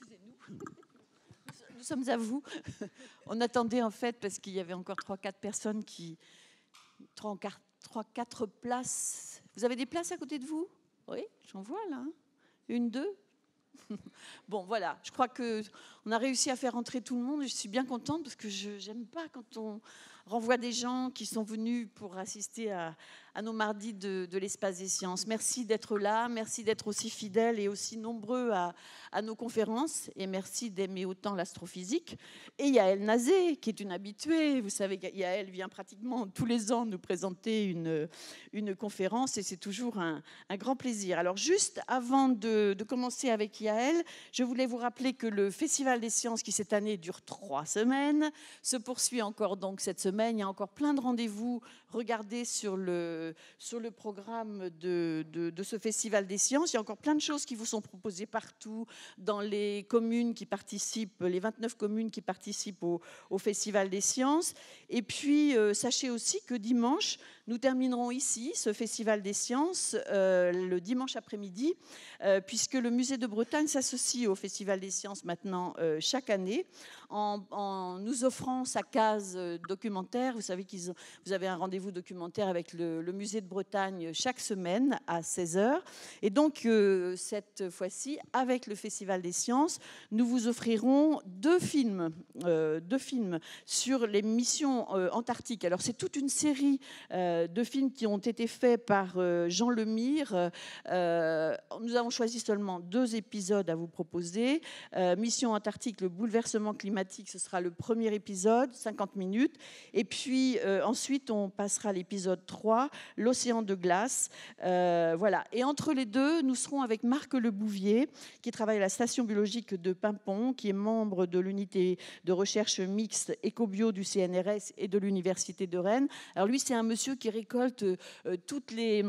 Excusez-nous. Nous sommes à vous. On attendait en fait parce qu'il y avait encore 3-4 personnes qui... 3-4 places. Vous avez des places à côté de vous Oui, j'en vois là. Hein. Une, deux Bon, voilà, je crois qu'on a réussi à faire entrer tout le monde. Je suis bien contente parce que je n'aime pas quand on renvoie des gens qui sont venus pour assister à, nos mardis de, l'espace des sciences. Merci d'être là, merci d'être aussi fidèles et aussi nombreux à, nos conférences et merci d'aimer autant l'astrophysique. Et Yael Nazé, qui est une habituée, vous savez, Yael vient pratiquement tous les ans nous présenter une, conférence et c'est toujours un, grand plaisir. Alors juste avant de, de commencer avec Yael, je voulais vous rappeler que le Festival des sciences, qui cette année dure trois semaines, se poursuit encore donc cette semaine. Il y a encore plein de rendez-vous regardez sur le, sur le programme de, ce Festival des sciences. Il y a encore plein de choses qui vous sont proposées partout, dans les communes qui participent, les 29 communes qui participent au, Festival des sciences. Et puis, euh, sachez aussi que dimanche, nous terminerons ici ce Festival des sciences euh, le dimanche après-midi, euh, puisque le Musée de Bretagne s'associe au Festival des sciences maintenant chaque année en, nous offrant sa case euh, documentaire. Vous savez qu'ils vous avez un rendez-vous documentaire avec le, musée de Bretagne chaque semaine à 16h. Et donc, euh, cette fois-ci, avec le Festival des sciences, nous vous offrirons deux films, euh, deux films sur les missions antarctiques. Alors, c'est toute une série de films qui ont été faits par Jean Lemire. nous avons choisi seulement deux épisodes à vous proposer. Mission antarctique, le bouleversement climatique ce sera le premier épisode, 50 minutes. Et puis euh, ensuite, on passera à l'épisode 3, l'océan de glace. Euh, voilà. Et entre les deux, nous serons avec Marc Le Bouvier, qui travaille à la station biologique de Pimpon, qui est membre de l'unité de recherche mixte Eco-Bio du CNRS et de l'Université de Rennes. Alors lui, c'est un monsieur qui récolte euh, toutes les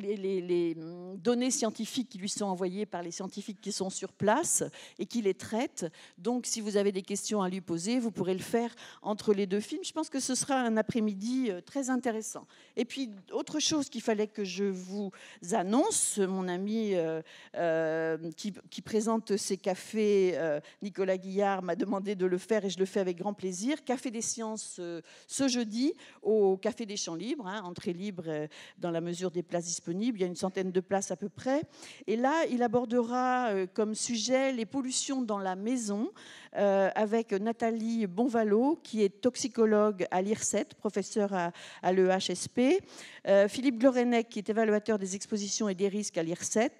les, hum, données scientifiques qui lui sont envoyées par les scientifiques qui sont sur place et qui les traitent. Donc, si vous avez des questions à lui poser, vous pourrez le faire entre les deux films. Je pense que ce sera un après-midi euh, très intéressant. Et puis, autre chose qu'il fallait que je vous annonce, mon ami euh, euh, qui, présente ses cafés, Nicolas Guillard, m'a demandé de le faire et je le fais avec grand plaisir. Café des sciences ce jeudi au Café des Champs Libres, hein, entrée libre dans la mesure des places disponibles il y a une centaine de places à peu près. Et là, il abordera euh, comme sujet les pollutions dans la maison euh, avec Nathalie Bonvalot, qui est toxicologue à l'IRSET, professeure à, l'EHSP. Euh, Philippe Glorenec, qui est évaluateur des expositions et des risques à l'IRSET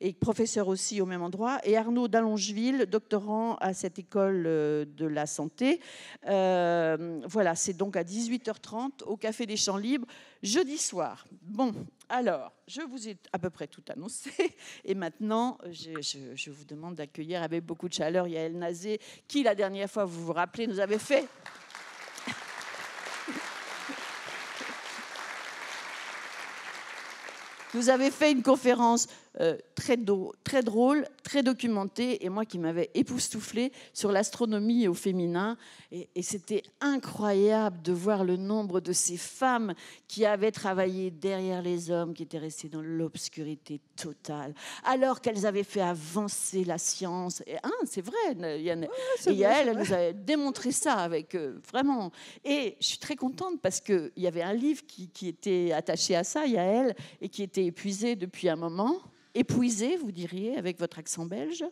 et professeur aussi au même endroit. Et Arnaud Dallongeville, doctorant à cette école de la santé. voilà, c'est donc à 18h30 au Café des Champs Libres, jeudi soir. Bon, alors, je vous ai à peu près tout annoncé. Et maintenant, je, vous demande d'accueillir avec beaucoup de chaleur Yael Nazé, qui, la dernière fois, vous vous rappelez, nous avait fait. nous avait fait une conférence euh, très, très drôle, très documenté, et moi qui m'avais époustouflé sur l'astronomie au féminin. Et, c'était incroyable de voir le nombre de ces femmes qui avaient travaillé derrière les hommes, qui étaient restées dans l'obscurité totale, alors qu'elles avaient fait avancer la science. Et, hein, c'est vrai, Yann, elle, nous a démontré ça avec euh, vraiment. Et je suis très contente parce qu'il y avait un livre qui, qui était attaché à ça, Yael, et qui était épuisé depuis un moment épuisé, vous diriez, avec votre accent belge.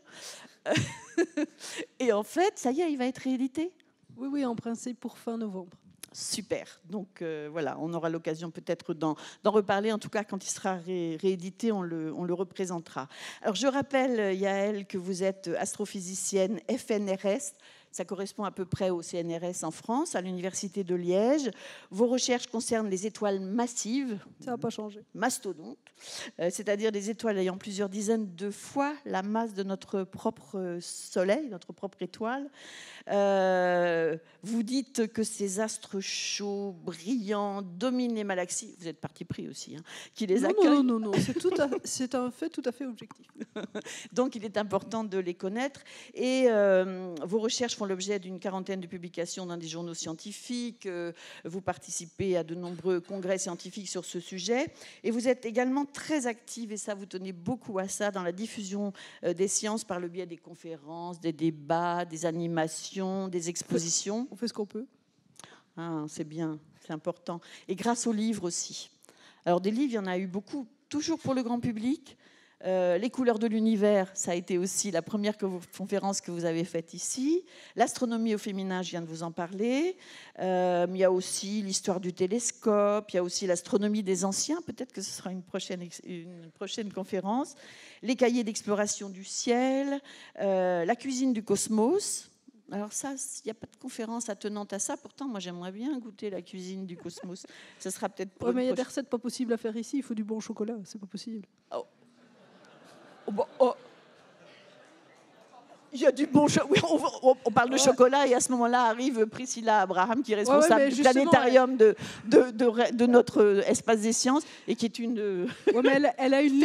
et en fait, ça y est, il va être réédité. Oui, oui, en principe pour fin novembre. Super. Donc euh, voilà, on aura l'occasion peut-être d'en, reparler. En tout cas, quand il sera réédité, on le, on le, représentera. Alors je rappelle, euh, Yaël, que vous êtes astrophysicienne FNRS, ça correspond à peu près au CNRS en France, à l'Université de Liège. Vos recherches concernent les étoiles massives. Ça n'a pas changé. Mastodontes, euh, c'est-à-dire des étoiles ayant plusieurs dizaines de fois la masse de notre propre soleil, notre propre étoile. Euh, vous dites que ces astres chauds, brillants, dominent les galaxies. Vous êtes parti pris aussi, hein, qui les non, Non, non, non, c'est un fait tout à fait objectif. Donc il est important de les connaître. Et euh, vos recherches l'objet d'une quarantaine de publications dans des journaux scientifiques. Euh, vous participez à de nombreux congrès scientifiques sur ce sujet. Et vous êtes également très active, et ça, vous tenez beaucoup à ça, dans la diffusion euh, des sciences par le biais des conférences, des débats, des animations, des expositions. On fait ce qu'on peut. Ah, c'est bien, c'est important. Et grâce aux livres aussi. Alors des livres, il y en a eu beaucoup, toujours pour le grand public, euh, les couleurs de l'univers, ça a été aussi la première conférence que vous avez faite ici. L'astronomie au féminin, je viens de vous en parler. Euh, il y a aussi l'histoire du télescope, il y a aussi l'astronomie des anciens, peut-être que ce sera une prochaine, conférence. Les cahiers d'exploration du ciel, euh, la cuisine du cosmos. Alors ça, il n'y a pas de conférence attenante à ça. Pourtant, moi, j'aimerais bien goûter la cuisine du cosmos. Ce sera peut-être. mais il y a des recettes pas possibles à faire ici. Il faut du bon chocolat. C'est pas possible. Oh, Oh. Il y a du bon on, parle de chocolat et à ce moment-là arrive Priscilla Abraham, qui est responsable du planétarium de, de, notre euh, espace des sciences et qui est une. Mais elle, a une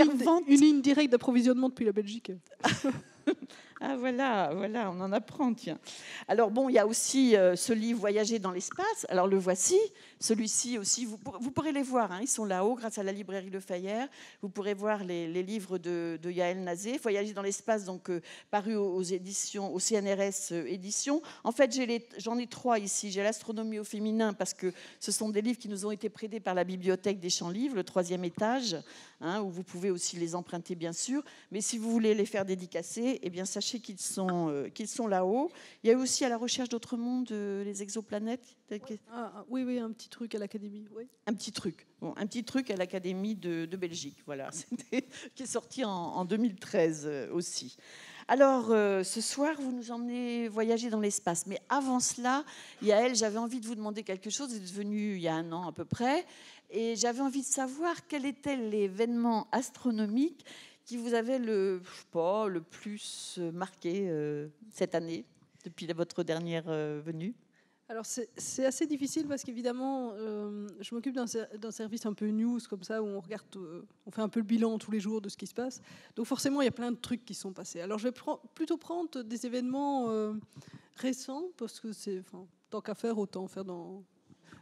ligne directe d'approvisionnement depuis la Belgique. Ah voilà, voilà, on en apprend, tiens. Alors bon, il y a aussi euh, ce livre Voyager dans l'espace. Alors le voici, celui-ci aussi, vous, pourrez les voir, hein. ils sont là-haut grâce à la librairie Le Fayère. Vous pourrez voir les, livres de, de, Yael Nazé. Voyager dans l'espace, donc euh, paru aux, éditions, au CNRS euh, édition éditions. En fait, j'en ai, trois ici. J'ai l'astronomie au féminin parce que ce sont des livres qui nous ont été prêtés par la bibliothèque des Champs Livres, le troisième étage, hein, où vous pouvez aussi les emprunter bien sûr. Mais si vous voulez les faire dédicacer, eh bien sachez qu'ils sont, euh, sont là-haut. Il y a eu aussi à la recherche d'autres mondes euh, les exoplanètes. Oui. Ah, ah, oui, oui, un petit truc à l'Académie. Oui. Un petit truc. Bon, un petit truc à l'Académie de, de Belgique, voilà, qui est sorti en, 2013 euh, aussi. Alors, ce soir, vous nous emmenez voyager dans l'espace. Mais avant cela, Yael, j'avais envie de vous demander quelque chose. Vous êtes venue il y a un an à peu près. Et j'avais envie de savoir quel était l'événement astronomique qui vous avait le, je sais pas, le plus euh, marqué euh, cette année, depuis votre dernière euh, venue alors c'est assez difficile parce qu'évidemment, je m'occupe d'un service un peu news comme ça où on regarde, on fait un peu le bilan tous les jours de ce qui se passe. Donc forcément, il y a plein de trucs qui sont passés. Alors je vais plutôt prendre des événements récents parce que c'est, tant qu'à faire, autant faire dans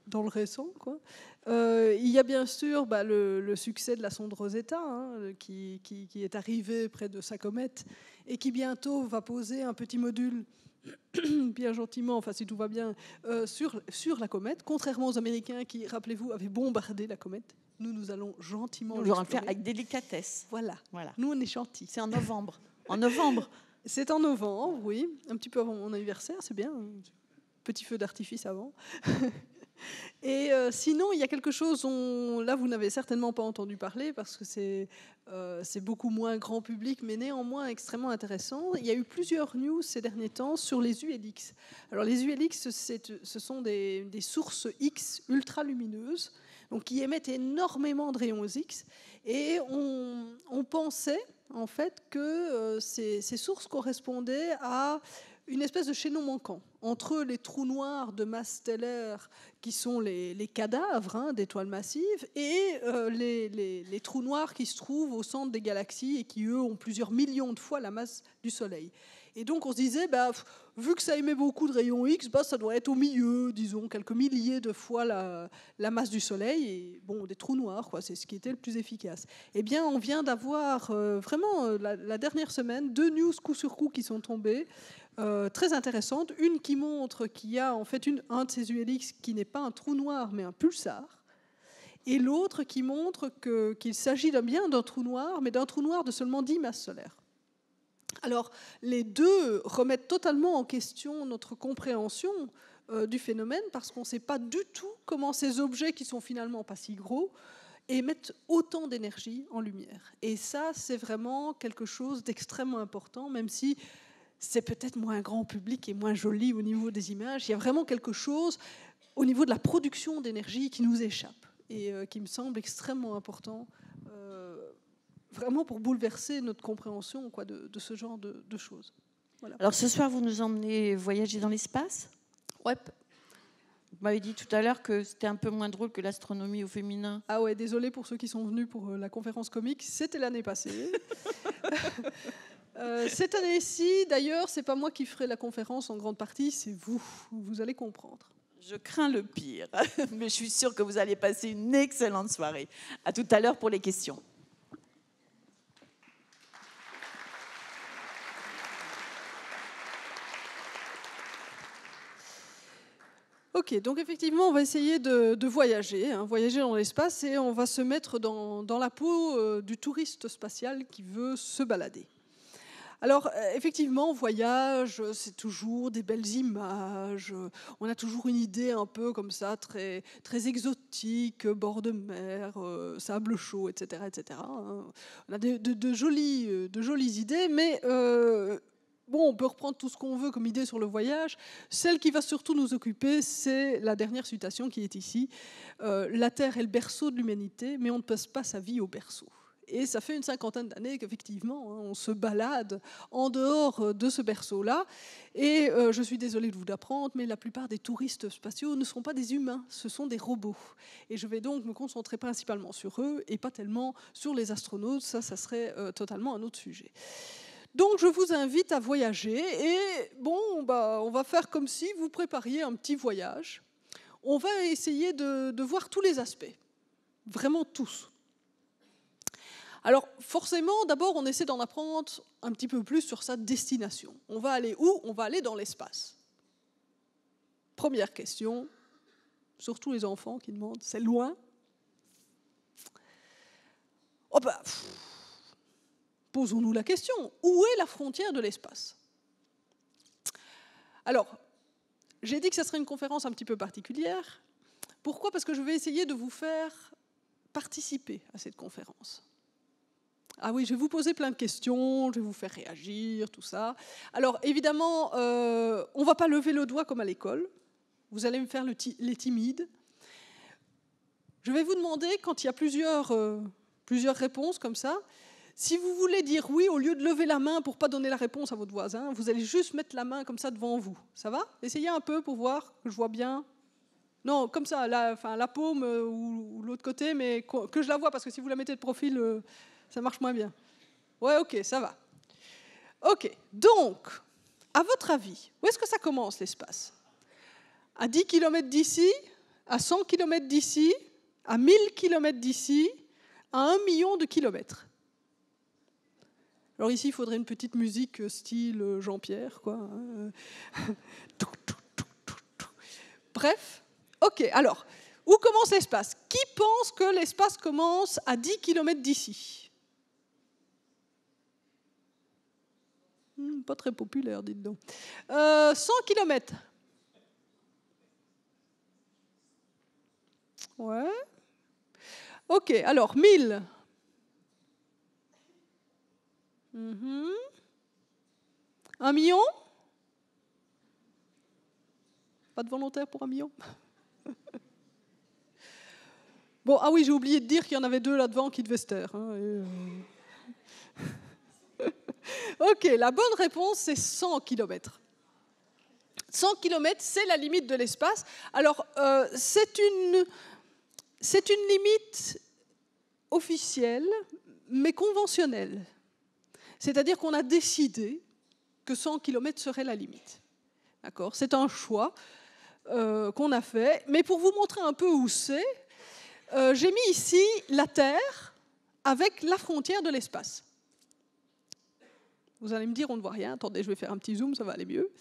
dans le récent. Quoi. Euh, il y a bien sûr bah, le, succès de la sonde Rosetta, hein, qui, est arrivée près de sa comète et qui bientôt va poser un petit module bien gentiment, enfin si tout va bien, euh, sur, sur la comète, contrairement aux Américains qui, rappelez-vous, avaient bombardé la comète. Nous, nous allons gentiment... Nous allons le faire avec délicatesse. Voilà. voilà. Nous, on est gentils. C'est en novembre. en novembre C'est en novembre, oui. Un petit peu avant mon anniversaire, c'est bien. Petit feu d'artifice avant. Et euh, sinon, il y a quelque chose, on, là vous n'avez certainement pas entendu parler parce que euh, c'est beaucoup moins grand public, mais néanmoins extrêmement intéressant. Il y a eu plusieurs news ces derniers temps sur les ULX. Alors les ULX, ce sont des, sources X ultra lumineuses, donc qui émettent énormément de rayons X. Et on, pensait en fait que euh, ces, ces sources correspondaient à une espèce de chaînon manquant entre les trous noirs de masse stellaire qui sont les, cadavres hein, d'étoiles massives et euh, les, trous noirs qui se trouvent au centre des galaxies et qui, eux, ont plusieurs millions de fois la masse du Soleil. Et donc on se disait, bah, vu que ça émet beaucoup de rayons X, bah, ça doit être au milieu, disons, quelques milliers de fois la, masse du Soleil, et bon, des trous noirs, quoi, c'est ce qui était le plus efficace. Eh bien, on vient d'avoir euh, vraiment euh, la, la, dernière semaine deux news coup sur coup qui sont tombées. Euh, très intéressantes. Une qui montre qu'il y a en fait une, un de ces ULX qui n'est pas un trou noir mais un pulsar. Et l'autre qui montre qu'il s'agit bien d'un trou noir, mais d'un trou noir de seulement 10 masses solaires. Alors, les deux remettent totalement en question notre compréhension euh, du phénomène parce qu'on ne sait pas du tout comment ces objets qui sont finalement pas si gros émettent autant d'énergie en lumière. Et ça, c'est vraiment quelque chose d'extrêmement important, même si c'est peut-être moins grand public et moins joli au niveau des images. Il y a vraiment quelque chose au niveau de la production d'énergie qui nous échappe et euh, qui me semble extrêmement important, euh, vraiment pour bouleverser notre compréhension quoi, de, ce genre de, choses. Alors ce soir, vous nous emmenez voyager dans l'espace Ouais. Vous m'avez dit tout à l'heure que c'était un peu moins drôle que l'astronomie au féminin. Ah ouais, désolé pour ceux qui sont venus pour euh, la conférence comique, c'était l'année passée. Euh, cette année-ci, d'ailleurs, c'est pas moi qui ferai la conférence en grande partie, c'est vous. Vous allez comprendre. Je crains le pire, mais je suis sûre que vous allez passer une excellente soirée. À tout à l'heure pour les questions. Ok, donc effectivement, on va essayer de, voyager, hein, voyager dans l'espace, et on va se mettre dans, la peau euh, du touriste spatial qui veut se balader. Alors, euh, effectivement, voyage, c'est toujours des belles images. On a toujours une idée un peu comme ça, très, très exotique, bord de mer, euh, sable chaud, etc. etc. Hein. On a euh, de, jolies, idées, mais... bon, on peut reprendre tout ce qu'on veut comme idée sur le voyage. Celle qui va surtout nous occuper, c'est la dernière citation qui est ici. la Terre est le berceau de l'humanité, mais on ne passe pas sa vie au berceau. Et ça fait une cinquantaine d'années qu'effectivement, hein, on se balade en dehors euh, de ce berceau-là. Et euh, je suis désolée de vous l'apprendre, mais la plupart des touristes spatiaux ne sont pas des humains, ce sont des robots. Et je vais donc me concentrer principalement sur eux et pas tellement sur les astronautes, ça, ça serait euh, totalement un autre sujet. Donc je vous invite à voyager et bon, bah, on va faire comme si vous prépariez un petit voyage. On va essayer de voir tous les aspects, vraiment tous, alors forcément, d'abord, on essaie d'en apprendre un petit peu plus sur sa destination. On va aller où On va aller dans l'espace. Première question, surtout les enfants qui demandent, c'est loin Oh bah, posons-nous la question, où est la frontière de l'espace Alors, j'ai dit que ce serait une conférence un petit peu particulière. Pourquoi Parce que je vais essayer de vous faire participer à cette conférence. Ah oui, je vais vous poser plein de questions, je vais vous faire réagir, tout ça. Alors évidemment, euh, on ne va pas lever le doigt comme à l'école. Vous allez me faire les timides. Je vais vous demander, quand il y a plusieurs, euh, plusieurs réponses comme ça, si vous voulez dire oui, au lieu de lever la main pour pas donner la réponse à votre voisin, vous allez juste mettre la main comme ça devant vous. Ça va Essayez un peu pour voir que je vois bien. Non, comme ça, la, enfin, la paume euh, ou, l'autre côté, mais que je la vois, parce que si vous la mettez de profil, ça marche moins bien. Ouais, ok, ça va. Ok, donc, à votre avis, où est-ce que ça commence l'espace À 10 km d'ici À 100 km d'ici À 1000 km d'ici À 1 million de kilomètres alors ici, il faudrait une petite musique euh, style euh, Jean-Pierre, quoi. Hein. Bref, ok, alors, où commence l'espace Qui pense que l'espace commence à 10 km d'ici Hmm, pas très populaire, dites donc. 100 euh, km. Ouais. Ok, alors 1000. Mhm. Un million Pas de volontaire pour un million Bon, ah oui, j'ai oublié de dire qu'il y en avait deux là-devant qui devaient se taire. Hein, euh, Ok, la bonne réponse, c'est 100 km. 100 km, c'est la limite de l'espace. Alors, euh, c'est une, limite officielle, mais conventionnelle. C'est-à-dire qu'on a décidé que 100 km serait la limite. D'accord C'est un choix euh, qu'on a fait. Mais pour vous montrer un peu où c'est, euh, j'ai mis ici la Terre avec la frontière de l'espace. Vous allez me dire, on ne voit rien. Attendez, je vais faire un petit zoom, ça va aller mieux.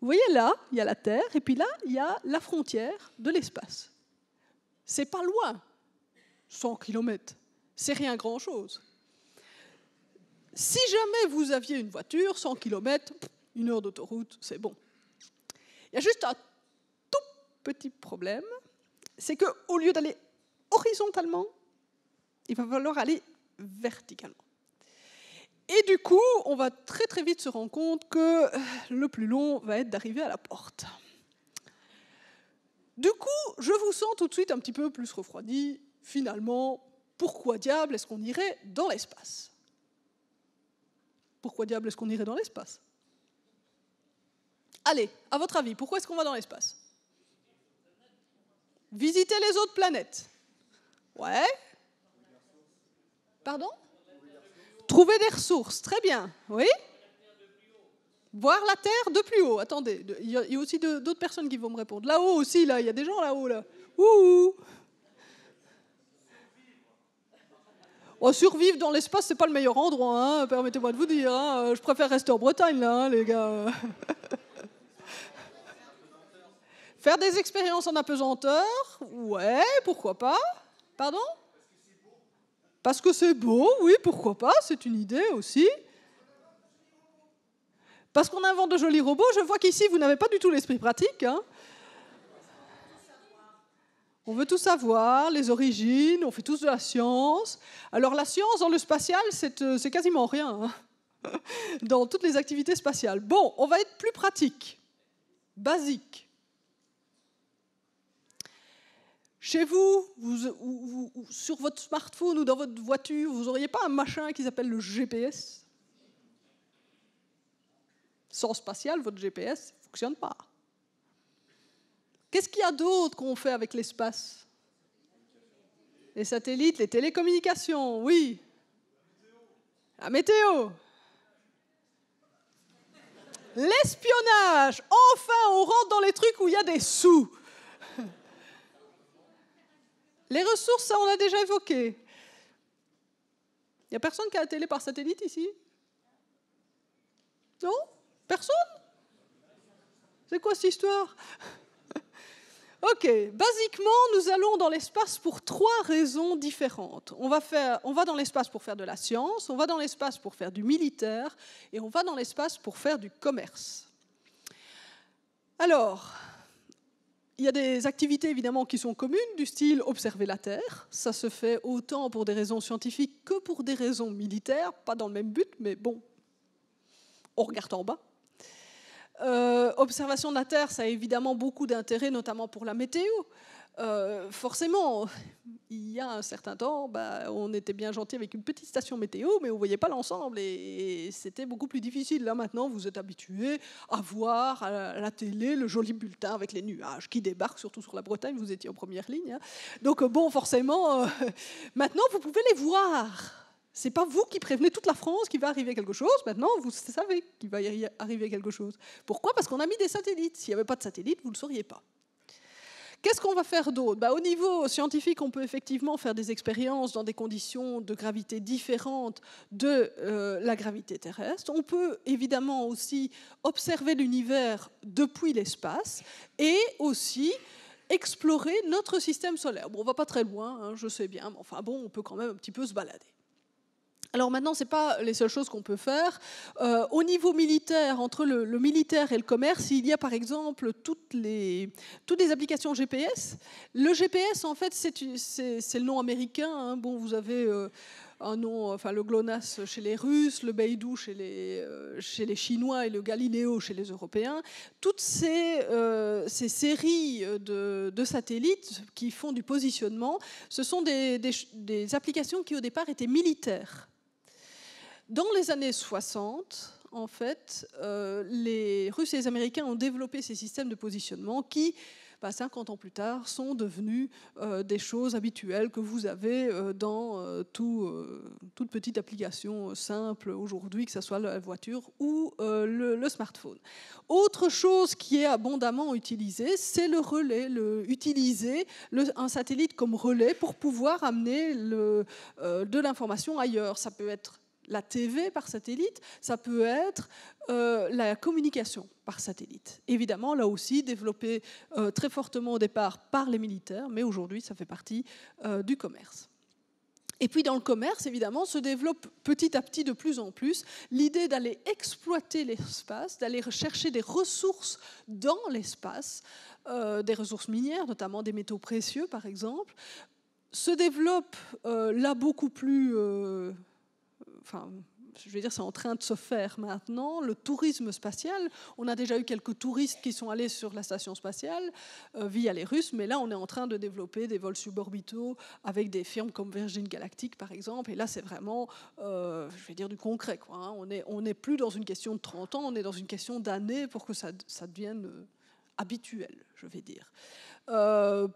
Vous voyez là, il y a la Terre, et puis là, il y a la frontière de l'espace. C'est pas loin, 100 km. C'est rien grand-chose. Si jamais vous aviez une voiture, 100 km, une heure d'autoroute, c'est bon. Il y a juste un tout petit problème, c'est qu'au lieu d'aller horizontalement, il va falloir aller verticalement. Et du coup, on va très très vite se rendre compte que euh, le plus long va être d'arriver à la porte. Du coup, je vous sens tout de suite un petit peu plus refroidi. Finalement, pourquoi diable est-ce qu'on irait dans l'espace Pourquoi diable est-ce qu'on irait dans l'espace Allez, à votre avis, pourquoi est-ce qu'on va dans l'espace Visiter les autres planètes. Ouais. Pardon Trouver des ressources, très bien. Oui Voir la terre de plus haut. Attendez, il y a aussi d'autres personnes qui vont me répondre. Là-haut aussi, là, il y a des gens là-haut, là. Ouh oh, Survivre dans l'espace, c'est pas le meilleur endroit, hein, permettez-moi de vous dire. Hein. Euh, je préfère rester en Bretagne, là, hein, les gars. Faire des expériences en apesanteur, ouais, pourquoi pas. Pardon parce que c'est beau, oui, pourquoi pas, c'est une idée aussi. Parce qu'on invente de jolis robots, je vois qu'ici, vous n'avez pas du tout l'esprit pratique. Hein. On veut tout savoir, les origines, on fait tous de la science. Alors la science dans le spatial, c'est euh, quasiment rien hein. dans toutes les activités spatiales. Bon, on va être plus pratique, basique. Chez vous, sur votre smartphone ou dans votre voiture, vous n'auriez pas un machin qui s'appelle le GPS Sans spatial, votre GPS ne fonctionne pas. Qu'est-ce qu'il y a d'autre qu'on fait avec l'espace Les satellites, les télécommunications, oui. La météo. L'espionnage. Enfin, on rentre dans les trucs où il y a des sous. Les ressources, ça, on l'a déjà évoqué. Il n'y a personne qui a la télé par satellite ici Non Personne C'est quoi cette histoire Ok, basiquement, nous allons dans l'espace pour trois raisons différentes. On va, faire, on va dans l'espace pour faire de la science, on va dans l'espace pour faire du militaire et on va dans l'espace pour faire du commerce. Alors, il y a des activités évidemment qui sont communes, du style observer la Terre. Ça se fait autant pour des raisons scientifiques que pour des raisons militaires, pas dans le même but, mais bon, on regarde en bas. Euh, observation de la Terre, ça a évidemment beaucoup d'intérêt, notamment pour la météo. Euh, forcément, il y a un certain temps, bah, on était bien gentil avec une petite station météo, mais on voyait pas l'ensemble et, c'était beaucoup plus difficile. Là maintenant, vous êtes habitué à voir à la, télé le joli bulletin avec les nuages qui débarquent, surtout sur la Bretagne, vous étiez en première ligne. Hein. Donc bon, forcément, euh, maintenant vous pouvez les voir. C'est pas vous qui prévenez toute la France qu'il va arriver quelque chose. Maintenant, vous savez qu'il va arriver quelque chose. Pourquoi Parce qu'on a mis des satellites. S'il n'y avait pas de satellite, vous ne le sauriez pas. Qu'est-ce qu'on va faire d'autre bah, Au niveau scientifique, on peut effectivement faire des expériences dans des conditions de gravité différentes de euh, la gravité terrestre. On peut évidemment aussi observer l'univers depuis l'espace et aussi explorer notre système solaire. On on va pas très loin, hein, je sais bien, mais enfin bon, on peut quand même un petit peu se balader. Alors maintenant, ce n'est pas les seules choses qu'on peut faire. Euh, au niveau militaire, entre le, militaire et le commerce, il y a par exemple toutes les, toutes les applications GPS. Le GPS, en fait, c'est le nom américain. Hein. Bon, vous avez... Euh, un nom, enfin le GLONASS chez les Russes, le Beidou chez les, euh, chez les Chinois et le Galileo chez les Européens. Toutes ces, ces séries de, de, satellites qui font du positionnement, ce sont des, des, des applications qui au départ étaient militaires. Dans les années 60, en fait, euh, les Russes et les Américains ont développé ces systèmes de positionnement qui, 50 bah, ans plus tard, sont devenus euh, des choses habituelles que vous avez euh, dans tout, toute petite application simple aujourd'hui, que ce soit la voiture ou le, smartphone. Autre chose qui est abondamment utilisée, c'est le relais, le, utiliser un satellite comme relais pour pouvoir amener de l'information ailleurs. Ça peut être la TV par satellite, ça peut être euh, la communication par satellite. Évidemment, là aussi, développée euh, très fortement au départ par les militaires, mais aujourd'hui, ça fait partie euh, du commerce. Et puis dans le commerce, évidemment, se développe petit à petit de plus en plus l'idée d'aller exploiter l'espace, d'aller rechercher des ressources dans l'espace, des ressources minières, notamment des métaux précieux, par exemple, se développe là beaucoup plus enfin, je veux dire, c'est en train de se faire maintenant, le tourisme spatial. On a déjà eu quelques touristes qui sont allés sur la station spatiale euh, via les Russes, mais là, on est en train de développer des vols suborbitaux avec des firmes comme Virgin Galactic, par exemple. Et là, c'est vraiment, euh, je vais dire, du concret. Quoi, hein. On n'est on plus dans une question de 30 ans, on est dans une question d'années pour que ça, ça devienne euh, habituel, je vais dire. Euh,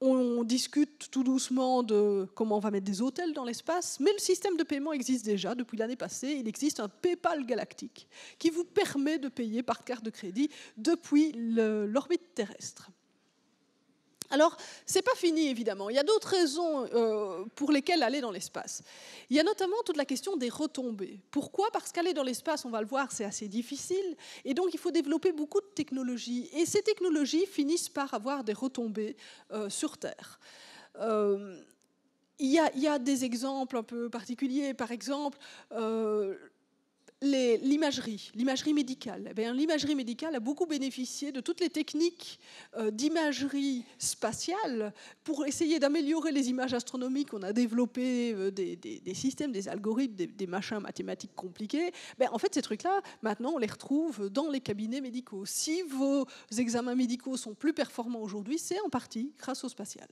on discute tout doucement de comment on va mettre des hôtels dans l'espace, mais le système de paiement existe déjà depuis l'année passée. Il existe un PayPal galactique qui vous permet de payer par carte de crédit depuis l'orbite terrestre. Alors, ce n'est pas fini, évidemment. Il y a d'autres raisons euh, pour lesquelles aller dans l'espace. Il y a notamment toute la question des retombées. Pourquoi Parce qu'aller dans l'espace, on va le voir, c'est assez difficile. Et donc, il faut développer beaucoup de technologies. Et ces technologies finissent par avoir des retombées euh, sur Terre. Euh, il y, a, des exemples un peu particuliers. Par exemple, l'imagerie, l'imagerie médicale. Eh l'imagerie médicale a beaucoup bénéficié de toutes les techniques euh, d'imagerie spatiale pour essayer d'améliorer les images astronomiques. On a développé euh, des, systèmes, des algorithmes, des, machins mathématiques compliqués. Ben, en fait, ces trucs-là, maintenant, on les retrouve dans les cabinets médicaux. Si vos examens médicaux sont plus performants aujourd'hui, c'est en partie grâce au spatial.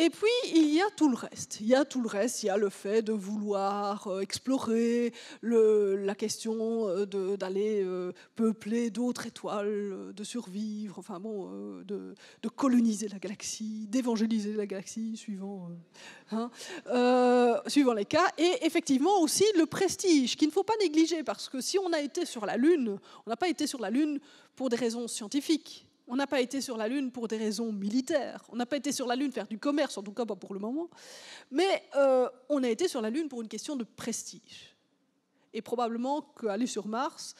Et puis, il y a tout le reste. Il y a tout le reste, il y a le fait de vouloir euh, explorer, la question euh, d'aller euh, peupler d'autres étoiles, de survivre, enfin bon, de, coloniser la galaxie, d'évangéliser la galaxie, suivant, hein, suivant les cas. Et effectivement aussi le prestige, qu'il ne faut pas négliger, parce que si on a été sur la Lune, on n'a pas été sur la Lune pour des raisons scientifiques on n'a pas été sur la Lune pour des raisons militaires. On n'a pas été sur la Lune faire du commerce, en tout cas pas pour le moment. Mais euh, on a été sur la Lune pour une question de prestige. Et probablement qu'aller sur Mars,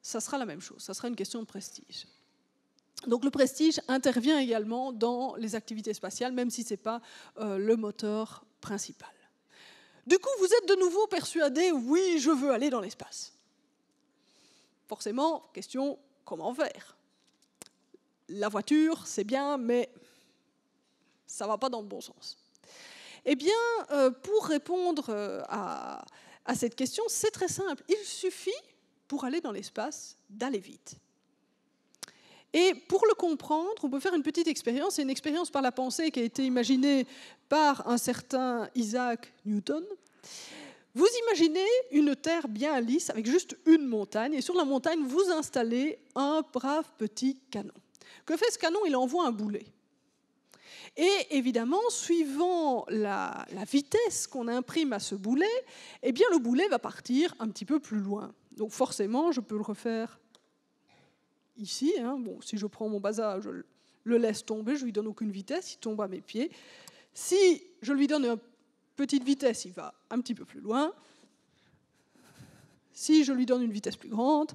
ça sera la même chose. Ça sera une question de prestige. Donc le prestige intervient également dans les activités spatiales, même si ce n'est pas euh, le moteur principal. Du coup, vous êtes de nouveau persuadé, oui, je veux aller dans l'espace. Forcément, question, comment faire la voiture, c'est bien, mais ça ne va pas dans le bon sens. Eh bien, euh, pour répondre euh, à, à cette question, c'est très simple. Il suffit, pour aller dans l'espace, d'aller vite. Et pour le comprendre, on peut faire une petite expérience, c'est une expérience par la pensée qui a été imaginée par un certain Isaac Newton. Vous imaginez une terre bien lisse avec juste une montagne, et sur la montagne, vous installez un brave petit canon. Que fait ce canon Il envoie un boulet. Et évidemment, suivant la, vitesse qu'on imprime à ce boulet, eh bien, le boulet va partir un petit peu plus loin. Donc forcément, je peux le refaire ici. Hein. Bon, si je prends mon bazar, je le laisse tomber, je lui donne aucune vitesse, il tombe à mes pieds. Si je lui donne une petite vitesse, il va un petit peu plus loin. Si je lui donne une vitesse plus grande,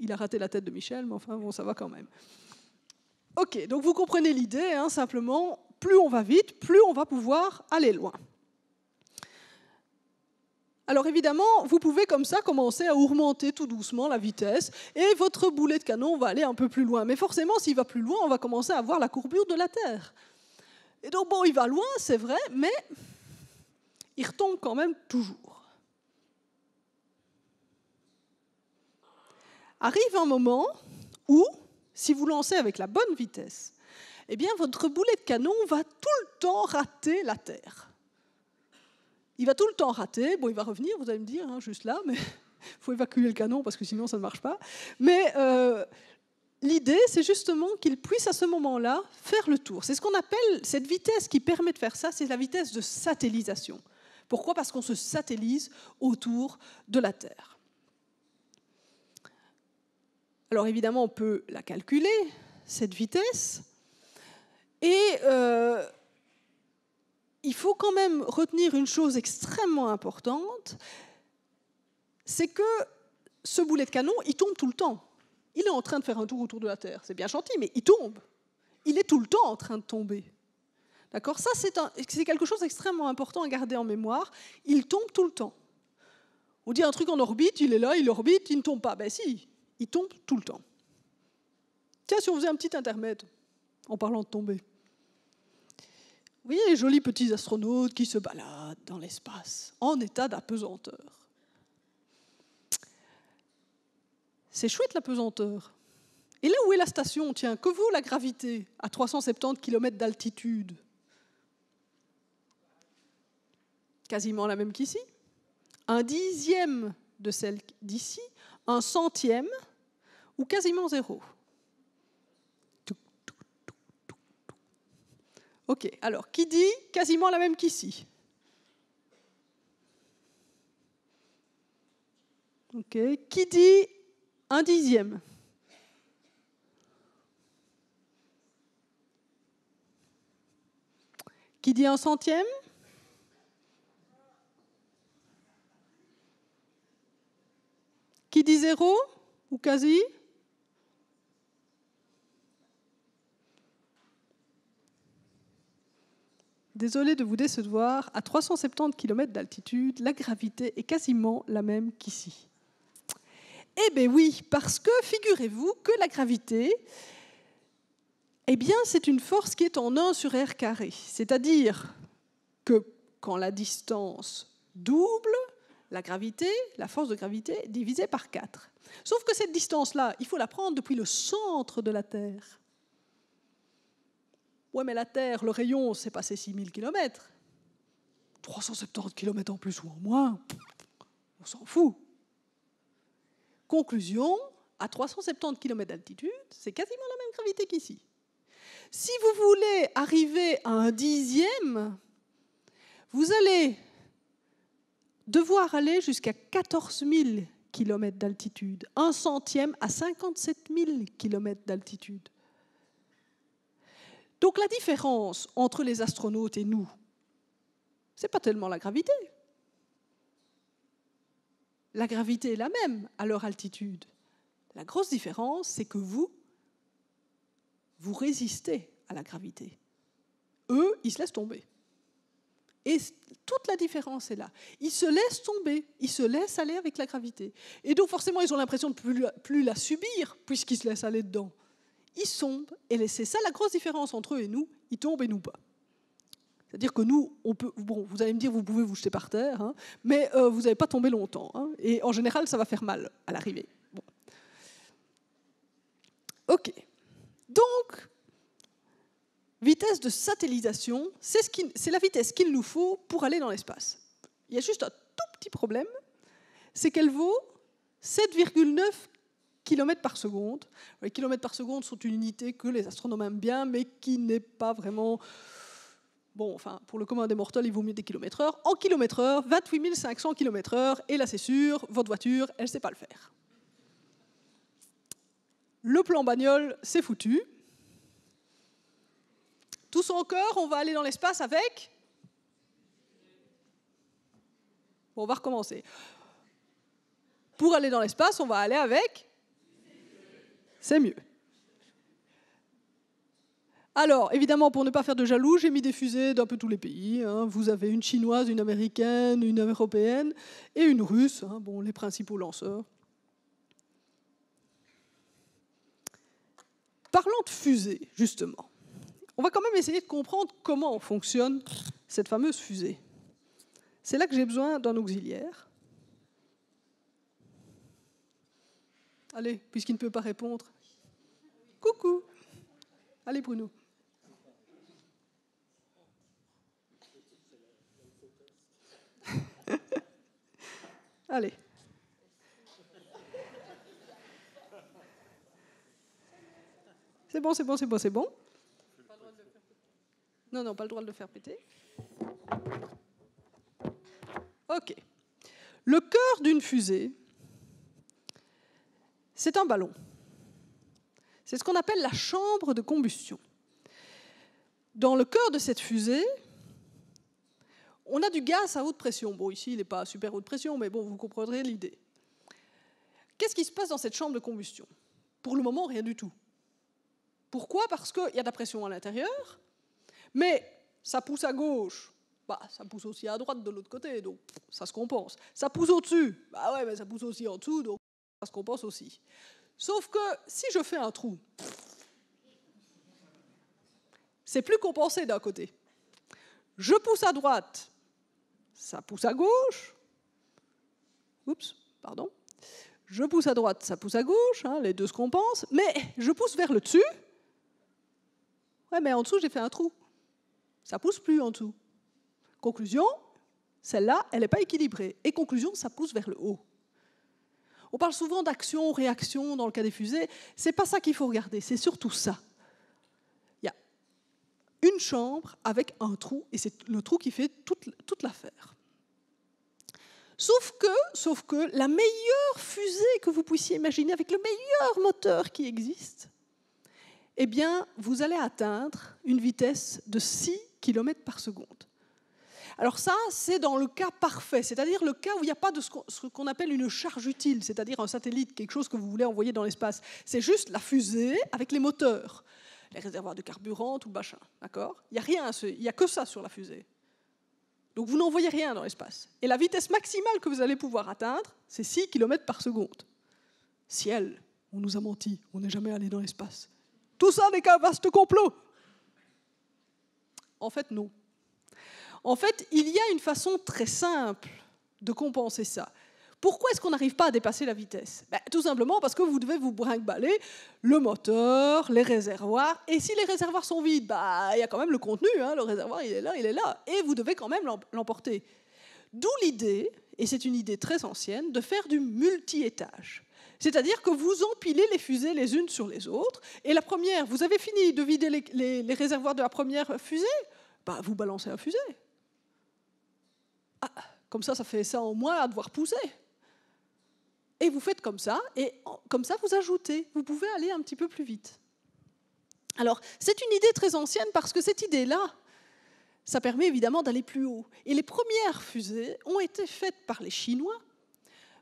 il a raté la tête de Michel, mais enfin, bon, ça va quand même. Ok, donc vous comprenez l'idée, hein, simplement, plus on va vite, plus on va pouvoir aller loin. Alors évidemment, vous pouvez comme ça commencer à augmenter tout doucement la vitesse et votre boulet de canon va aller un peu plus loin. Mais forcément, s'il va plus loin, on va commencer à voir la courbure de la Terre. Et donc bon, il va loin, c'est vrai, mais il retombe quand même toujours. arrive un moment où, si vous lancez avec la bonne vitesse, eh bien, votre boulet de canon va tout le temps rater la Terre. Il va tout le temps rater. Bon, il va revenir, vous allez me dire, hein, juste là, mais il faut évacuer le canon parce que sinon, ça ne marche pas. Mais euh, l'idée, c'est justement qu'il puisse à ce moment-là faire le tour. C'est ce qu'on appelle cette vitesse qui permet de faire ça, c'est la vitesse de satellisation. Pourquoi Parce qu'on se satellise autour de la Terre. Alors évidemment, on peut la calculer, cette vitesse, et euh, il faut quand même retenir une chose extrêmement importante, c'est que ce boulet de canon, il tombe tout le temps. Il est en train de faire un tour autour de la Terre. C'est bien gentil, mais il tombe. Il est tout le temps en train de tomber. D'accord Ça, c'est quelque chose d'extrêmement important à garder en mémoire. Il tombe tout le temps. On dit un truc en orbite, il est là, il orbite, il ne tombe pas. Ben si, il tombe tout le temps. Tiens, si on faisait un petit intermède en parlant de tomber. Vous voyez les jolis petits astronautes qui se baladent dans l'espace en état d'apesanteur. C'est chouette l'apesanteur. Et là où est la station Tiens, que vaut la gravité à 370 km d'altitude Quasiment la même qu'ici. Un dixième de celle d'ici, un centième ou quasiment zéro. Ok, alors qui dit quasiment la même qu'ici Ok, qui dit un dixième Qui dit un centième Qui dit zéro ou quasi désolé de vous décevoir, à 370 km d'altitude, la gravité est quasiment la même qu'ici. Eh bien oui, parce que figurez-vous que la gravité, eh bien c'est une force qui est en 1 sur r carré. C'est-à-dire que quand la distance double, la gravité, la force de gravité, est divisée par 4. Sauf que cette distance-là, il faut la prendre depuis le centre de la Terre. Ouais, mais la Terre, le rayon, c'est passé 6000 km. 370 km en plus ou en moins, on s'en fout. Conclusion, à 370 km d'altitude, c'est quasiment la même gravité qu'ici. Si vous voulez arriver à un dixième, vous allez devoir aller jusqu'à 14 000 km d'altitude, un centième à 57 000 km d'altitude. Donc la différence entre les astronautes et nous, ce n'est pas tellement la gravité. La gravité est la même à leur altitude. La grosse différence, c'est que vous, vous résistez à la gravité. Eux, ils se laissent tomber. Et toute la différence est là. Ils se laissent tomber, ils se laissent aller avec la gravité. Et donc forcément, ils ont l'impression de plus la subir, puisqu'ils se laissent aller dedans ils tombent, et c'est ça la grosse différence entre eux et nous, ils tombent et nous pas. C'est-à-dire que nous, on peut, bon, vous allez me dire, vous pouvez vous jeter par terre, hein, mais euh, vous n'allez pas tomber longtemps. Hein. et en général, ça va faire mal à l'arrivée. Bon. OK. Donc, vitesse de satellisation, c'est ce la vitesse qu'il nous faut pour aller dans l'espace. Il y a juste un tout petit problème, c'est qu'elle vaut 7,9 kilomètres par seconde. Les kilomètres par seconde sont une unité que les astronomes aiment bien, mais qui n'est pas vraiment... Bon, enfin, pour le commun des mortels, il vaut mieux des kilomètres heure. En kilomètres heure, 28 500 kilomètres heure, et là c'est sûr, votre voiture, elle ne sait pas le faire. Le plan bagnole, c'est foutu. Tous encore, on va aller dans l'espace avec... Bon, on va recommencer. Pour aller dans l'espace, on va aller avec c'est mieux. Alors, évidemment, pour ne pas faire de jaloux, j'ai mis des fusées d'un peu tous les pays. Hein. Vous avez une chinoise, une américaine, une européenne et une russe, hein. bon, les principaux lanceurs. Parlant de fusées, justement, on va quand même essayer de comprendre comment fonctionne cette fameuse fusée. C'est là que j'ai besoin d'un auxiliaire. Allez, puisqu'il ne peut pas répondre. Coucou. Allez, Bruno. Allez. C'est bon, c'est bon, c'est bon, c'est bon. Non, non, pas le droit de le faire péter. OK. Le cœur d'une fusée c'est un ballon. C'est ce qu'on appelle la chambre de combustion. Dans le cœur de cette fusée, on a du gaz à haute pression. Bon, ici, il n'est pas à super haute pression, mais bon, vous comprendrez l'idée. Qu'est-ce qui se passe dans cette chambre de combustion Pour le moment, rien du tout. Pourquoi Parce qu'il y a de la pression à l'intérieur, mais ça pousse à gauche, bah, ça pousse aussi à droite de l'autre côté, donc ça se compense. Ça pousse au-dessus, bah ouais, mais ça pousse aussi en dessous, donc parce qu'on pense aussi. Sauf que si je fais un trou, c'est plus compensé d'un côté. Je pousse à droite, ça pousse à gauche. Oups, pardon. Je pousse à droite, ça pousse à gauche, hein, les deux se compensent, mais je pousse vers le dessus. Ouais, mais en dessous, j'ai fait un trou. Ça pousse plus en dessous. Conclusion, celle-là, elle n'est pas équilibrée. Et conclusion, ça pousse vers le haut. On parle souvent d'action-réaction dans le cas des fusées. C'est pas ça qu'il faut regarder, c'est surtout ça. Il y a une chambre avec un trou, et c'est le trou qui fait toute, l'affaire. Sauf que, sauf que la meilleure fusée que vous puissiez imaginer, avec le meilleur moteur qui existe, eh bien, vous allez atteindre une vitesse de 6 km par seconde. Alors ça, c'est dans le cas parfait, c'est-à-dire le cas où il n'y a pas de ce qu'on appelle une charge utile, c'est-à-dire un satellite, quelque chose que vous voulez envoyer dans l'espace. C'est juste la fusée avec les moteurs, les réservoirs de carburant, tout le machin. Il n'y a rien, il n'y a que ça sur la fusée. Donc vous n'envoyez rien dans l'espace. Et la vitesse maximale que vous allez pouvoir atteindre, c'est 6 km par seconde. Ciel, on nous a menti, on n'est jamais allé dans l'espace. Tout ça n'est qu'un vaste complot. En fait, non. En fait, il y a une façon très simple de compenser ça. Pourquoi est-ce qu'on n'arrive pas à dépasser la vitesse ben, Tout simplement parce que vous devez vous brinque le moteur, les réservoirs. Et si les réservoirs sont vides, bah, il y a quand même le contenu. Hein, le réservoir, il est là, il est là. Et vous devez quand même l'emporter. D'où l'idée, et c'est une idée très ancienne, de faire du multi-étage. C'est-à-dire que vous empilez les fusées les unes sur les autres. Et la première, vous avez fini de vider les, réservoirs de la première fusée bah Vous balancez la fusée ah, comme ça, ça fait ça au moins à devoir pousser. Et vous faites comme ça, et comme ça, vous ajoutez. Vous pouvez aller un petit peu plus vite. Alors, c'est une idée très ancienne parce que cette idée-là, ça permet évidemment d'aller plus haut. Et les premières fusées ont été faites par les Chinois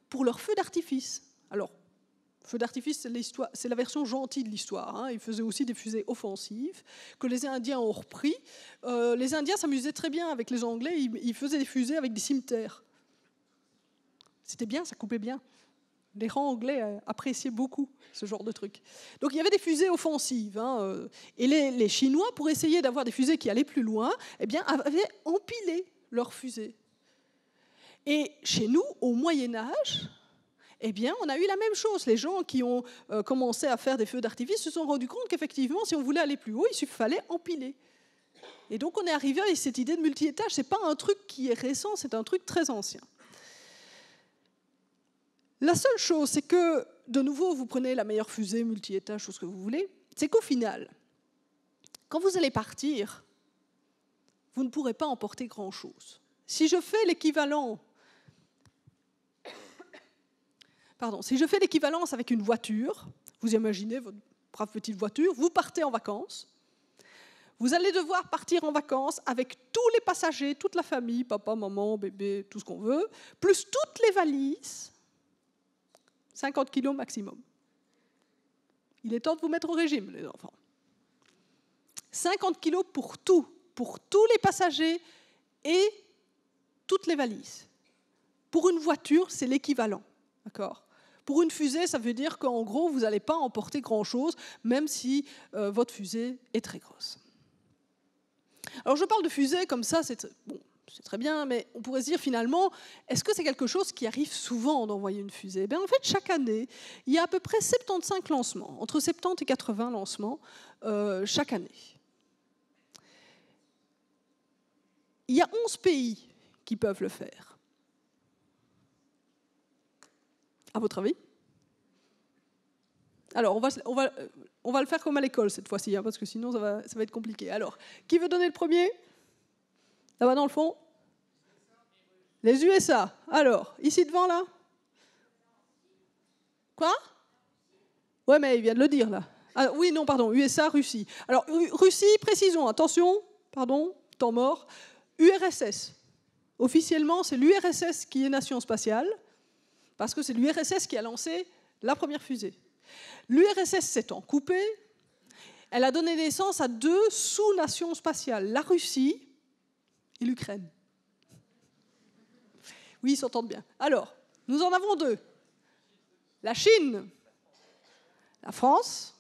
pour leur feu d'artifice. Alors, Feu d'artifice, c'est la version gentille de l'histoire. Hein. Ils faisaient aussi des fusées offensives que les Indiens ont repris. Euh, les Indiens s'amusaient très bien avec les Anglais. Ils, faisaient des fusées avec des cimetières. C'était bien, ça coupait bien. Les rangs anglais euh, appréciaient beaucoup ce genre de truc. Donc il y avait des fusées offensives. Hein, euh, et les, les, Chinois, pour essayer d'avoir des fusées qui allaient plus loin, eh bien, avaient empilé leurs fusées. Et chez nous, au Moyen Âge, eh bien, on a eu la même chose. Les gens qui ont euh, commencé à faire des feux d'artifice se sont rendus compte qu'effectivement, si on voulait aller plus haut, il fallait empiler. Et donc, on est arrivé à cette idée de multi-étage. Ce n'est pas un truc qui est récent, c'est un truc très ancien. La seule chose, c'est que, de nouveau, vous prenez la meilleure fusée, multi-étage, ce que vous voulez, c'est qu'au final, quand vous allez partir, vous ne pourrez pas emporter grand-chose. Si je fais l'équivalent Pardon, si je fais l'équivalence avec une voiture, vous imaginez votre brave petite voiture, vous partez en vacances. Vous allez devoir partir en vacances avec tous les passagers, toute la famille, papa, maman, bébé, tout ce qu'on veut, plus toutes les valises, 50 kilos maximum. Il est temps de vous mettre au régime, les enfants. 50 kilos pour tout, pour tous les passagers et toutes les valises. Pour une voiture, c'est l'équivalent. D'accord pour une fusée, ça veut dire qu'en gros, vous n'allez pas emporter grand-chose, même si euh, votre fusée est très grosse. Alors je parle de fusée comme ça, c'est très bien, mais on pourrait se dire finalement, est-ce que c'est quelque chose qui arrive souvent d'envoyer une fusée eh bien, En fait, chaque année, il y a à peu près 75 lancements, entre 70 et 80 lancements euh, chaque année. Il y a 11 pays qui peuvent le faire. À votre avis alors, on va, on, va, le faire comme à l'école cette fois-ci, hein, parce que sinon ça va, être compliqué. Alors, qui veut donner le premier Là-bas dans le fond Les USA. Alors, ici devant là Quoi Ouais, mais il vient de le dire là. Ah, oui, non, pardon, USA, Russie. Alors, Russie, précisons, attention, pardon, temps mort. URSS. Officiellement, c'est l'URSS qui est nation spatiale parce que c'est l'URSS qui a lancé la première fusée. L'URSS s'étant coupée, elle a donné naissance à deux sous-nations spatiales, la Russie et l'Ukraine. Oui, ils s'entendent bien. Alors, nous en avons deux. La Chine, la France,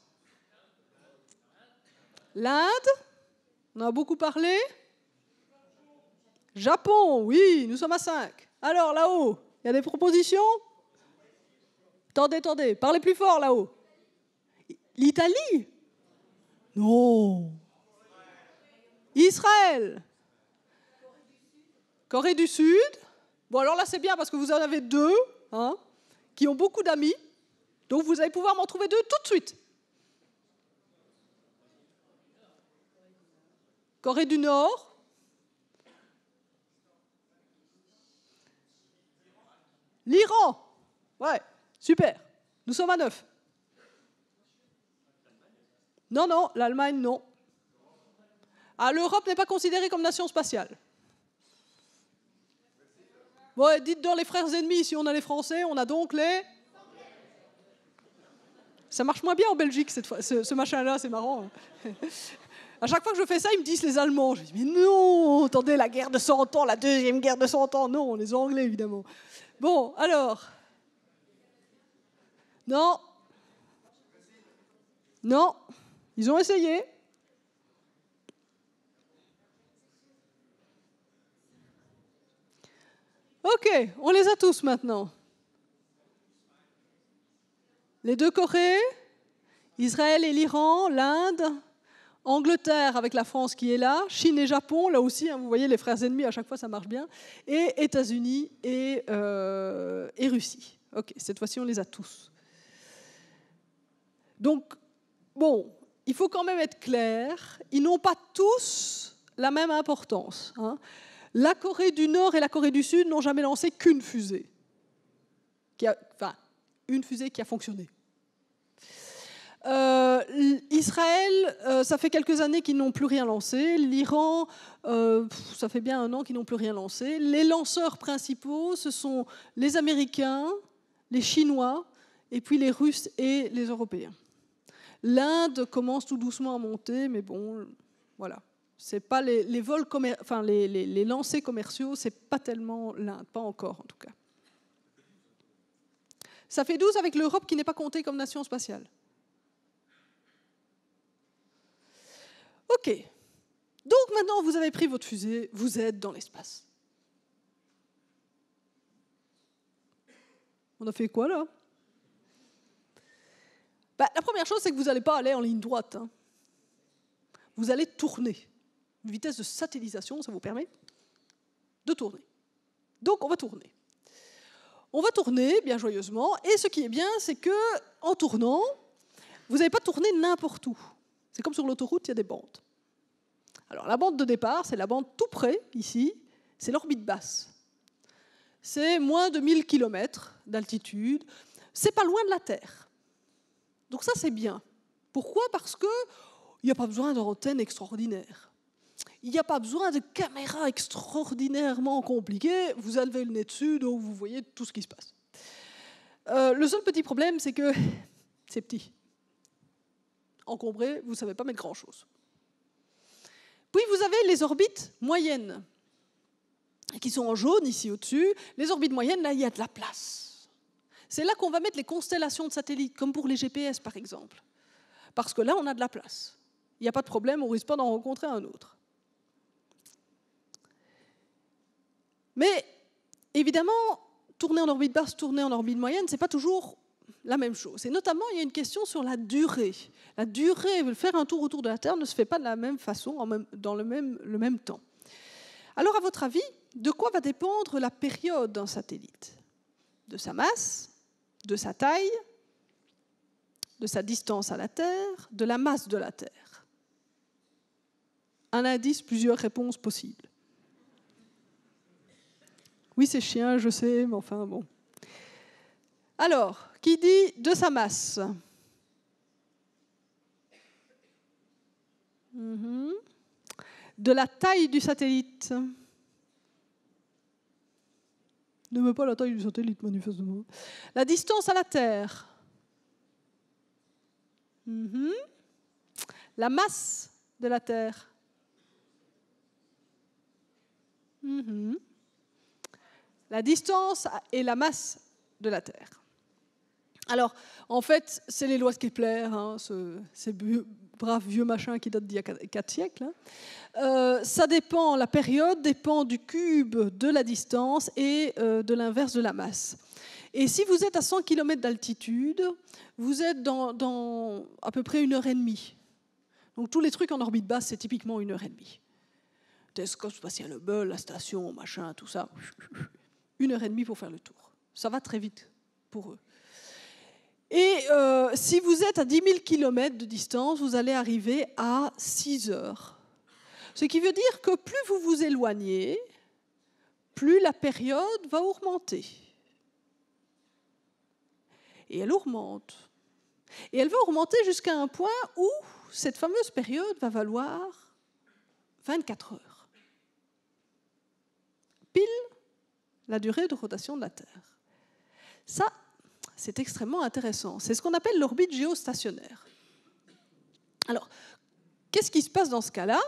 l'Inde, on en a beaucoup parlé, Japon, oui, nous sommes à cinq. Alors là-haut, il y a des propositions Attendez, attendez, parlez plus fort là-haut. L'Italie Non. Israël Corée du Sud Bon, alors là, c'est bien parce que vous en avez deux hein, qui ont beaucoup d'amis. Donc vous allez pouvoir m'en trouver deux tout de suite. Corée du Nord. L'Iran. Ouais. Super, nous sommes à neuf. Non, non, l'Allemagne, non. Ah, l'Europe n'est pas considérée comme nation spatiale. Ouais, dites donc les frères ennemis, si on a les Français, on a donc les... Ça marche moins bien en Belgique, cette fois, ce, machin-là, c'est marrant. Hein. À chaque fois que je fais ça, ils me disent les Allemands. Je dis, mais non, attendez, la guerre de 100 ans, la deuxième guerre de 100 ans. Non, les Anglais, évidemment. Bon, alors, non. Non. Ils ont essayé. Ok, on les a tous maintenant. Les deux Corées, Israël et l'Iran, l'Inde, Angleterre avec la France qui est là, Chine et Japon, là aussi, hein, vous voyez les frères ennemis, à chaque fois ça marche bien, et États-Unis et, euh, et Russie. Ok, cette fois-ci on les a tous. Donc, bon, il faut quand même être clair, ils n'ont pas tous la même importance. Hein. La Corée du Nord et la Corée du Sud n'ont jamais lancé qu'une fusée. enfin, une fusée qui a fonctionné. Euh, Israël, euh, ça fait quelques années qu'ils n'ont plus rien lancé. L'Iran, euh, ça fait bien un an qu'ils n'ont plus rien lancé. Les lanceurs principaux, ce sont les Américains, les Chinois, et puis les Russes et les Européens. L'Inde commence tout doucement à monter, mais bon, voilà. C'est pas les, vols, enfin les, lancers commerciaux, c'est pas tellement l'Inde, pas encore en tout cas. Ça fait 12 avec l'Europe qui n'est pas comptée comme nation spatiale. Ok. Donc maintenant, vous avez pris votre fusée, vous êtes dans l'espace. On a fait quoi là bah, la première chose, c'est que vous n'allez pas aller en ligne droite. Hein. Vous allez tourner. Une vitesse de satellisation, ça vous permet de tourner. Donc on va tourner. On va tourner bien joyeusement, et ce qui est bien, c'est que en tournant, vous n'allez pas tourner n'importe où. C'est comme sur l'autoroute, il y a des bandes. Alors la bande de départ, c'est la bande tout près, ici, c'est l'orbite basse. C'est moins de 1000 km d'altitude, c'est pas loin de la Terre. Donc ça, c'est bien. Pourquoi Parce qu'il n'y a pas besoin d'antenne extraordinaire. Il n'y a pas besoin de caméra extraordinairement compliquée. Vous avez le nez dessus, donc vous voyez tout ce qui se passe. Euh, le seul petit problème, c'est que c'est petit. Encombré, vous ne savez pas mettre grand-chose. Puis vous avez les orbites moyennes, qui sont en jaune ici au-dessus. Les orbites moyennes, là, il y a de la place c'est là qu'on va mettre les constellations de satellites, comme pour les GPS par exemple. Parce que là, on a de la place. Il n'y a pas de problème, on risque pas d'en rencontrer un autre. Mais évidemment, tourner en orbite basse, tourner en orbite moyenne, ce n'est pas toujours la même chose. Et notamment, il y a une question sur la durée. La durée, faire un tour autour de la Terre ne se fait pas de la même façon, dans le même temps. Alors, à votre avis, de quoi va dépendre la période d'un satellite De sa masse de sa taille, de sa distance à la Terre, de la masse de la Terre. Un indice, plusieurs réponses possibles. Oui, c'est chien, je sais, mais enfin bon. Alors, qui dit de sa masse mhm. De la taille du satellite ne mets pas la taille du satellite, manifestement. La distance à la Terre. Mhm. La masse de la Terre. Mhm. La distance et la masse de la Terre. Alors, en fait, c'est les lois qui Kepler, hein, ce, brave vieux machin qui date d'il y a 4 siècles. Hein. Euh, ça dépend, la période dépend du cube, de la distance et euh, de l'inverse de la masse. Et si vous êtes à 100 km d'altitude, vous êtes dans, à peu près une heure et demie. Donc tous les trucs en orbite basse, c'est typiquement une heure et demie. Telescope spatial Hubble, la station, machin, tout ça. Une heure et demie pour faire le tour. Ça va très vite pour eux. Et euh, si vous êtes à 10 000 km de distance, vous allez arriver à 6 heures. Ce qui veut dire que plus vous vous éloignez, plus la période va augmenter. Et elle augmente. Et elle va augmenter jusqu'à un point où cette fameuse période va valoir 24 heures. Pile la durée de rotation de la Terre. Ça, c'est extrêmement intéressant. C'est ce qu'on appelle l'orbite géostationnaire. Alors, qu'est-ce qui se passe dans ce cas-là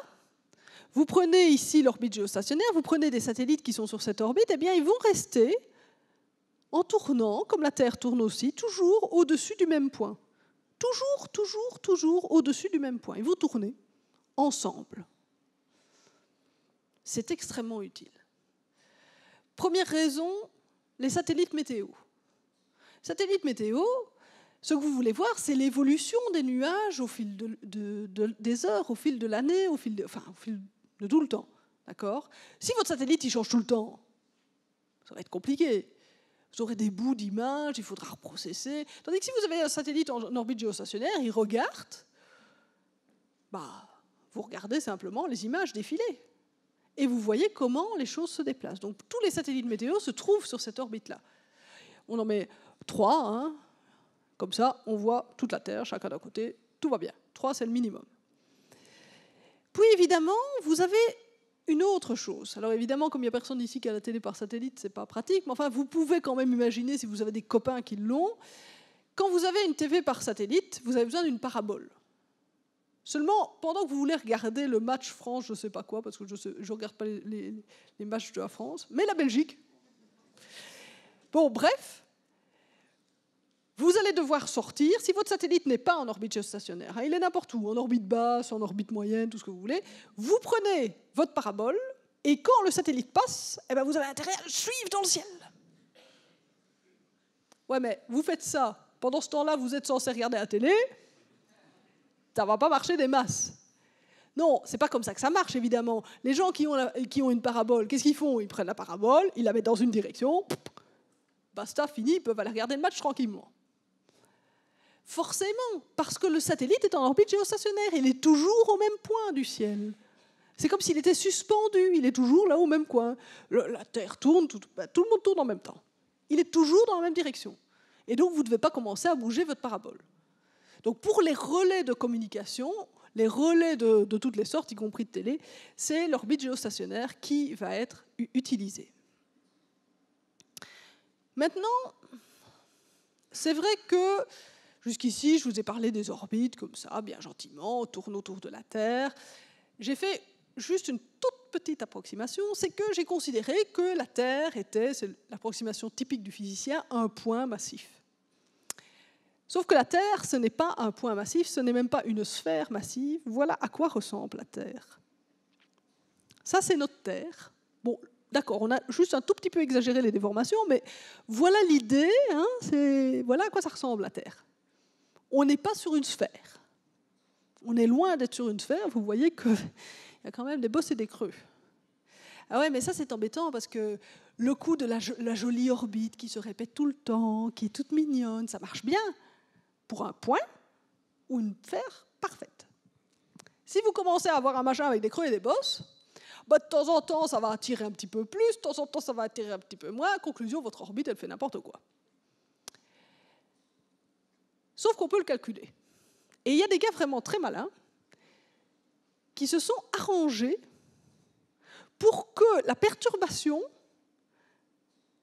Vous prenez ici l'orbite géostationnaire, vous prenez des satellites qui sont sur cette orbite, et eh bien ils vont rester en tournant, comme la Terre tourne aussi, toujours au-dessus du même point. Toujours, toujours, toujours au-dessus du même point. Ils vont tourner ensemble. C'est extrêmement utile. Première raison, les satellites météo. Satellite météo, ce que vous voulez voir, c'est l'évolution des nuages au fil des heures, au fil de l'année, au, fil de tout le temps. D'accord Si votre satellite, il change tout le temps, ça va être compliqué. Vous aurez des bouts d'images, il faudra reprocesser. Tandis que si vous avez un satellite en orbite géostationnaire, il regarde, bah, vous regardez simplement les images défilées Et vous voyez comment les choses se déplacent. Donc tous les satellites météo se trouvent sur cette orbite-là. On en met 3, hein. comme ça on voit toute la Terre, chacun d'un côté, tout va bien. 3, c'est le minimum. Puis évidemment, vous avez une autre chose. Alors évidemment, comme il n'y a personne ici qui a la télé par satellite, c'est pas pratique, mais enfin, vous pouvez quand même imaginer, si vous avez des copains qui l'ont, quand vous avez une télé par satellite, vous avez besoin d'une parabole. Seulement, pendant que vous voulez regarder le match France, je ne sais pas quoi, parce que je ne regarde pas les matchs de la France, mais la Belgique. Bon, bref, vous allez devoir sortir, si votre satellite n'est pas en orbite géostationnaire, hein, il est n'importe où, en orbite basse, en orbite moyenne, tout ce que vous voulez, vous prenez votre parabole, et quand le satellite passe, eh ben vous avez intérêt à le suivre dans le ciel. Ouais, mais vous faites ça, pendant ce temps-là, vous êtes censé regarder la télé, ça va pas marcher des masses. Non, c'est pas comme ça que ça marche, évidemment. Les gens qui ont, qui ont une parabole, qu'est-ce qu'ils font Ils prennent la parabole, ils la mettent dans une direction, basta, fini, ils peuvent aller regarder le match tranquillement. Forcément, parce que le satellite est en orbite géostationnaire, il est toujours au même point du ciel. C'est comme s'il était suspendu, il est toujours là au même coin. la Terre tourne, bah, tout, le monde tourne en même temps. Il est toujours dans la même direction. Et donc, vous ne devez pas commencer à bouger votre parabole. Donc, pour les relais de communication, les relais de toutes les sortes, y compris de télé, c'est l'orbite géostationnaire qui va être utilisée. Maintenant, c'est vrai que Jusqu'ici, je vous ai parlé des orbites comme ça, bien gentiment, autour de la Terre. J'ai fait juste une toute petite approximation, c'est que j'ai considéré que la Terre était, c'est l'approximation typique du physicien, un point massif. Sauf que la Terre, ce n'est pas un point massif, ce n'est même pas une sphère massive. Voilà à quoi ressemble la Terre. Ça, c'est notre Terre. Bon, d'accord, on a juste un tout petit peu exagéré les déformations, mais voilà l'idée, hein, voilà à quoi ça ressemble la Terre on n'est pas sur une sphère. On est loin d'être sur une sphère, vous voyez qu'il y a quand même des bosses et des creux. Ah ouais, mais ça c'est embêtant parce que le coup de la, jolie orbite qui se répète tout le temps, qui est toute mignonne, ça marche bien pour un point ou une sphère parfaite. Si vous commencez à avoir un machin avec des creux et des bosses, bah, de temps en temps ça va attirer un petit peu plus, de temps en temps ça va attirer un petit peu moins. Conclusion, votre orbite elle fait n'importe quoi. Sauf qu'on peut le calculer. Et il y a des gars vraiment très malins qui se sont arrangés pour que la perturbation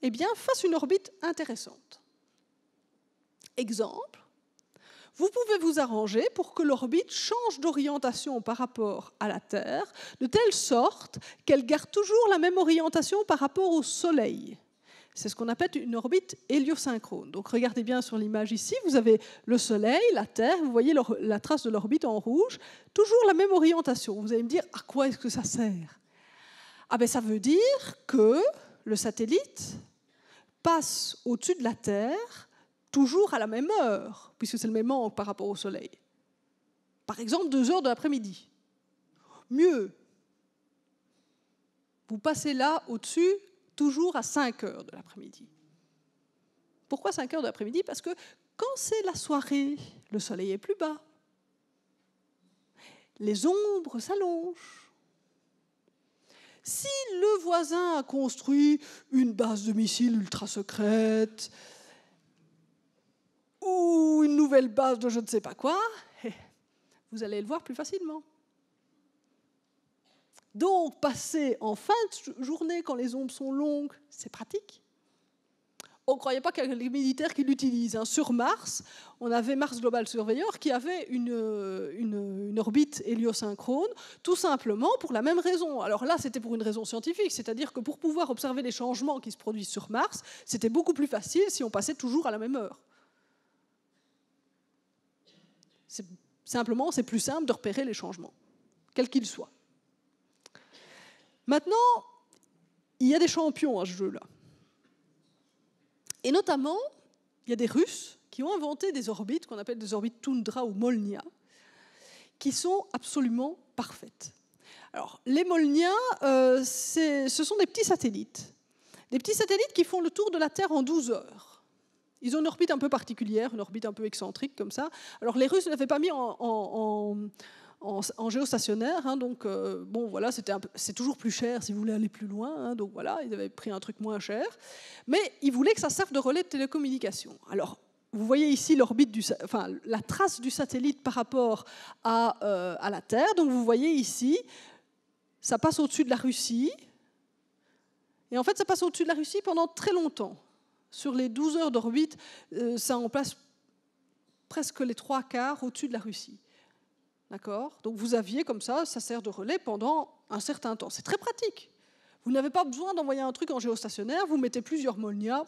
eh bien, fasse une orbite intéressante. Exemple, vous pouvez vous arranger pour que l'orbite change d'orientation par rapport à la Terre, de telle sorte qu'elle garde toujours la même orientation par rapport au Soleil. C'est ce qu'on appelle une orbite héliosynchrone. Donc regardez bien sur l'image ici, vous avez le Soleil, la Terre, vous voyez la trace de l'orbite en rouge, toujours la même orientation. Vous allez me dire, à quoi est-ce que ça sert Ah ben ça veut dire que le satellite passe au-dessus de la Terre toujours à la même heure, puisque c'est le même angle par rapport au Soleil. Par exemple, deux heures de l'après-midi. Mieux, vous passez là au-dessus toujours à 5 heures de l'après-midi. Pourquoi 5 heures de l'après-midi Parce que quand c'est la soirée, le soleil est plus bas. Les ombres s'allongent. Si le voisin a construit une base de missiles ultra secrète ou une nouvelle base de je ne sais pas quoi, eh, vous allez le voir plus facilement. Donc, passer en fin de journée, quand les ombres sont longues, c'est pratique. On ne croyait pas qu'il y ait les militaires qui l'utilisent. Hein. Sur Mars, on avait Mars Global Surveyor qui avait une, euh, une, orbite héliosynchrone, tout simplement pour la même raison. Alors là, c'était pour une raison scientifique, c'est-à-dire que pour pouvoir observer les changements qui se produisent sur Mars, c'était beaucoup plus facile si on passait toujours à la même heure. Simplement, c'est plus simple de repérer les changements, quels qu'ils soient. Maintenant, il y a des champions à ce jeu-là. Et notamment, il y a des Russes qui ont inventé des orbites qu'on appelle des orbites Tundra ou Molnia, qui sont absolument parfaites. Alors, les Molnia, euh, ce sont des petits satellites. Des petits satellites qui font le tour de la Terre en 12 heures. Ils ont une orbite un peu particulière, une orbite un peu excentrique comme ça. Alors, les Russes ne l'avaient pas mis en en, géostationnaire. Hein, donc, euh, bon, voilà, c'est toujours plus cher si vous voulez aller plus loin. Hein, donc, voilà, ils avaient pris un truc moins cher. Mais ils voulaient que ça serve de relais de télécommunication. Alors, vous voyez ici l'orbite enfin, la trace du satellite par rapport euh, à, la Terre. Donc, vous voyez ici, ça passe au-dessus de la Russie. Et en fait, ça passe au-dessus de la Russie pendant très longtemps. Sur les 12 heures d'orbite, euh, ça en place presque les trois quarts au-dessus de la Russie. D'accord Donc vous aviez comme ça, ça sert de relais pendant un certain temps. C'est très pratique. Vous n'avez pas besoin d'envoyer un truc en géostationnaire, vous mettez plusieurs molnia,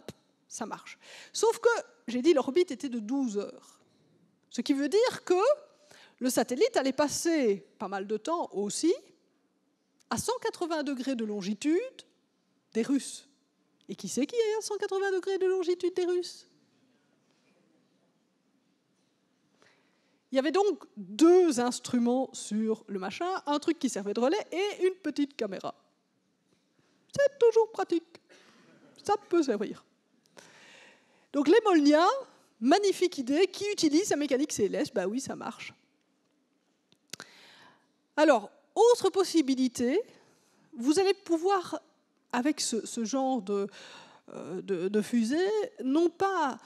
ça marche. Sauf que, j'ai dit, l'orbite était de 12 heures. Ce qui veut dire que le satellite allait passer pas mal de temps aussi à 180 degrés de longitude des Russes. Et qui c'est qui est à 180 degrés de longitude des Russes Il y avait donc deux instruments sur le machin, un truc qui servait de relais et une petite caméra. C'est toujours pratique. Ça peut servir. Donc les Molnia, magnifique idée, qui utilise sa mécanique Céleste, bah oui, ça marche. Alors, autre possibilité, vous allez pouvoir, avec ce, genre euh, de fusée, non pas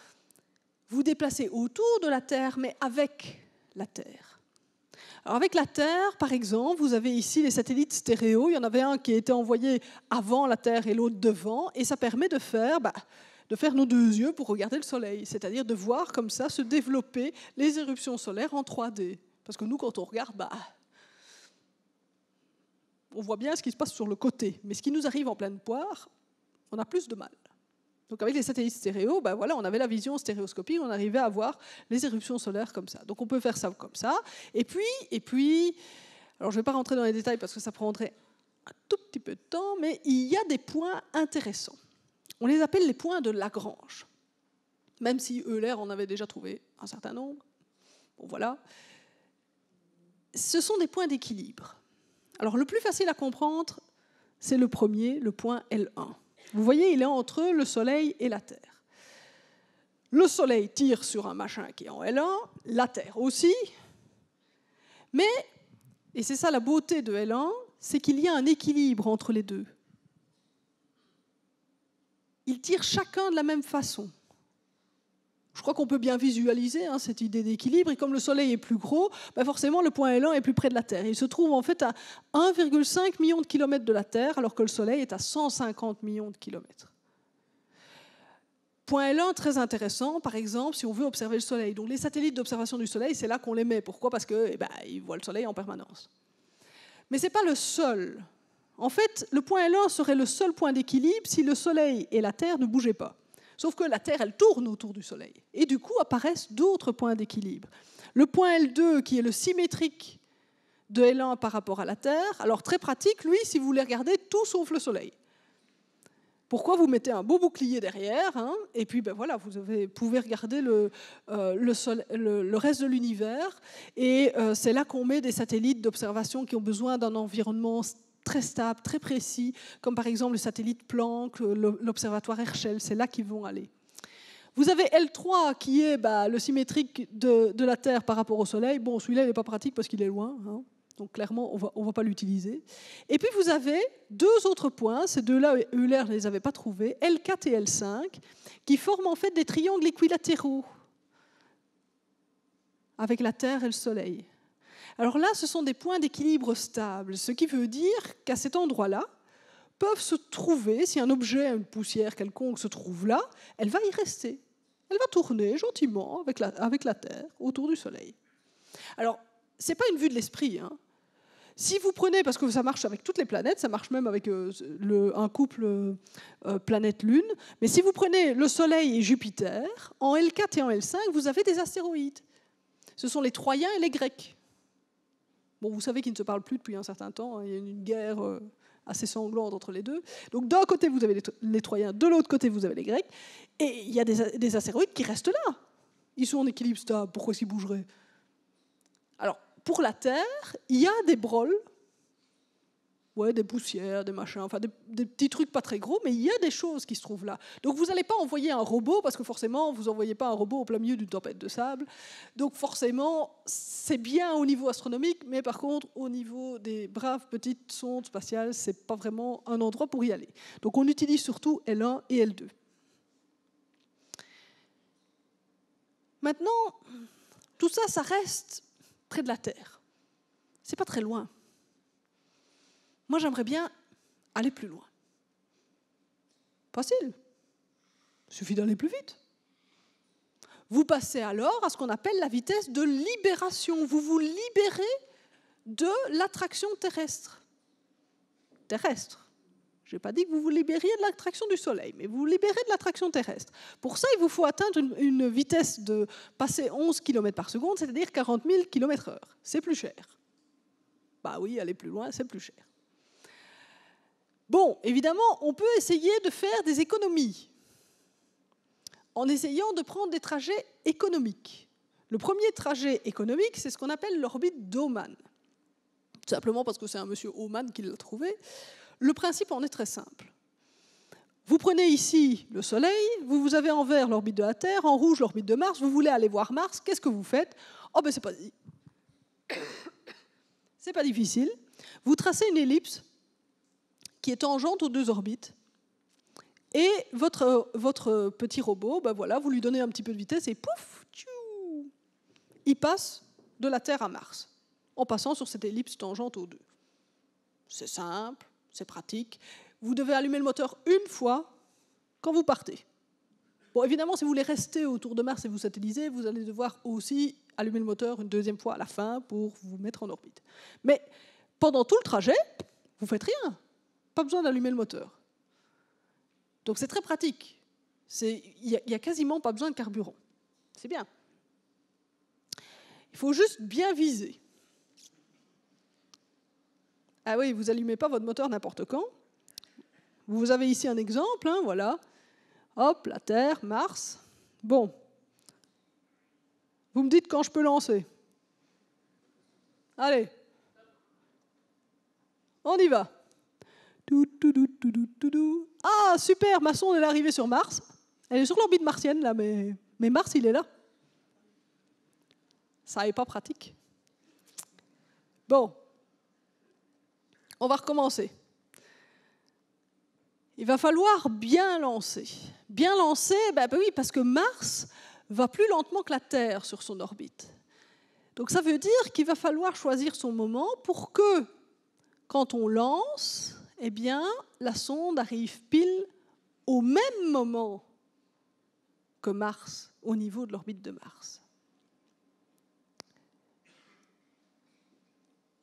vous déplacer autour de la Terre, mais avec la Terre. avec la Terre, par exemple, vous avez ici les satellites stéréo. Il y en avait un qui a été envoyé avant la Terre et l'autre devant, et ça permet de faire, bah, de faire nos deux yeux pour regarder le Soleil, c'est-à-dire de voir comme ça se développer les éruptions solaires en 3D. Parce que nous, quand on regarde, bah, on voit bien ce qui se passe sur le côté, mais ce qui nous arrive en pleine poire, on a plus de mal. Donc avec les satellites stéréo, ben voilà, on avait la vision stéréoscopique, on arrivait à voir les éruptions solaires comme ça. Donc on peut faire ça comme ça. Et puis, et puis, alors je ne vais pas rentrer dans les détails parce que ça prendrait un tout petit peu de temps, mais il y a des points intéressants. On les appelle les points de Lagrange, même si Euler en avait déjà trouvé un certain nombre. Bon voilà. Ce sont des points d'équilibre. Alors le plus facile à comprendre, c'est le premier, le point L1. Vous voyez, il est entre le Soleil et la Terre. Le Soleil tire sur un machin qui est en l la Terre aussi. Mais, et c'est ça la beauté de l c'est qu'il y a un équilibre entre les deux. Ils tirent chacun de la même façon je crois qu'on peut bien visualiser hein, cette idée d'équilibre. Et comme le Soleil est plus gros, bah, forcément le point L1 est plus près de la Terre. Il se trouve en fait à 1,5 million de kilomètres de la Terre, alors que le Soleil est à 150 millions de kilomètres. Point L1 très intéressant, par exemple, si on veut observer le Soleil. Donc les satellites d'observation du Soleil, c'est là qu'on les met. Pourquoi Parce qu'ils eh ben, voient le Soleil en permanence. Mais ce n'est pas le seul. En fait, le point L1 serait le seul point d'équilibre si le Soleil et la Terre ne bougeaient pas. Sauf que la Terre, elle tourne autour du Soleil. Et du coup, apparaissent d'autres points d'équilibre. Le point L2, qui est le symétrique de L1 par rapport à la Terre, alors très pratique, lui, si vous voulez regarder tout sauf le Soleil. Pourquoi vous mettez un beau bouclier derrière hein, Et puis, ben voilà, vous pouvez regarder euh, le, reste de l'univers. Et euh, c'est là qu'on met des satellites d'observation qui ont besoin d'un environnement très stable, très précis, comme par exemple le satellite Planck, euh, l'observatoire Herschel, c'est là qu'ils vont aller. Vous avez L3 qui est bah, le symétrique de, la Terre par rapport au Soleil. Bon, celui-là, il n'est pas pratique parce qu'il est loin. Hein. Donc clairement, on ne va pas l'utiliser. Et puis vous avez deux autres points, ces deux-là, Euler ne les avait pas trouvés, L4 et L5, qui forment en fait des triangles équilatéraux avec la Terre et le Soleil. Alors là, ce sont des points d'équilibre stable, ce qui veut dire qu'à cet endroit-là, peuvent se trouver, si un objet, une poussière quelconque se trouve là, elle va y rester. Elle va tourner gentiment avec la, Terre autour du Soleil. Alors, ce n'est pas une vue de l'esprit. Hein. Si vous prenez, parce que ça marche avec toutes les planètes, ça marche même avec euh, un couple euh, euh, planète-lune, mais si vous prenez le Soleil et Jupiter, en L4 et en L5, vous avez des astéroïdes. Ce sont les Troyens et les Grecs vous savez qu'ils ne se parlent plus depuis un certain temps, hein. il y a une guerre euh, assez sanglante entre les deux. Donc d'un côté, vous avez les, Troyens, de l'autre côté, vous avez les Grecs, et il y a des, astéroïdes qui restent là. Ils sont en équilibre stable, pourquoi s'ils bougeraient Alors, pour la Terre, il y a des brôles des poussières, des machins, enfin des, petits trucs pas très gros, mais il y a des choses qui se trouvent là. Donc vous n'allez pas envoyer un robot, parce que forcément, vous n'envoyez pas un robot au plein milieu d'une tempête de sable. Donc forcément, c'est bien au niveau astronomique, mais par contre, au niveau des braves petites sondes spatiales, c'est pas vraiment un endroit pour y aller. Donc on utilise surtout L1 et L2. Maintenant, tout ça, ça reste près de la Terre. C'est pas très loin. Moi, j'aimerais bien aller plus loin. Facile. Il suffit d'aller plus vite. Vous passez alors à ce qu'on appelle la vitesse de libération. Vous vous libérez de l'attraction terrestre. Terrestre. Je n'ai pas dit que vous vous libériez de l'attraction du Soleil, mais vous vous libérez de l'attraction terrestre. Pour ça, il vous faut atteindre une, vitesse de passer 11 km par seconde, c'est-à-dire 40 000 km/h. C'est plus cher. Bah oui, aller plus loin, c'est plus cher. Bon, évidemment, on peut essayer de faire des économies en essayant de prendre des trajets économiques. Le premier trajet économique, c'est ce qu'on appelle l'orbite d'Oman. simplement parce que c'est un monsieur Oman qui l'a trouvé. Le principe en est très simple. Vous prenez ici le Soleil, vous, vous avez en vert l'orbite de la Terre, en rouge l'orbite de Mars, vous voulez aller voir Mars, qu'est-ce que vous faites Oh ben c'est pas... C'est pas difficile. Vous tracez une ellipse qui est tangente aux deux orbites. Et votre, votre petit robot, ben voilà, vous lui donnez un petit peu de vitesse et pouf, il passe de la Terre à Mars, en passant sur cette ellipse tangente aux deux. C'est simple, c'est pratique. Vous devez allumer le moteur une fois quand vous partez. Bon, évidemment, si vous voulez rester autour de Mars et vous satelliser, vous allez devoir aussi allumer le moteur une deuxième fois à la fin pour vous mettre en orbite. Mais pendant tout le trajet, vous faites rien pas besoin d'allumer le moteur. Donc c'est très pratique. Il n'y a, quasiment pas besoin de carburant. C'est bien. Il faut juste bien viser. Ah oui, vous allumez pas votre moteur n'importe quand. Vous avez ici un exemple, hein, voilà. Hop, la Terre, Mars. Bon. Vous me dites quand je peux lancer. Allez. On y va. Ah, super, ma sonde est arrivée sur Mars. Elle est sur l'orbite martienne, là, mais, Mars, il est là. Ça n'est pas pratique. Bon, on va recommencer. Il va falloir bien lancer. Bien lancer, ben oui, parce que Mars va plus lentement que la Terre sur son orbite. Donc ça veut dire qu'il va falloir choisir son moment pour que, quand on lance, eh bien, la sonde arrive pile au même moment que Mars, au niveau de l'orbite de Mars.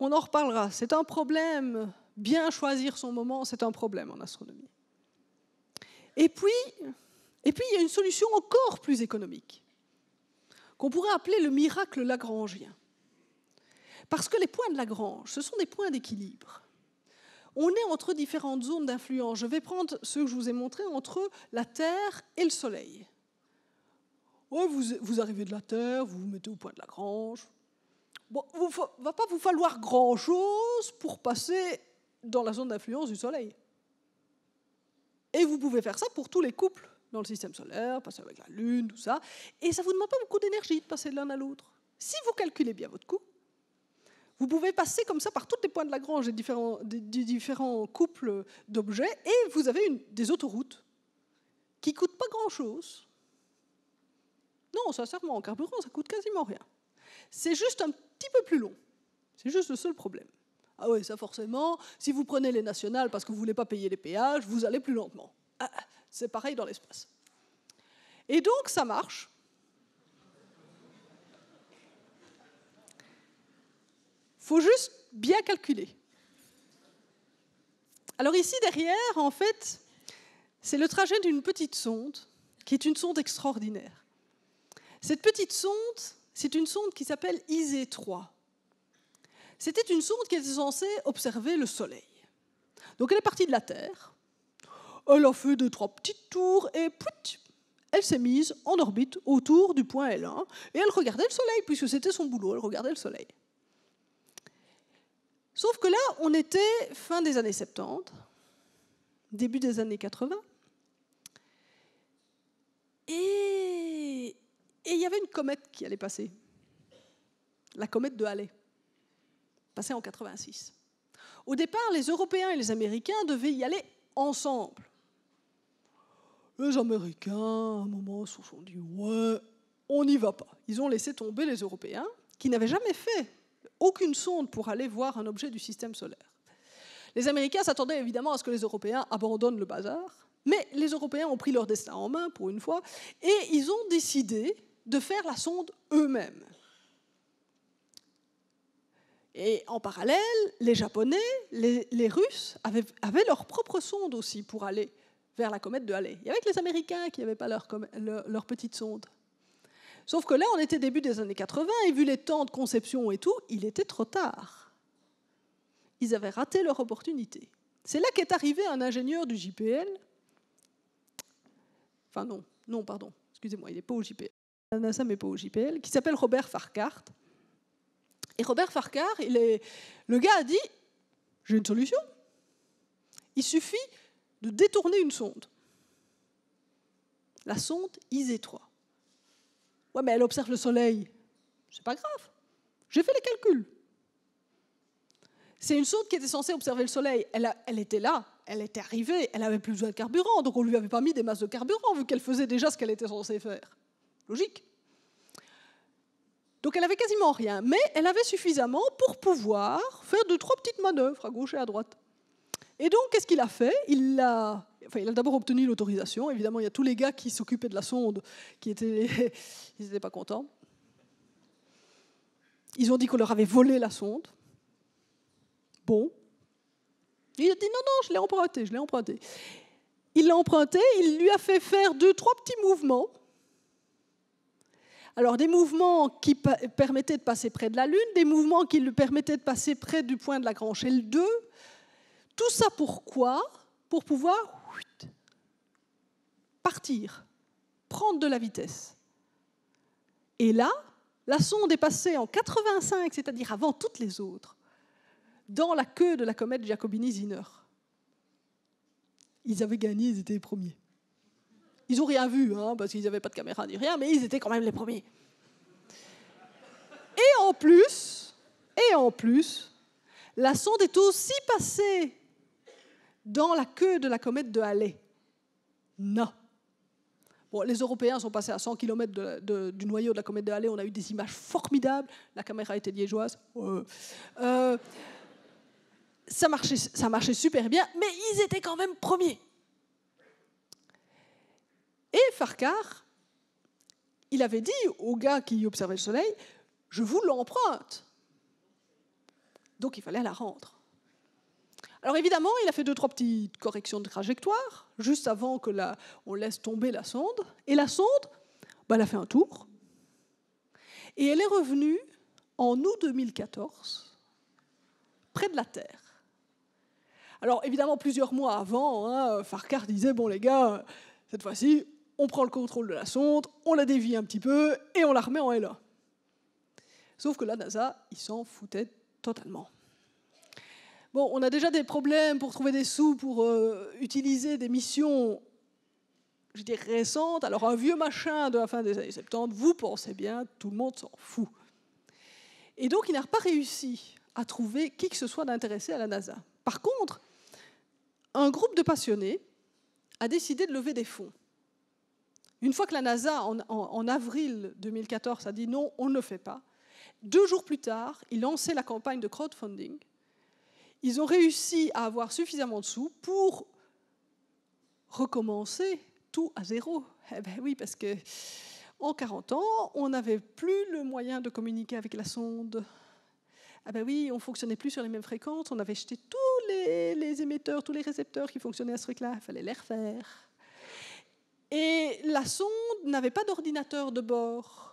On en reparlera. C'est un problème. Bien choisir son moment, c'est un problème en astronomie. Et puis, et puis, il y a une solution encore plus économique, qu'on pourrait appeler le miracle lagrangien. Parce que les points de Lagrange, ce sont des points d'équilibre on est entre différentes zones d'influence. Je vais prendre ce que je vous ai montré entre la Terre et le Soleil. vous, arrivez de la Terre, vous vous mettez au point de la grange. Bon, il ne va pas vous falloir grand-chose pour passer dans la zone d'influence du Soleil. Et vous pouvez faire ça pour tous les couples dans le système solaire, passer avec la Lune, tout ça. Et ça ne vous demande pas beaucoup d'énergie de passer de l'un à l'autre. Si vous calculez bien votre coût, vous pouvez passer comme ça par tous les points de la grange différents, des, différents couples d'objets et vous avez une, des autoroutes qui ne coûtent pas grand-chose. Non, sincèrement, en carburant, ça coûte quasiment rien. C'est juste un petit peu plus long. C'est juste le seul problème. Ah oui, ça forcément, si vous prenez les nationales parce que vous ne voulez pas payer les péages, vous allez plus lentement. Ah, ah, c'est pareil dans l'espace. Et donc, ça marche. faut juste bien calculer. Alors ici, derrière, en fait, c'est le trajet d'une petite sonde, qui est une sonde extraordinaire. Cette petite sonde, c'est une sonde qui s'appelle ISE-3. C'était une sonde qui était censée observer le Soleil. Donc elle est partie de la Terre, elle a fait deux, trois petites tours et put, elle s'est mise en orbite autour du point L1 et elle regardait le Soleil, puisque c'était son boulot, elle regardait le Soleil. Sauf que là, on était fin des années 70, début des années 80. Et il y avait une comète qui allait passer. La comète de Halley. Passée en 86. Au départ, les Européens et les Américains devaient y aller ensemble. Les Américains, à un moment, se sont dit Ouais, on n'y va pas. Ils ont laissé tomber les Européens, qui n'avaient jamais fait aucune sonde pour aller voir un objet du système solaire. Les Américains s'attendaient évidemment à ce que les Européens abandonnent le bazar, mais les Européens ont pris leur destin en main pour une fois, et ils ont décidé de faire la sonde eux-mêmes. Et en parallèle, les Japonais, les, Russes avaient, leur propre sonde aussi pour aller vers la comète de Halley. Il n'y avait que les Américains qui n'avaient pas leur petite sonde. Sauf que là, on était début des années 80, et vu les temps de conception et tout, il était trop tard. Ils avaient raté leur opportunité. C'est là qu'est arrivé un ingénieur du JPL. Enfin non, non, pardon, excusez-moi, il n'est pas au JPL. NASA, n'est pas au JPL, qui s'appelle Robert Farquhar. Et Robert Farquhar, le gars a dit, j'ai une solution. Il suffit de détourner une sonde. La sonde iz 3 Ouais, mais elle observe le soleil. C'est pas grave. J'ai fait les calculs. C'est une sonde qui était censée observer le soleil. Elle, elle était là, elle était arrivée, elle avait plus besoin de carburant, donc on lui avait pas mis des masses de carburant vu qu'elle faisait déjà ce qu'elle était censée faire. Logique. Donc elle avait quasiment rien, mais elle avait suffisamment pour pouvoir faire de trois petites manœuvres à gauche et à droite. Et donc qu'est-ce qu'il a fait Il l'a enfin, il a d'abord obtenu l'autorisation. Évidemment, il y a tous les gars qui s'occupaient de la sonde qui étaient, ils n'étaient pas contents. Ils ont dit qu'on leur avait volé la sonde. Bon. il a dit non, non, je l'ai emprunté, je l'ai emprunté. Il l'a emprunté, il lui a fait faire deux, trois petits mouvements. Alors des mouvements qui permettaient de passer près de la Lune, des mouvements qui lui permettaient de passer près du point de la Lagrange L2. Tout ça pourquoi Pour pouvoir partir, prendre de la vitesse. Et là, la sonde est passée en 85, c'est-à-dire avant toutes les autres, dans la queue de la comète jacobini zinner Ils avaient gagné, ils étaient les premiers. Ils n'ont rien vu, hein, parce qu'ils n'avaient pas de caméra ni rien, mais ils étaient quand même les premiers. Et en plus, et en plus, la sonde est aussi passée dans la queue de la comète de Halley. Non les Européens sont passés à 100 km du noyau de la comète de Halley. On a eu des images formidables. La caméra était liégeoise. Euh, ça, marchait, ça marchait super bien, mais ils étaient quand même premiers. Et Farquhar, il avait dit au gars qui observait le soleil, je vous l'emprunte. Donc il fallait la rendre. Alors évidemment, il a fait deux, trois petites corrections de trajectoire, juste avant que la, on laisse tomber la sonde. Et la sonde, bah, elle a fait un tour. Et elle est revenue en août 2014, près de la Terre. Alors évidemment, plusieurs mois avant, hein, Farquhar disait, bon les gars, cette fois-ci, on prend le contrôle de la sonde, on la dévie un petit peu et on la remet en L1. Sauf que la NASA, il s'en foutait totalement. Bon, on a déjà des problèmes pour trouver des sous pour euh, utiliser des missions, je dirais, récentes. Alors, un vieux machin de la fin des années 70, vous pensez bien, tout le monde s'en fout. Et donc, il n'a pas réussi à trouver qui que ce soit d'intéressé à la NASA. Par contre, un groupe de passionnés a décidé de lever des fonds. Une fois que la NASA, en avril 2014, a dit non, on ne le fait pas, deux jours plus tard, il lançait la campagne de crowdfunding ils ont réussi à avoir suffisamment de sous pour recommencer tout à zéro. Eh ben oui, parce que en 40 ans, on n'avait plus le moyen de communiquer avec la sonde. Ah ben oui, on fonctionnait plus sur les mêmes fréquences, on avait jeté tous les, les émetteurs, tous les récepteurs qui fonctionnaient à ce truc-là, il fallait les refaire. Et la sonde n'avait pas d'ordinateur de bord.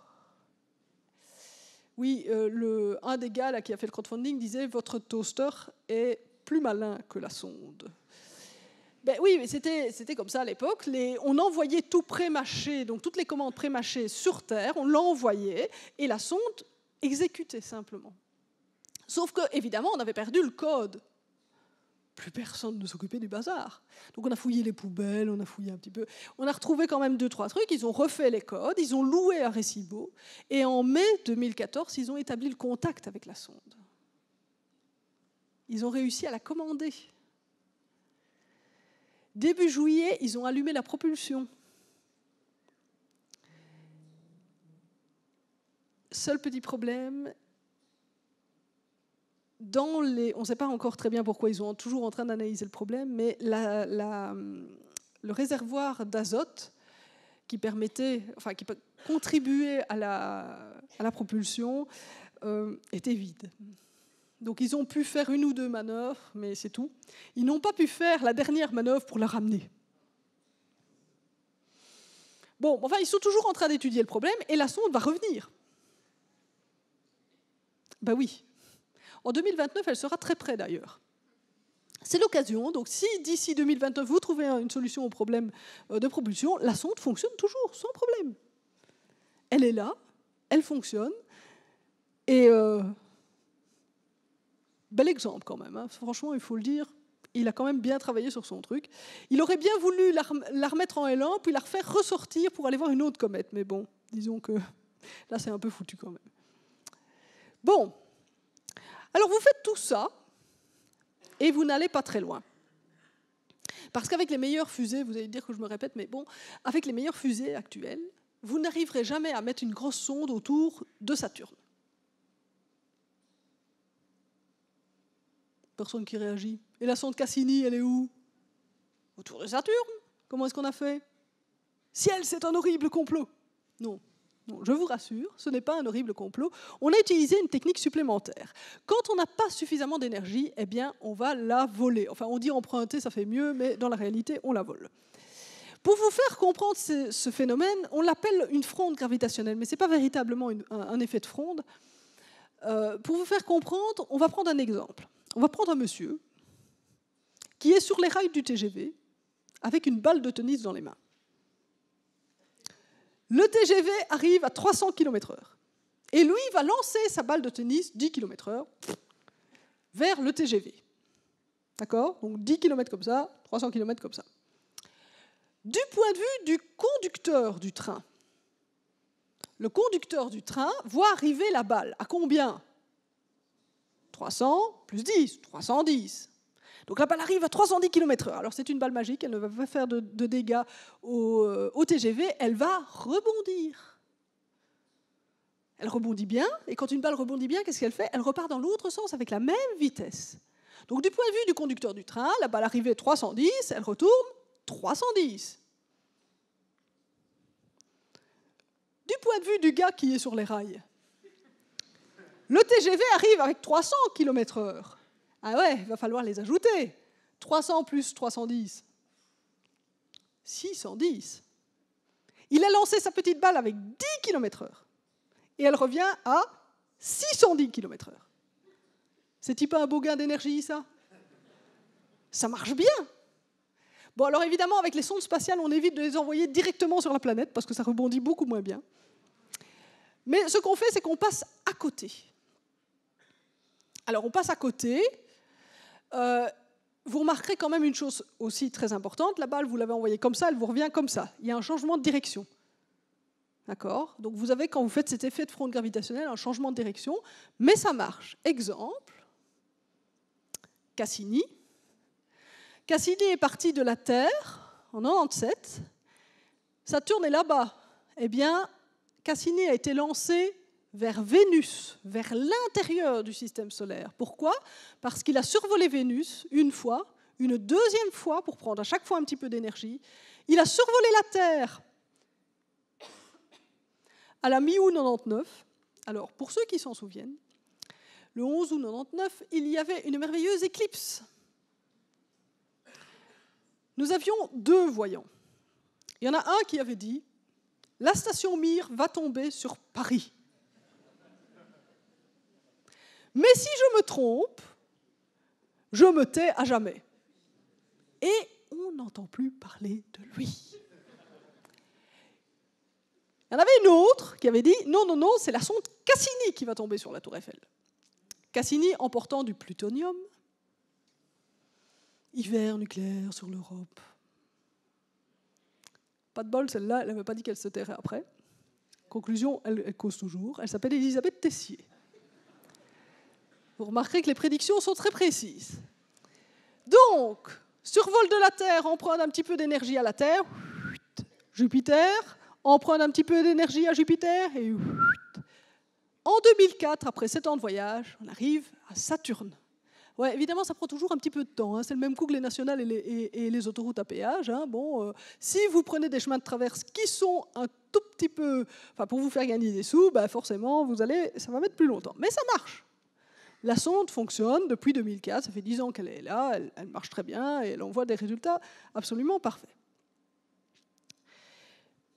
Oui, euh, un des gars qui a fait le crowdfunding disait Votre toaster est plus malin que la sonde. Ben oui, mais c'était, comme ça à l'époque. on envoyait tout pré-mâché, donc toutes les commandes pré-mâchées sur Terre, on l'envoyait et la sonde exécutait simplement. Sauf que, évidemment, on avait perdu le code plus personne ne s'occupait du bazar. Donc on a fouillé les poubelles, on a fouillé un petit peu. On a retrouvé quand même deux, trois trucs. Ils ont refait les codes, ils ont loué un récibo. Et en mai 2014, ils ont établi le contact avec la sonde. Ils ont réussi à la commander. Début juillet, ils ont allumé la propulsion. Seul petit problème, on ne sait pas encore très bien pourquoi ils sont toujours en train d'analyser le problème, mais le réservoir d'azote qui permettait, enfin qui contribuait à la, à la propulsion euh, était vide. Donc ils ont pu faire une ou deux manœuvres, mais c'est tout. Ils n'ont pas pu faire la dernière manœuvre pour la ramener. Bon, enfin, ils sont toujours en train d'étudier le problème et la sonde va revenir. Ben oui, en 2029, elle sera très près d'ailleurs. C'est l'occasion. Donc, si d'ici 2029, vous trouvez une solution au problème euh, de propulsion, la sonde fonctionne toujours, sans problème. Elle est là, elle fonctionne. Et euh, bel exemple quand même. Hein. Franchement, il faut le dire, il a quand même bien travaillé sur son truc. Il aurait bien voulu la, la remettre en élan, puis la refaire ressortir pour aller voir une autre comète. Mais bon, disons que là, c'est un peu foutu quand même. Bon, alors vous faites tout ça et vous n'allez pas très loin. Parce qu'avec les meilleures fusées, vous allez dire que je me répète, mais bon, avec les meilleures fusées actuelles, vous n'arriverez jamais à mettre une grosse sonde autour de Saturne. Personne qui réagit. Et la sonde Cassini, elle est où Autour de Saturne. Comment est-ce qu'on a fait Ciel, c'est un horrible complot. Non, je vous rassure, ce n'est pas un horrible complot. On a utilisé une technique supplémentaire. Quand on n'a pas suffisamment d'énergie, eh bien, on va la voler. Enfin, on dit emprunter, ça fait mieux, mais dans la réalité, on la vole. Pour vous faire comprendre ce, phénomène, on l'appelle une fronde gravitationnelle, mais ce n'est pas véritablement un, effet de fronde. Euh, pour vous faire comprendre, on va prendre un exemple. On va prendre un monsieur qui est sur les rails du TGV avec une balle de tennis dans les mains. Le TGV arrive à 300 km/h. Et lui va lancer sa balle de tennis, 10 km/h, vers le TGV. D'accord Donc 10 km comme ça, 300 km comme ça. Du point de vue du conducteur du train, le conducteur du train voit arriver la balle. À combien 300 plus 10, 310. Donc la balle arrive à 310 km/h. Alors c'est une balle magique, elle ne va pas faire de, dégâts au, euh, TGV, elle va rebondir. Elle rebondit bien, et quand une balle rebondit bien, qu'est-ce qu'elle fait Elle repart dans l'autre sens avec la même vitesse. Donc du point de vue du conducteur du train, la balle à 310, elle retourne 310. Du point de vue du gars qui est sur les rails, le TGV arrive avec 300 km/h. Ah ouais, il va falloir les ajouter. 300 plus 310. 610. Il a lancé sa petite balle avec 10 km/h. Et elle revient à 610 km/h. C'est-il pas un beau gain d'énergie, ça Ça marche bien. Bon, alors évidemment, avec les sondes spatiales, on évite de les envoyer directement sur la planète parce que ça rebondit beaucoup moins bien. Mais ce qu'on fait, c'est qu'on passe à côté. Alors, on passe à côté euh, vous remarquerez quand même une chose aussi très importante, la balle, vous l'avez envoyée comme ça, elle vous revient comme ça. Il y a un changement de direction. D'accord Donc vous avez, quand vous faites cet effet de front gravitationnel, un changement de direction, mais ça marche. Exemple, Cassini. Cassini est parti de la Terre en 97. Saturne est là-bas. Eh bien, Cassini a été lancé vers Vénus, vers l'intérieur du système solaire. Pourquoi Parce qu'il a survolé Vénus une fois, une deuxième fois, pour prendre à chaque fois un petit peu d'énergie. Il a survolé la Terre à la mi-août 99. Alors, pour ceux qui s'en souviennent, le 11 août 99, il y avait une merveilleuse éclipse. Nous avions deux voyants. Il y en a un qui avait dit La station Mir va tomber sur Paris. Mais si je me trompe, je me tais à jamais. Et on n'entend plus parler de lui. Il y en avait une autre qui avait dit non, non, non, c'est la sonde Cassini qui va tomber sur la tour Eiffel. Cassini emportant du plutonium. Hiver nucléaire sur l'Europe. Pas de bol, celle-là, elle n'avait pas dit qu'elle se tairait après. Conclusion, elle, cause toujours. Elle s'appelle Elisabeth Tessier. Vous remarquerez que les prédictions sont très précises. Donc, survol de la Terre, on prend un petit peu d'énergie à la Terre, Jupiter, on prend un petit peu d'énergie à Jupiter, et en 2004, après 7 ans de voyage, on arrive à Saturne. Ouais, évidemment, ça prend toujours un petit peu de temps. Hein. C'est le même coup que les nationales et les, autoroutes à péage. Hein. Bon, euh, si vous prenez des chemins de traverse qui sont un tout petit peu, enfin, pour vous faire gagner des sous, bah forcément, vous allez, ça va mettre plus longtemps. Mais ça marche. La sonde fonctionne depuis 2004, ça fait 10 ans qu'elle est là, elle, marche très bien et elle envoie des résultats absolument parfaits.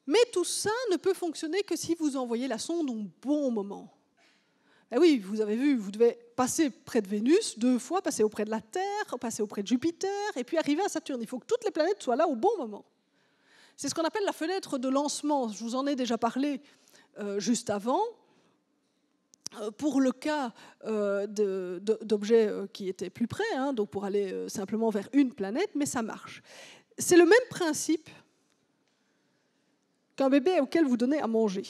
Mais tout ça ne peut fonctionner que si vous envoyez la sonde au bon moment. Eh oui, vous avez vu, vous devez passer près de Vénus deux fois, passer auprès de la Terre, passer auprès de Jupiter, et puis arriver à Saturne. Il faut que toutes les planètes soient là au bon moment. C'est ce qu'on appelle la fenêtre de lancement. Je vous en ai déjà parlé euh, juste avant. Euh, pour le cas euh, d'objets euh, qui étaient plus près, hein, donc pour aller simplement vers une planète, mais ça marche. C'est le même principe qu'un bébé auquel vous donnez à manger.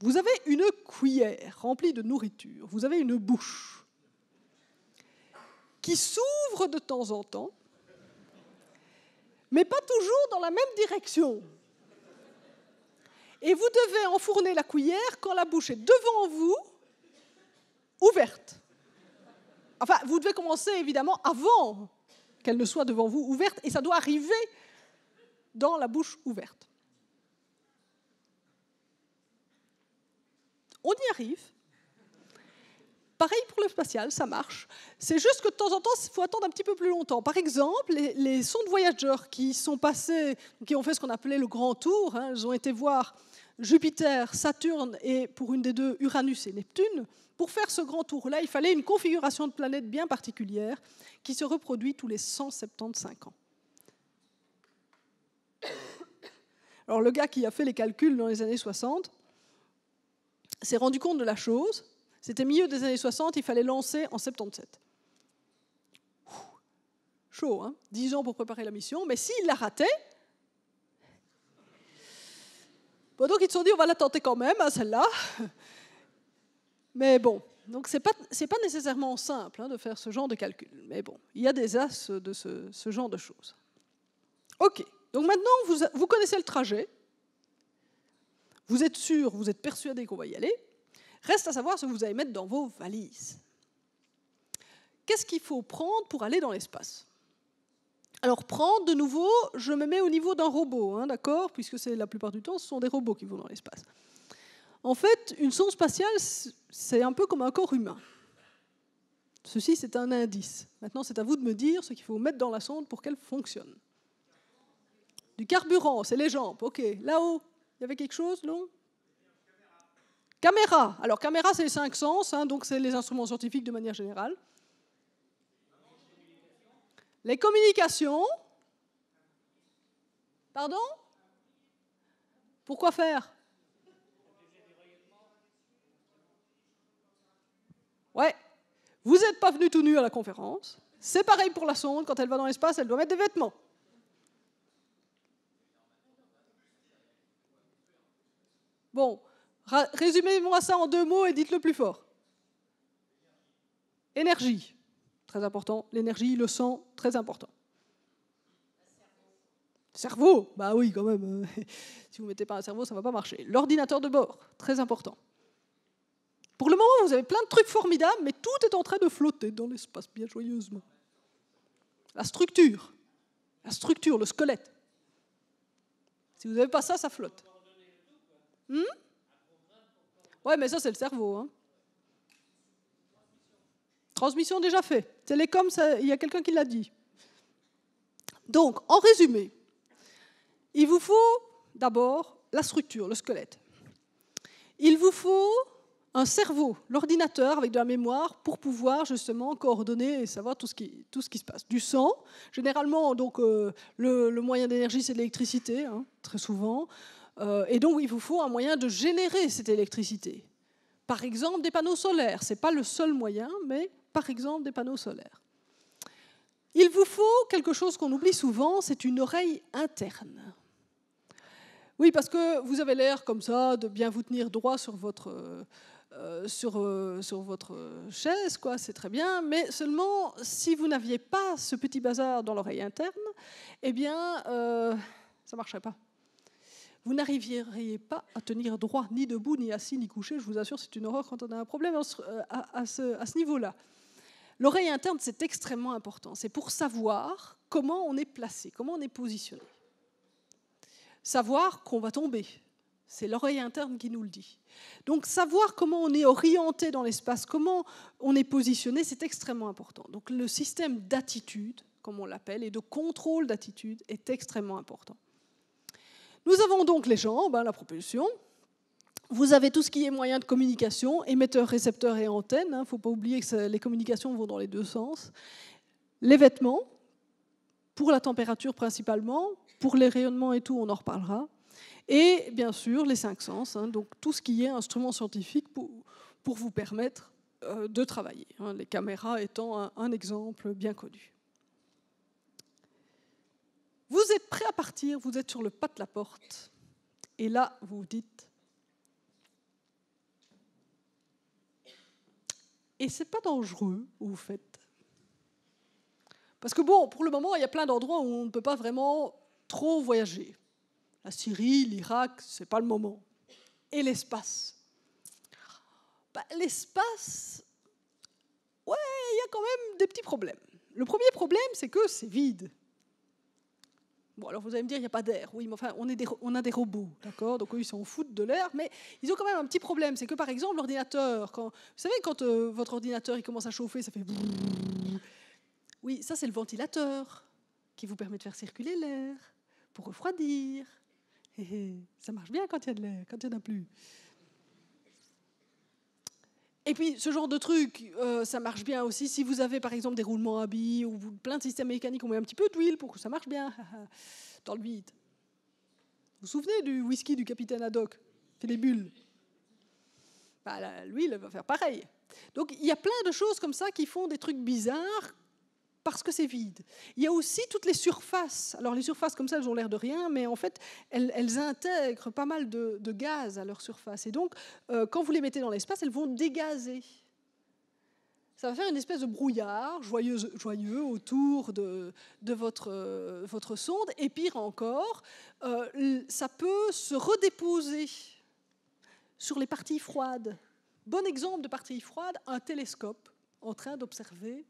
Vous avez une cuillère remplie de nourriture, vous avez une bouche qui s'ouvre de temps en temps, mais pas toujours dans la même direction. Et vous devez enfourner la cuillère quand la bouche est devant vous ouverte. Enfin, vous devez commencer évidemment avant qu'elle ne soit devant vous ouverte, et ça doit arriver dans la bouche ouverte. On y arrive. Pareil pour le spatial, ça marche. C'est juste que de temps en temps, il faut attendre un petit peu plus longtemps. Par exemple, les, sondes voyageurs qui sont passées, qui ont fait ce qu'on appelait le grand tour, ils hein, ont été voir Jupiter, Saturne et pour une des deux, Uranus et Neptune, pour faire ce grand tour-là, il fallait une configuration de planète bien particulière qui se reproduit tous les 175 ans. Alors le gars qui a fait les calculs dans les années 60 s'est rendu compte de la chose. C'était milieu des années 60, il fallait lancer en 77. chaud, hein 10 ans pour préparer la mission, mais s'il la ratait, donc ils se sont dit on va la tenter quand même, hein, celle-là. Mais bon, donc ce n'est pas, pas, nécessairement simple hein, de faire ce genre de calcul. Mais bon, il y a des as de ce, ce genre de choses. OK, donc maintenant vous, vous connaissez le trajet. Vous êtes sûr, vous êtes persuadé qu'on va y aller. Reste à savoir ce que vous allez mettre dans vos valises. Qu'est-ce qu'il faut prendre pour aller dans l'espace Alors prendre, de nouveau, je me mets au niveau d'un robot, hein, d'accord Puisque c'est la plupart du temps, ce sont des robots qui vont dans l'espace. En fait, une sonde spatiale, c'est un peu comme un corps humain. Ceci, c'est un indice. Maintenant, c'est à vous de me dire ce qu'il faut mettre dans la sonde pour qu'elle fonctionne. Du carburant, c'est les jambes. OK, là-haut, il y avait quelque chose, non Caméra. Alors, caméra, c'est les cinq sens, hein, donc c'est les instruments scientifiques de manière générale. Les communications. Pardon Pourquoi faire Ouais, vous n'êtes pas venu tout nu à la conférence. C'est pareil pour la sonde, quand elle va dans l'espace, elle doit mettre des vêtements. Bon, résumez-moi ça en deux mots et dites-le plus fort. Énergie, très important. L'énergie, le sang, très important. Cerveau, bah oui, quand même. si vous ne mettez pas un cerveau, ça ne va pas marcher. L'ordinateur de bord, très important. Pour le moment, vous avez plein de trucs formidables, mais tout est en train de flotter dans l'espace bien joyeusement. La structure, la structure, le squelette. Si vous n'avez pas ça, ça flotte. Oui, hmm? ouais, mais ça, c'est le cerveau. Hein. Transmission déjà fait. Télécom, il y a quelqu'un qui l'a dit. Donc, en résumé, il vous faut d'abord la structure, le squelette. Il vous faut un cerveau, l'ordinateur avec de la mémoire pour pouvoir justement coordonner et savoir tout ce qui, se passe. Du sang, généralement, donc, euh, le, moyen d'énergie, c'est l'électricité, hein, très souvent. Euh, et donc, il vous faut un moyen de générer cette électricité. Par exemple, des panneaux solaires. Ce n'est pas le seul moyen, mais par exemple, des panneaux solaires. Il vous faut quelque chose qu'on oublie souvent, c'est une oreille interne. Oui, parce que vous avez l'air comme ça de bien vous tenir droit sur votre euh, euh, sur, votre chaise, quoi, c'est très bien, mais seulement si vous n'aviez pas ce petit bazar dans l'oreille interne, eh bien, euh, ça ne marcherait pas. Vous n'arriveriez pas à tenir droit, ni debout, ni assis, ni couché. Je vous assure, c'est une horreur quand on a un problème à ce niveau-là. L'oreille interne, c'est extrêmement important. C'est pour savoir comment on est placé, comment on est positionné. Savoir qu'on va tomber, c'est l'oreille interne qui nous le dit. Donc savoir comment on est orienté dans l'espace, comment on est positionné, c'est extrêmement important. Donc le système d'attitude, comme on l'appelle, et de contrôle d'attitude est extrêmement important. Nous avons donc les jambes, la propulsion. Vous avez tout ce qui est moyen de communication, émetteur, récepteur et antenne. Il hein. ne faut pas oublier que les communications vont dans les deux sens. Les vêtements, pour la température principalement, pour les rayonnements et tout, on en reparlera. Et bien sûr, les cinq sens, hein, donc tout ce qui est instrument scientifique pour, vous permettre euh, de travailler, hein, les caméras étant un, exemple bien connu. Vous êtes prêt à partir, vous êtes sur le pas de la porte, et là, vous vous dites Et c'est pas dangereux, vous faites. Parce que bon, pour le moment, il y a plein d'endroits où on ne peut pas vraiment trop voyager. La Syrie, l'Irak, ce n'est pas le moment. Et l'espace bah, L'espace, ouais, il y a quand même des petits problèmes. Le premier problème, c'est que c'est vide. Bon, alors vous allez me dire, il n'y a pas d'air. Oui, mais enfin, on, on a des robots, d'accord Donc, ils s'en foutent de l'air, mais ils ont quand même un petit problème. C'est que, par exemple, l'ordinateur, vous savez, quand euh, votre ordinateur il commence à chauffer, ça fait. Oui, ça, c'est le ventilateur qui vous permet de faire circuler l'air pour refroidir. ça marche bien quand il n'y en a plus. Et puis, ce genre de truc, euh, ça marche bien aussi si vous avez, par exemple, des roulements à billes ou plein de systèmes mécaniques, on met un petit peu d'huile pour que ça marche bien dans le vide. Vous vous souvenez du whisky du capitaine Haddock Fait des bulles. Bah, l'huile va faire pareil. Donc, il y a plein de choses comme ça qui font des trucs bizarres parce que c'est vide. Il y a aussi toutes les surfaces. Alors les surfaces comme ça, elles ont l'air de rien, mais en fait, elles, intègrent pas mal de, gaz à leur surface. Et donc, euh, quand vous les mettez dans l'espace, elles vont dégazer. Ça va faire une espèce de brouillard joyeux, joyeux autour de, votre, euh, votre sonde. Et pire encore, euh, ça peut se redéposer sur les parties froides. Bon exemple de partie froide, un télescope en train d'observer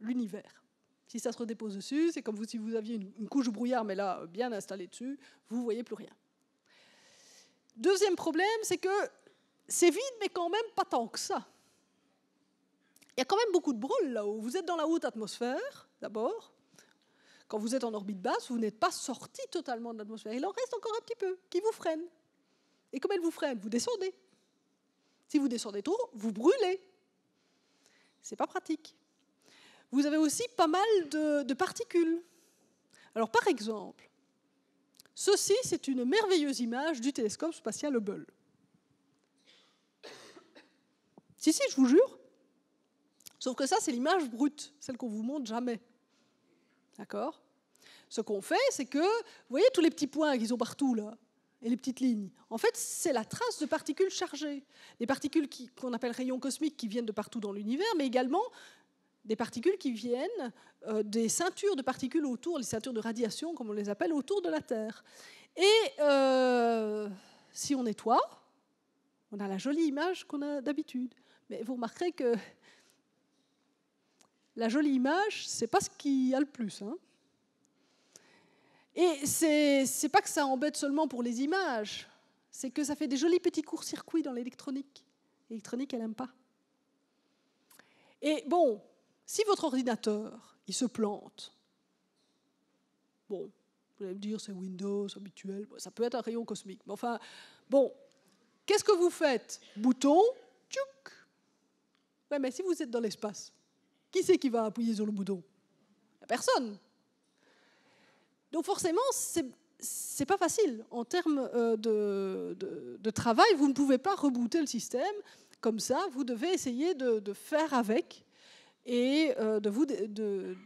l'univers. Si ça se redépose dessus, c'est comme si vous aviez une, couche brouillard, mais là, bien installée dessus, vous voyez plus rien. Deuxième problème, c'est que c'est vide, mais quand même pas tant que ça. Il y a quand même beaucoup de brôle là-haut. Vous êtes dans la haute atmosphère, d'abord. Quand vous êtes en orbite basse, vous n'êtes pas sorti totalement de l'atmosphère. Il en reste encore un petit peu qui vous freine. Et comme elle vous freine, vous descendez. Si vous descendez trop, vous brûlez. C'est pas pratique vous avez aussi pas mal de, particules. Alors par exemple, ceci, c'est une merveilleuse image du télescope spatial Hubble. Si, si, je vous jure. Sauf que ça, c'est l'image brute, celle qu'on vous montre jamais. D'accord Ce qu'on fait, c'est que, vous voyez tous les petits points qu'ils ont partout là, et les petites lignes. En fait, c'est la trace de particules chargées. Des particules qu'on appelle rayons cosmiques qui viennent de partout dans l'univers, mais également des particules qui viennent euh, des ceintures de particules autour, les ceintures de radiation, comme on les appelle, autour de la Terre. Et euh, si on nettoie, on a la jolie image qu'on a d'habitude. Mais vous remarquerez que la jolie image, c'est pas ce qui a le plus. Hein. Et c'est, n'est pas que ça embête seulement pour les images, c'est que ça fait des jolis petits courts-circuits dans l'électronique. L'électronique, elle n'aime pas. Et bon, si votre ordinateur, il se plante, bon, vous allez me dire, c'est Windows habituel, ça peut être un rayon cosmique, enfin, bon, qu'est-ce que vous faites Bouton, tchouk mais si vous êtes dans l'espace, qui c'est qui va appuyer sur le bouton Personne. Donc forcément, c'est c'est pas facile. En termes euh, de, travail, vous ne pouvez pas rebooter le système comme ça. Vous devez essayer de, de faire avec et euh, de, vous, de,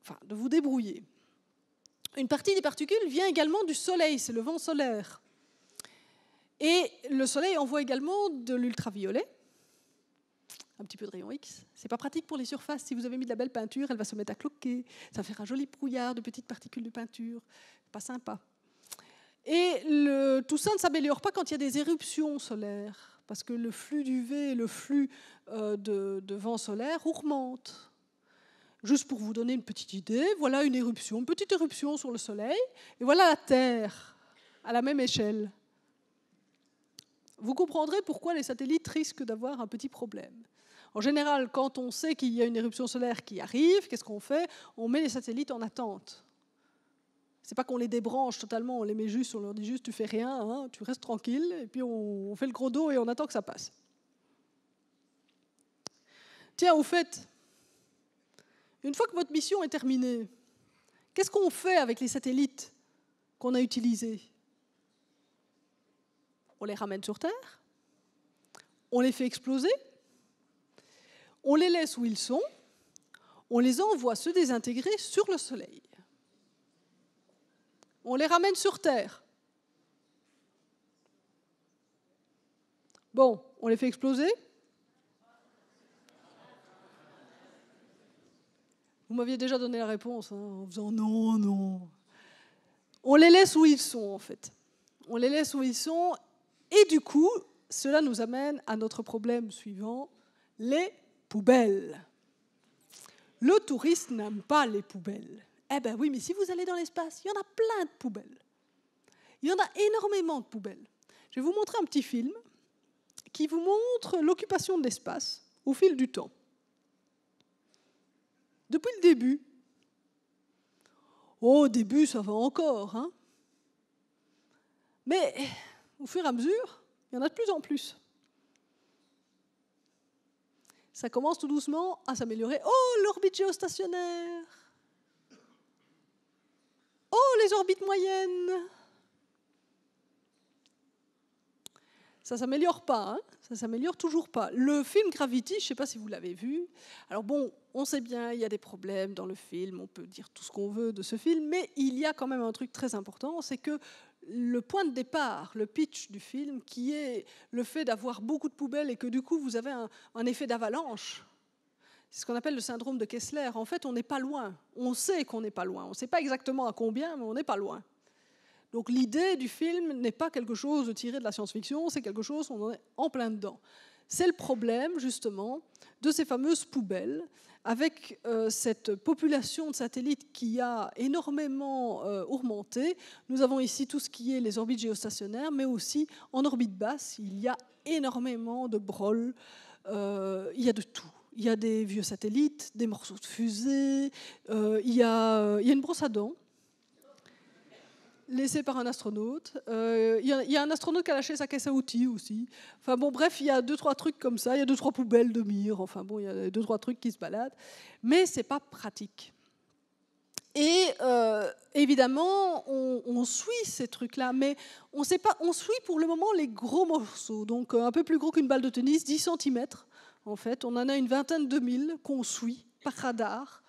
enfin, de vous débrouiller. Une partie des particules vient également du soleil, c'est le vent solaire. Et le soleil envoie également de l'ultraviolet, un petit peu de rayon X. C'est pas pratique pour les surfaces. Si vous avez mis de la belle peinture, elle va se mettre à cloquer. Ça va faire un joli brouillard de petites particules de peinture. Pas sympa. Et tout ça ne s'améliore pas quand il y a des éruptions solaires parce que le flux d'UV et le flux euh, de, vent solaire augmentent. Juste pour vous donner une petite idée, voilà une éruption, une petite éruption sur le Soleil, et voilà la Terre à la même échelle. Vous comprendrez pourquoi les satellites risquent d'avoir un petit problème. En général, quand on sait qu'il y a une éruption solaire qui arrive, qu'est-ce qu'on fait On met les satellites en attente. C'est pas qu'on les débranche totalement, on les met juste, on leur dit juste tu fais rien, hein, tu restes tranquille, et puis on, fait le gros dos et on attend que ça passe. Tiens, au fait, une fois que votre mission est terminée, qu'est-ce qu'on fait avec les satellites qu'on a utilisés On les ramène sur Terre On les fait exploser On les laisse où ils sont On les envoie se désintégrer sur le Soleil on les ramène sur Terre. Bon, on les fait exploser Vous m'aviez déjà donné la réponse hein, en faisant non, non. On les laisse où ils sont, en fait. On les laisse où ils sont. Et du coup, cela nous amène à notre problème suivant, les poubelles. Le touriste n'aime pas les poubelles. Eh bien oui, mais si vous allez dans l'espace, il y en a plein de poubelles. Il y en a énormément de poubelles. Je vais vous montrer un petit film qui vous montre l'occupation de l'espace au fil du temps. Depuis le début. Oh, au début, ça va encore. Hein mais au fur et à mesure, il y en a de plus en plus. Ça commence tout doucement à s'améliorer. Oh, l'orbite géostationnaire Oh, les orbites moyennes Ça s'améliore pas, hein. ça s'améliore toujours pas. Le film Gravity, je ne sais pas si vous l'avez vu. Alors bon, on sait bien, il y a des problèmes dans le film, on peut dire tout ce qu'on veut de ce film, mais il y a quand même un truc très important, c'est que le point de départ, le pitch du film, qui est le fait d'avoir beaucoup de poubelles et que du coup vous avez un effet d'avalanche c'est ce qu'on appelle le syndrome de Kessler. En fait, on n'est pas loin. On sait qu'on n'est pas loin. On ne sait pas exactement à combien, mais on n'est pas loin. Donc l'idée du film n'est pas quelque chose de tiré de la science-fiction, c'est quelque chose, on en est en plein dedans. C'est le problème, justement, de ces fameuses poubelles, avec euh, cette population de satellites qui a énormément euh, augmenté. Nous avons ici tout ce qui est les orbites géostationnaires, mais aussi en orbite basse, il y a énormément de brôles, euh, il y a de tout il y a des vieux satellites, des morceaux de fusée, euh, il, y a, euh, il, une brosse à dents laissée par un astronaute. Euh, il, y a, un astronaute qui a lâché sa caisse à outils aussi. Enfin bon, bref, il y a deux, trois trucs comme ça. Il y a deux, trois poubelles de mire. Enfin bon, il y a deux, trois trucs qui se baladent. Mais c'est pas pratique. Et évidemment, on, on, suit ces trucs-là, mais on sait pas. On suit pour le moment les gros morceaux, donc un peu plus gros qu'une balle de tennis, 10 cm en fait. On en a une vingtaine de mille qu'on suit par radar.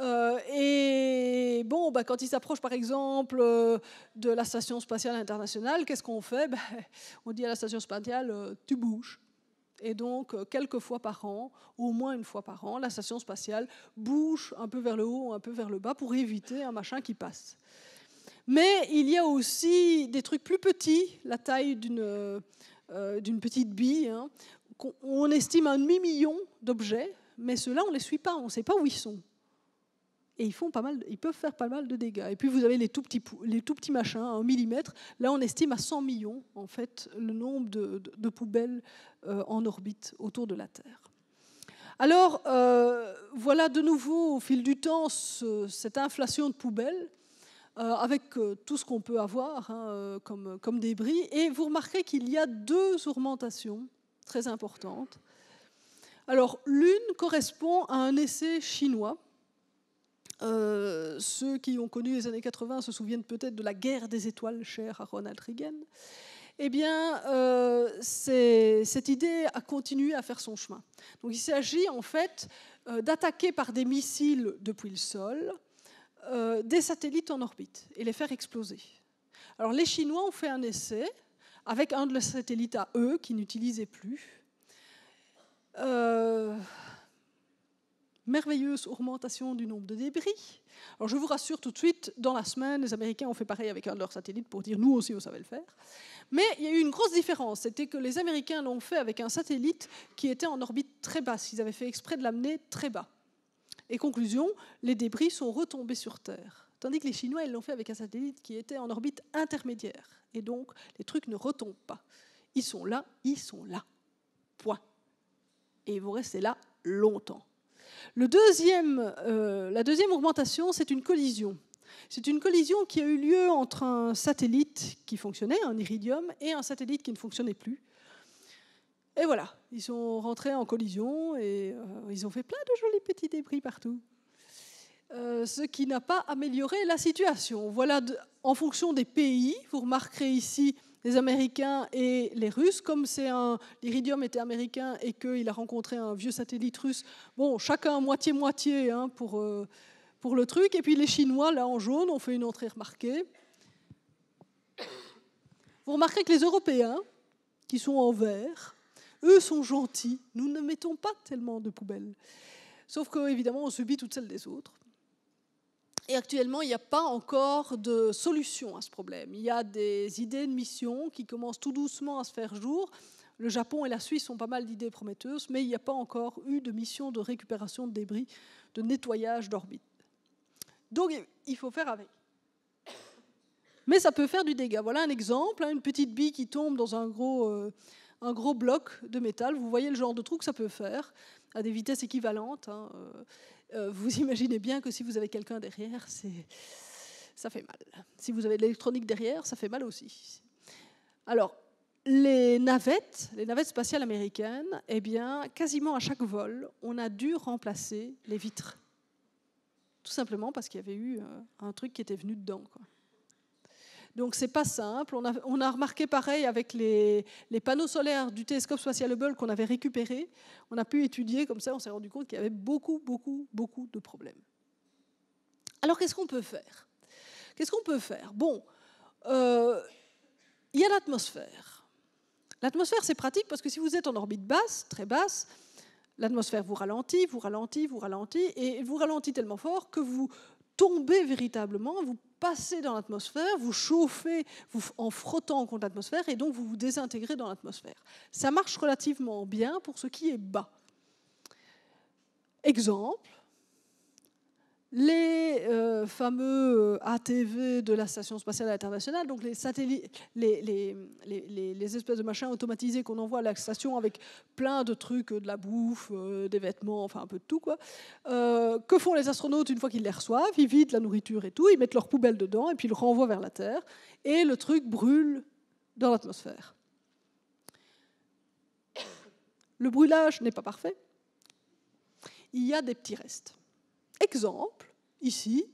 Euh, et bon, bah, quand ils s'approchent par exemple euh, de la station spatiale internationale, qu'est-ce qu'on fait bah, On dit à la station spatiale, euh, tu bouges. Et donc, quelques fois par an, au moins une fois par an, la station spatiale bouge un peu vers le haut, un peu vers le bas pour éviter un machin qui passe. Mais il y a aussi des trucs plus petits, la taille d'une petite bille, hein, on estime un demi-million d'objets, mais ceux-là, on ne les suit pas, on ne sait pas où ils sont. Et ils, font pas mal, ils peuvent faire pas mal de dégâts. Et puis vous avez les tout petits, les tout machins, un millimètre. Là, on estime à 100 millions, en fait, le nombre de, poubelles euh, en orbite autour de la Terre. Alors, euh, voilà de nouveau, au fil du temps, cette inflation de poubelles, euh, avec tout ce qu'on peut avoir hein, comme, comme, débris. Et vous remarquez qu'il y a deux augmentations très importante. Alors, l'une correspond à un essai chinois. Euh, ceux qui ont connu les années 80 se souviennent peut-être de la guerre des étoiles chère à Ronald Reagan. Eh bien, euh, cette idée a continué à faire son chemin. Donc, il s'agit en fait euh, d'attaquer par des missiles depuis le sol des satellites en orbite et les faire exploser. Alors, les Chinois ont fait un essai avec un de leurs satellites à eux qui n'utilisait plus. Euh, merveilleuse augmentation du nombre de débris. Alors je vous rassure tout de suite, dans la semaine, les Américains ont fait pareil avec un de leurs satellites pour dire nous aussi on savait le faire. Mais il y a eu une grosse différence, c'était que les Américains l'ont fait avec un satellite qui était en orbite très basse. Ils avaient fait exprès de l'amener très bas. Et conclusion, les débris sont retombés sur Terre. Tandis que les Chinois, ils l'ont fait avec un satellite qui était en orbite intermédiaire et donc les trucs ne retombent pas. Ils sont là, ils sont là. Point. Et ils vont rester là longtemps. deuxième, euh, la deuxième augmentation, c'est une collision. C'est une collision qui a eu lieu entre un satellite qui fonctionnait, un iridium, et un satellite qui ne fonctionnait plus. Et voilà, ils sont rentrés en collision et euh, ils ont fait plein de jolis petits débris partout. Euh, ce qui n'a pas amélioré la situation. Voilà, en fonction des pays, vous remarquerez ici les Américains et les Russes, comme c'est un, l'Iridium était américain et qu'il a rencontré un vieux satellite russe, bon, chacun moitié-moitié hein, pour, euh, pour le truc. Et puis les Chinois, là en jaune, ont fait une entrée remarquée. Vous remarquerez que les Européens, qui sont en vert, eux sont gentils, nous ne mettons pas tellement de poubelles. Sauf qu'évidemment, on subit toutes celles des autres. Et actuellement, il n'y a pas encore de solution à ce problème. Il y a des idées de mission qui commencent tout doucement à se faire jour. Le Japon et la Suisse ont pas mal d'idées prometteuses, mais il n'y a pas encore eu de mission de récupération de débris, de nettoyage d'orbite. Donc, il faut faire avec. Mais ça peut faire du dégât. Voilà un exemple, hein, une petite bille qui tombe dans un gros, euh, un gros bloc de métal. Vous voyez le genre de trou que ça peut faire à des vitesses équivalentes. Hein, euh, euh, vous imaginez bien que si vous avez quelqu'un derrière, ça fait mal. Si vous avez de l'électronique derrière, ça fait mal aussi. Alors, les navettes, les navettes spatiales américaines, eh bien, quasiment à chaque vol, on a dû remplacer les vitres. Tout simplement parce qu'il y avait eu euh, un truc qui était venu dedans. Quoi. Donc c'est pas simple. On a, on a, remarqué pareil avec les, panneaux solaires du télescope spatial Hubble qu'on avait récupéré. On a pu étudier comme ça, on s'est rendu compte qu'il y avait beaucoup, beaucoup, beaucoup de problèmes. Alors qu'est-ce qu'on peut faire Qu'est-ce qu'on peut faire Bon, euh, il y a l'atmosphère. L'atmosphère, c'est pratique parce que si vous êtes en orbite basse, très basse, l'atmosphère vous ralentit, vous ralentit, vous ralentit, et vous ralentit tellement fort que vous tombez véritablement, vous passez dans l'atmosphère, vous chauffez vous, en frottant contre l'atmosphère et donc vous vous désintégrez dans l'atmosphère. Ça marche relativement bien pour ce qui est bas. Exemple, les euh, fameux euh, ATV de la Station spatiale internationale, donc les les, espèces de machins automatisés qu'on envoie à la station avec plein de trucs, euh, de la bouffe, des vêtements, enfin un peu de tout. Quoi. que font les astronautes une fois qu'ils les reçoivent Ils vident la nourriture et tout, ils mettent leur poubelle dedans et puis ils le renvoient vers la Terre et le truc brûle dans l'atmosphère. Le brûlage n'est pas parfait. Il y a des petits restes. Exemple, ici,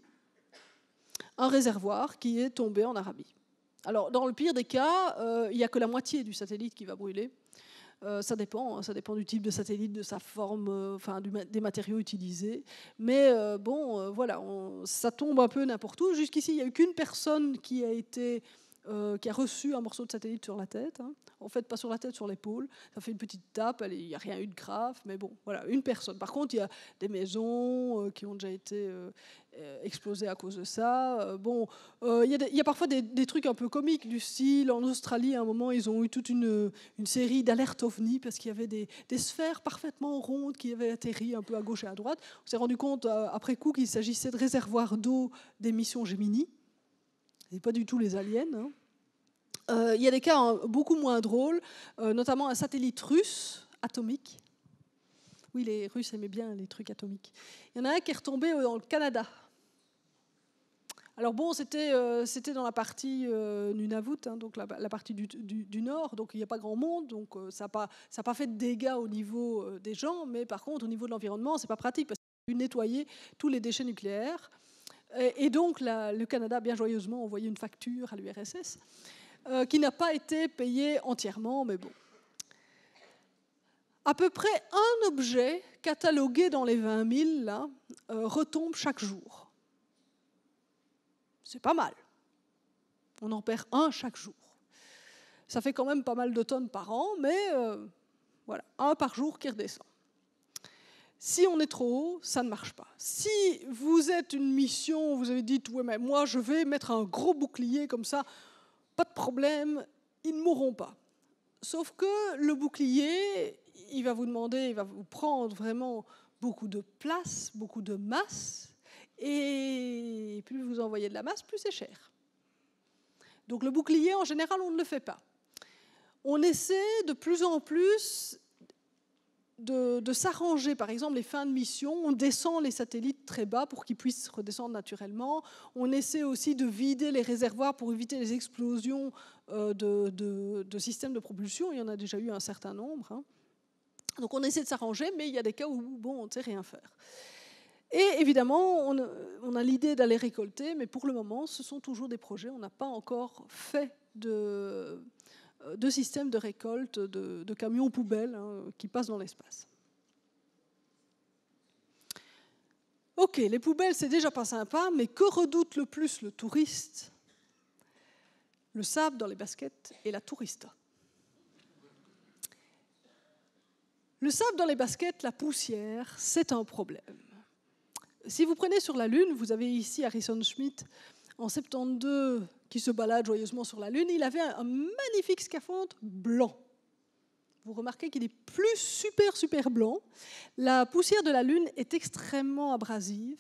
un réservoir qui est tombé en Arabie. Alors, dans le pire des cas, euh, il n'y a que la moitié du satellite qui va brûler. Euh, ça dépend, hein, ça dépend du type de satellite, de sa forme, euh, enfin du, des matériaux utilisés. Mais bon, voilà, ça tombe un peu n'importe où. Jusqu'ici, il n'y a eu qu'une personne qui a été euh, qui a reçu un morceau de satellite sur la tête. Hein. En fait, pas sur la tête, sur l'épaule. Ça fait une petite tape. Il n'y a rien eu de grave, mais bon, voilà, une personne. Par contre, il y a des maisons euh, qui ont déjà été euh, explosées à cause de ça. bon, il y, a parfois des, trucs un peu comiques du style. En Australie, à un moment, ils ont eu toute une, série d'alertes ovni parce qu'il y avait des, des, sphères parfaitement rondes qui avaient atterri un peu à gauche et à droite. On s'est rendu compte après coup qu'il s'agissait de réservoirs d'eau des missions Gemini et pas du tout les aliens. Hein. Euh, il y a des cas hein, beaucoup moins drôles, euh, notamment un satellite russe atomique. Oui, les Russes aimaient bien les trucs atomiques. Il y en a un qui est retombé euh, dans le Canada. Alors bon, c'était c'était dans la partie Nunavut, hein, donc la, partie du, nord, donc il n'y a pas grand monde, donc ça n'a pas, fait de dégâts au niveau des gens, mais par contre, au niveau de l'environnement, c'est pas pratique, parce qu'il a dû nettoyer tous les déchets nucléaires. Euh, et donc, le Canada bien joyeusement envoyé une facture à l'URSS euh, qui n'a pas été payée entièrement, mais bon. À peu près un objet catalogué dans les 20 000 euh, retombe chaque jour. C'est pas mal. On en perd un chaque jour. Ça fait quand même pas mal de tonnes par an, mais voilà, un par jour qui redescend. Si on est trop haut, ça ne marche pas. Si vous êtes une mission, vous avez dit, mais moi je vais mettre un gros bouclier comme ça, pas de problème, ils ne mourront pas. Sauf que le bouclier, il va vous demander, il va vous prendre vraiment beaucoup de place, beaucoup de masse, et plus vous envoyez de la masse, plus c'est cher. Donc le bouclier, en général, on ne le fait pas. On essaie de plus en plus de, s'arranger, par exemple, les fins de mission. On descend les satellites très bas pour qu'ils puissent redescendre naturellement. On essaie aussi de vider les réservoirs pour éviter les explosions euh, de, systèmes de propulsion. Il y en a déjà eu un certain nombre. Hein. Donc on essaie de s'arranger, mais il y a des cas où bon, on ne sait rien faire. Et évidemment, on a l'idée d'aller récolter, mais pour le moment, ce sont toujours des projets. On n'a pas encore fait de, euh, de systèmes de récolte de, camions poubelles hein, qui passent dans l'espace. Ok, les poubelles, c'est déjà pas sympa, mais que redoute le plus le touriste Le sable dans les baskets et la tourista. Le sable dans les baskets, la poussière, c'est un problème. Si vous prenez sur la Lune, vous avez ici Harrison Schmitt en 72 qui se balade joyeusement sur la Lune, il avait un magnifique scaphandre blanc. Vous remarquez qu'il est plus super, super blanc. La poussière de la Lune est extrêmement abrasive.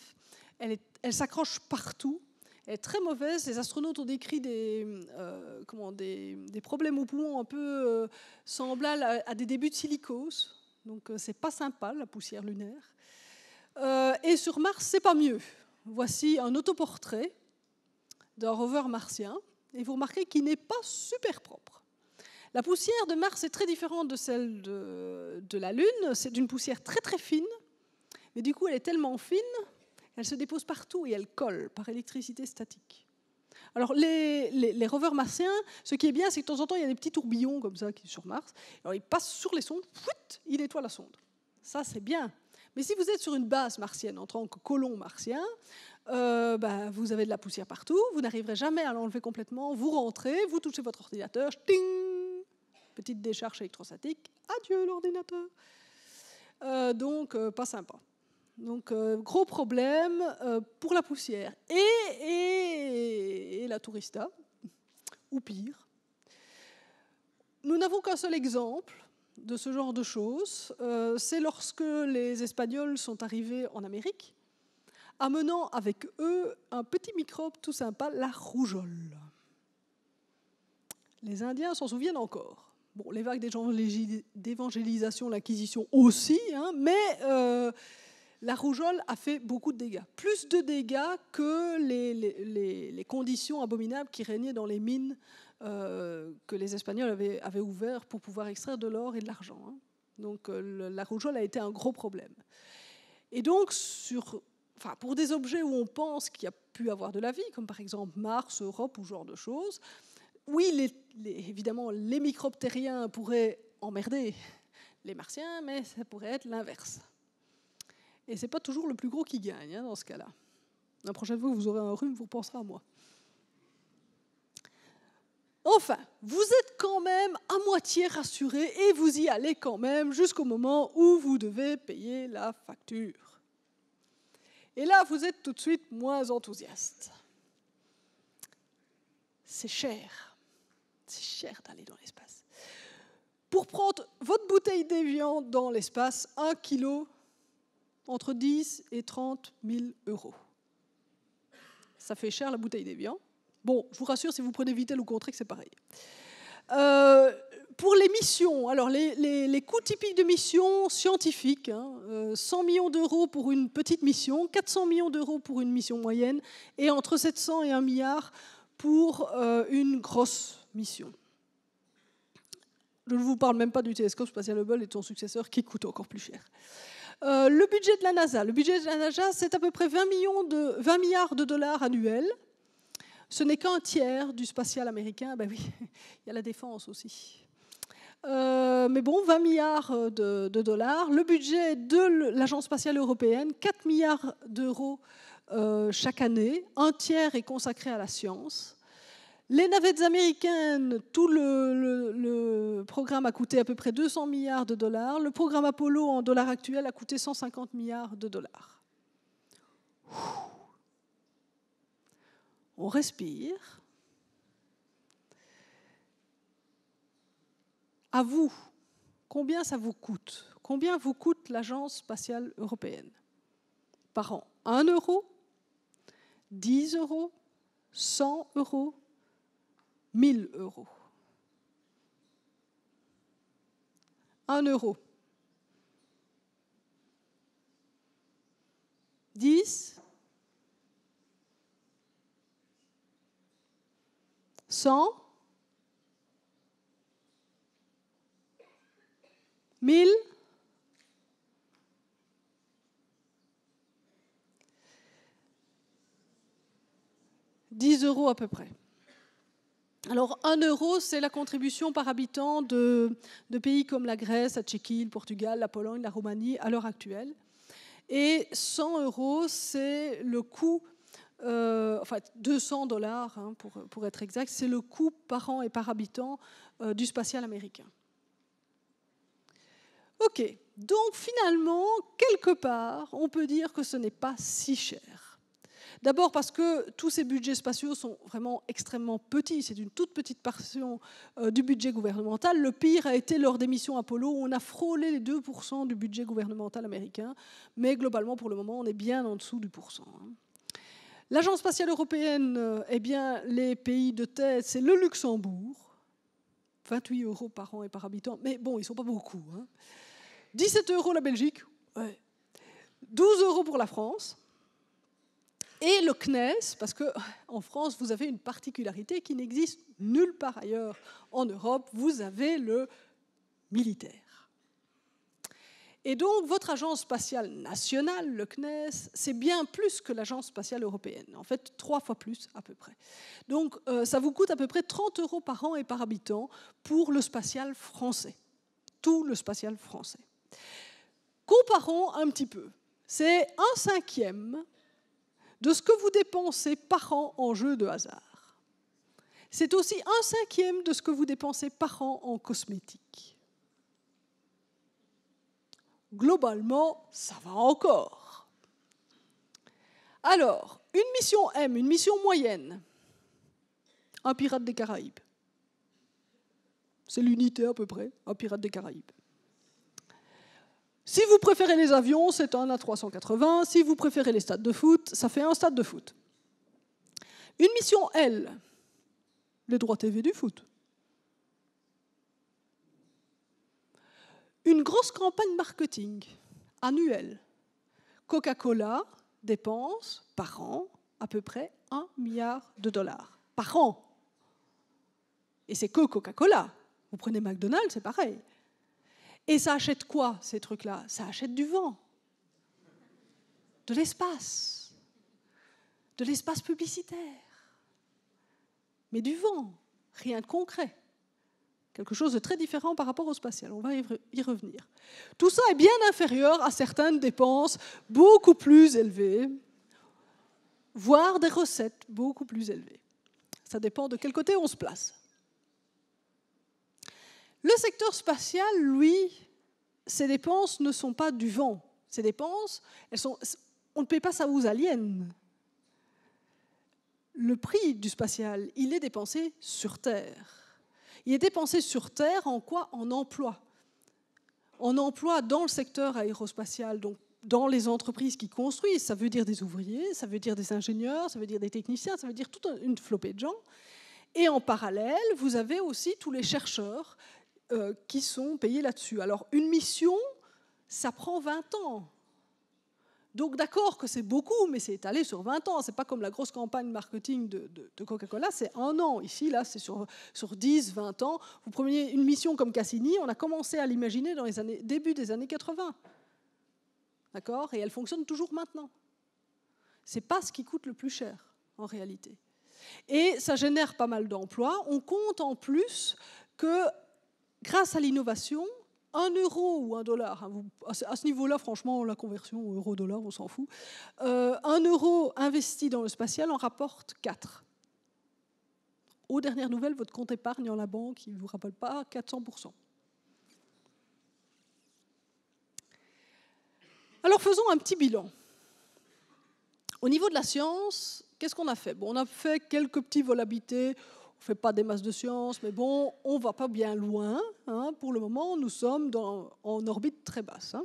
Elle, s'accroche partout. Elle est très mauvaise. Les astronautes ont décrit des, euh, des, problèmes aux poumons un peu semblable euh, semblables à, des débuts de silicose. Donc, ce euh, c'est pas sympa, la poussière lunaire. et sur Mars, c'est pas mieux. Voici un autoportrait d'un rover martien, et vous remarquez qu'il n'est pas super propre. La poussière de Mars est très différente de celle de, la Lune. C'est une poussière très très fine, mais du coup elle est tellement fine, elle se dépose partout et elle colle par électricité statique. Alors les, les, rovers martiens, ce qui est bien, c'est que de temps en temps il y a des petits tourbillons comme ça qui sur Mars. Alors ils passent sur les sondes, il ils nettoient la sonde. Ça c'est bien. Mais si vous êtes sur une base martienne en tant que colon martien, euh, bah, vous avez de la poussière partout, vous n'arriverez jamais à l'enlever complètement, vous rentrez, vous touchez votre ordinateur, ting Petite décharge électrostatique, adieu l'ordinateur. Euh, donc, euh, pas sympa. Donc, gros problème pour la poussière et la tourista, ou pire. Nous n'avons qu'un seul exemple de ce genre de choses. C'est lorsque les Espagnols sont arrivés en Amérique amenant avec eux un petit microbe tout sympa, la rougeole. Les Indiens s'en souviennent encore. Bon, les vagues d'évangélisation, l'acquisition aussi, hein, mais euh, la rougeole a fait beaucoup de dégâts. Plus de dégâts que les, conditions abominables qui régnaient dans les mines euh, que les Espagnols avaient, ouvertes pour pouvoir extraire de l'or et de l'argent. Hein. Donc euh, la rougeole a été un gros problème. Et donc, sur enfin, pour des objets où on pense qu'il y a pu avoir de la vie, comme par exemple Mars, Europe ou ce genre de choses, oui, évidemment, les microptériens pourraient emmerder les martiens, mais ça pourrait être l'inverse. Et ce n'est pas toujours le plus gros qui gagne hein, dans ce cas-là. La prochaine fois que vous aurez un rhume, vous penserez à moi. Enfin, vous êtes quand même à moitié rassuré et vous y allez quand même jusqu'au moment où vous devez payer la facture. Et là, vous êtes tout de suite moins enthousiaste. C'est cher. C'est cher d'aller dans l'espace. Pour prendre votre bouteille d'évian dans l'espace, un kilo, entre 10 et 30 000 euros. Ça fait cher la bouteille d'évian. Bon, je vous rassure, si vous prenez Vitel ou Contré, c'est pareil. Euh, pour les missions, alors les, coûts typiques de missions scientifiques, 100 hein, euh, millions d'euros pour une petite mission, 400 millions d'euros pour une mission moyenne, et entre 700 et 1 milliard pour euh, une grosse mission. Je ne vous parle même pas du télescope spatial Hubble et de son successeur qui coûte encore plus cher. Euh, le budget de la NASA. Le budget de la NASA, c'est à peu près 20, millions de, 20 milliards de dollars annuels. Ce n'est qu'un tiers du spatial américain. Ben oui, il y a la défense aussi. Euh, mais bon, 20 milliards euh, de, dollars. Le budget de l'Agence spatiale européenne, 4 milliards d'euros euh, chaque année. Un tiers est consacré à la science. Les navettes américaines, tout le, programme a coûté à peu près 200 milliards de dollars. Le programme Apollo en dollars actuels a coûté 150 milliards de dollars. On respire. à vous, combien ça vous coûte Combien vous coûte l'Agence spatiale européenne Par an 1 euro 10 euros 100 euros 1000 euros 1 euro 10 100 1000, 10 euros à peu près. Alors, 1 euro, c'est la contribution par habitant de, pays comme la Grèce, la Tchéquie, le Portugal, la Pologne, la Roumanie à l'heure actuelle. Et 100 euros, c'est le coût, euh, enfin 200 dollars hein, pour, pour, être exact, c'est le coût par an et par habitant euh, du spatial américain. OK, donc finalement, quelque part, on peut dire que ce n'est pas si cher. D'abord parce que tous ces budgets spatiaux sont vraiment extrêmement petits. C'est une toute petite portion euh, du budget gouvernemental. Le pire a été lors des missions Apollo où on a frôlé les 2% du budget gouvernemental américain. Mais globalement, pour le moment, on est bien en dessous du pourcent. Hein. L'Agence spatiale européenne, euh, eh bien, les pays de tête, c'est le Luxembourg. 28 euros par an et par habitant. Mais bon, ils ne sont pas beaucoup. Hein. 17 euros la Belgique, 12 euros pour la France. Et le CNES, parce qu'en France, vous avez une particularité qui n'existe nulle part ailleurs en Europe, vous avez le militaire. Et donc, votre agence spatiale nationale, le CNES, c'est bien plus que l'agence spatiale européenne, en fait, trois fois plus à peu près. Donc, euh, ça vous coûte à peu près 30 euros par an et par habitant pour le spatial français, tout le spatial français. Comparons un petit peu. C'est un cinquième de ce que vous dépensez par an en jeu de hasard. C'est aussi un cinquième de ce que vous dépensez par an en cosmétiques. Globalement, ça va encore. Alors, une mission M, une mission moyenne, un pirate des Caraïbes. C'est l'unité à peu près, un pirate des Caraïbes. Si vous préférez les avions, c'est un A380. Si vous préférez les stades de foot, ça fait un stade de foot. Une mission L, les droits TV du foot. Une grosse campagne marketing annuelle. Coca-Cola dépense par an à peu près 1 milliard de dollars. Par an. Et c'est que Coca-Cola. Vous prenez McDonald's, c'est pareil. Et ça achète quoi, ces trucs-là Ça achète du vent, de l'espace, de l'espace publicitaire, mais du vent, rien de concret. Quelque chose de très différent par rapport au spatial. On va y revenir. Tout ça est bien inférieur à certaines dépenses beaucoup plus élevées, voire des recettes beaucoup plus élevées. Ça dépend de quel côté on se place. Le secteur spatial, lui, ses dépenses ne sont pas du vent. Ces dépenses, elles sont, on ne paye pas ça aux aliens. Le prix du spatial, il est dépensé sur Terre. Il est dépensé sur Terre en quoi En emploi. En emploi dans le secteur aérospatial, donc dans les entreprises qui construisent. Ça veut dire des ouvriers, ça veut dire des ingénieurs, ça veut dire des techniciens, ça veut dire toute une flopée de gens. Et en parallèle, vous avez aussi tous les chercheurs euh, qui sont payés là-dessus. Alors, une mission, ça prend 20 ans. Donc d'accord que c'est beaucoup, mais c'est étalé sur 20 ans. Ce n'est pas comme la grosse campagne marketing de, Coca-Cola, c'est un an. Ici, là, c'est sur, sur 10, 20 ans. Vous prenez une mission comme Cassini, on a commencé à l'imaginer dans les années, début des années 80. D'accord Et elle fonctionne toujours maintenant. Ce n'est pas ce qui coûte le plus cher, en réalité. Et ça génère pas mal d'emplois. On compte en plus que grâce à l'innovation, un euro ou un dollar, hein, à ce niveau-là, franchement, la conversion euro-dollar, on s'en fout, euh, un euro investi dans le spatial en rapporte 4. Aux dernières nouvelles, votre compte épargne en la banque, il ne vous rappelle pas, 400%. Alors faisons un petit bilan. Au niveau de la science, qu'est-ce qu'on a fait On a fait quelques petits vols habités, ne fait pas des masses de science, mais bon, on ne va pas bien loin. Hein. Pour le moment, nous sommes en orbite très basse. Hein.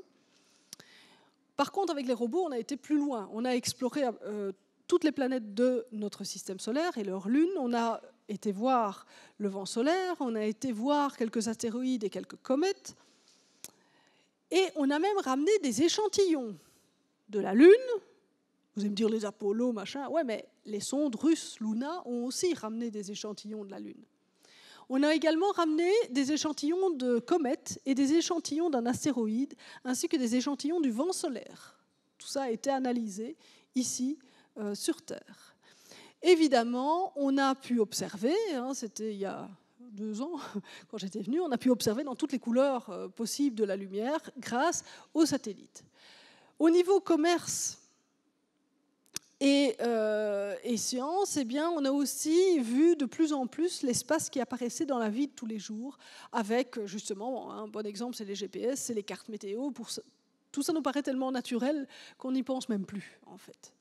Par contre, avec les robots, on a été plus loin. On a exploré euh, toutes les planètes de notre système solaire et leur lune. On a été voir le vent solaire, on a été voir quelques astéroïdes et quelques comètes. Et on a même ramené des échantillons de la Lune, vous allez me dire les Apollo, machin. Ouais, mais les sondes russes, Luna, ont aussi ramené des échantillons de la Lune. On a également ramené des échantillons de comètes et des échantillons d'un astéroïde, ainsi que des échantillons du vent solaire. Tout ça a été analysé ici euh, sur Terre. Évidemment, on a pu observer, hein, c'était il y a deux ans, quand j'étais venue, on a pu observer dans toutes les couleurs euh, possibles de la lumière grâce aux satellites. Au niveau commerce, et, euh, science, eh bien, on a aussi vu de plus en plus l'espace qui apparaissait dans la vie de tous les jours, avec justement, un bon exemple, c'est les GPS, c'est les cartes météo. Tout ça nous paraît tellement naturel qu'on n'y pense même plus, en fait.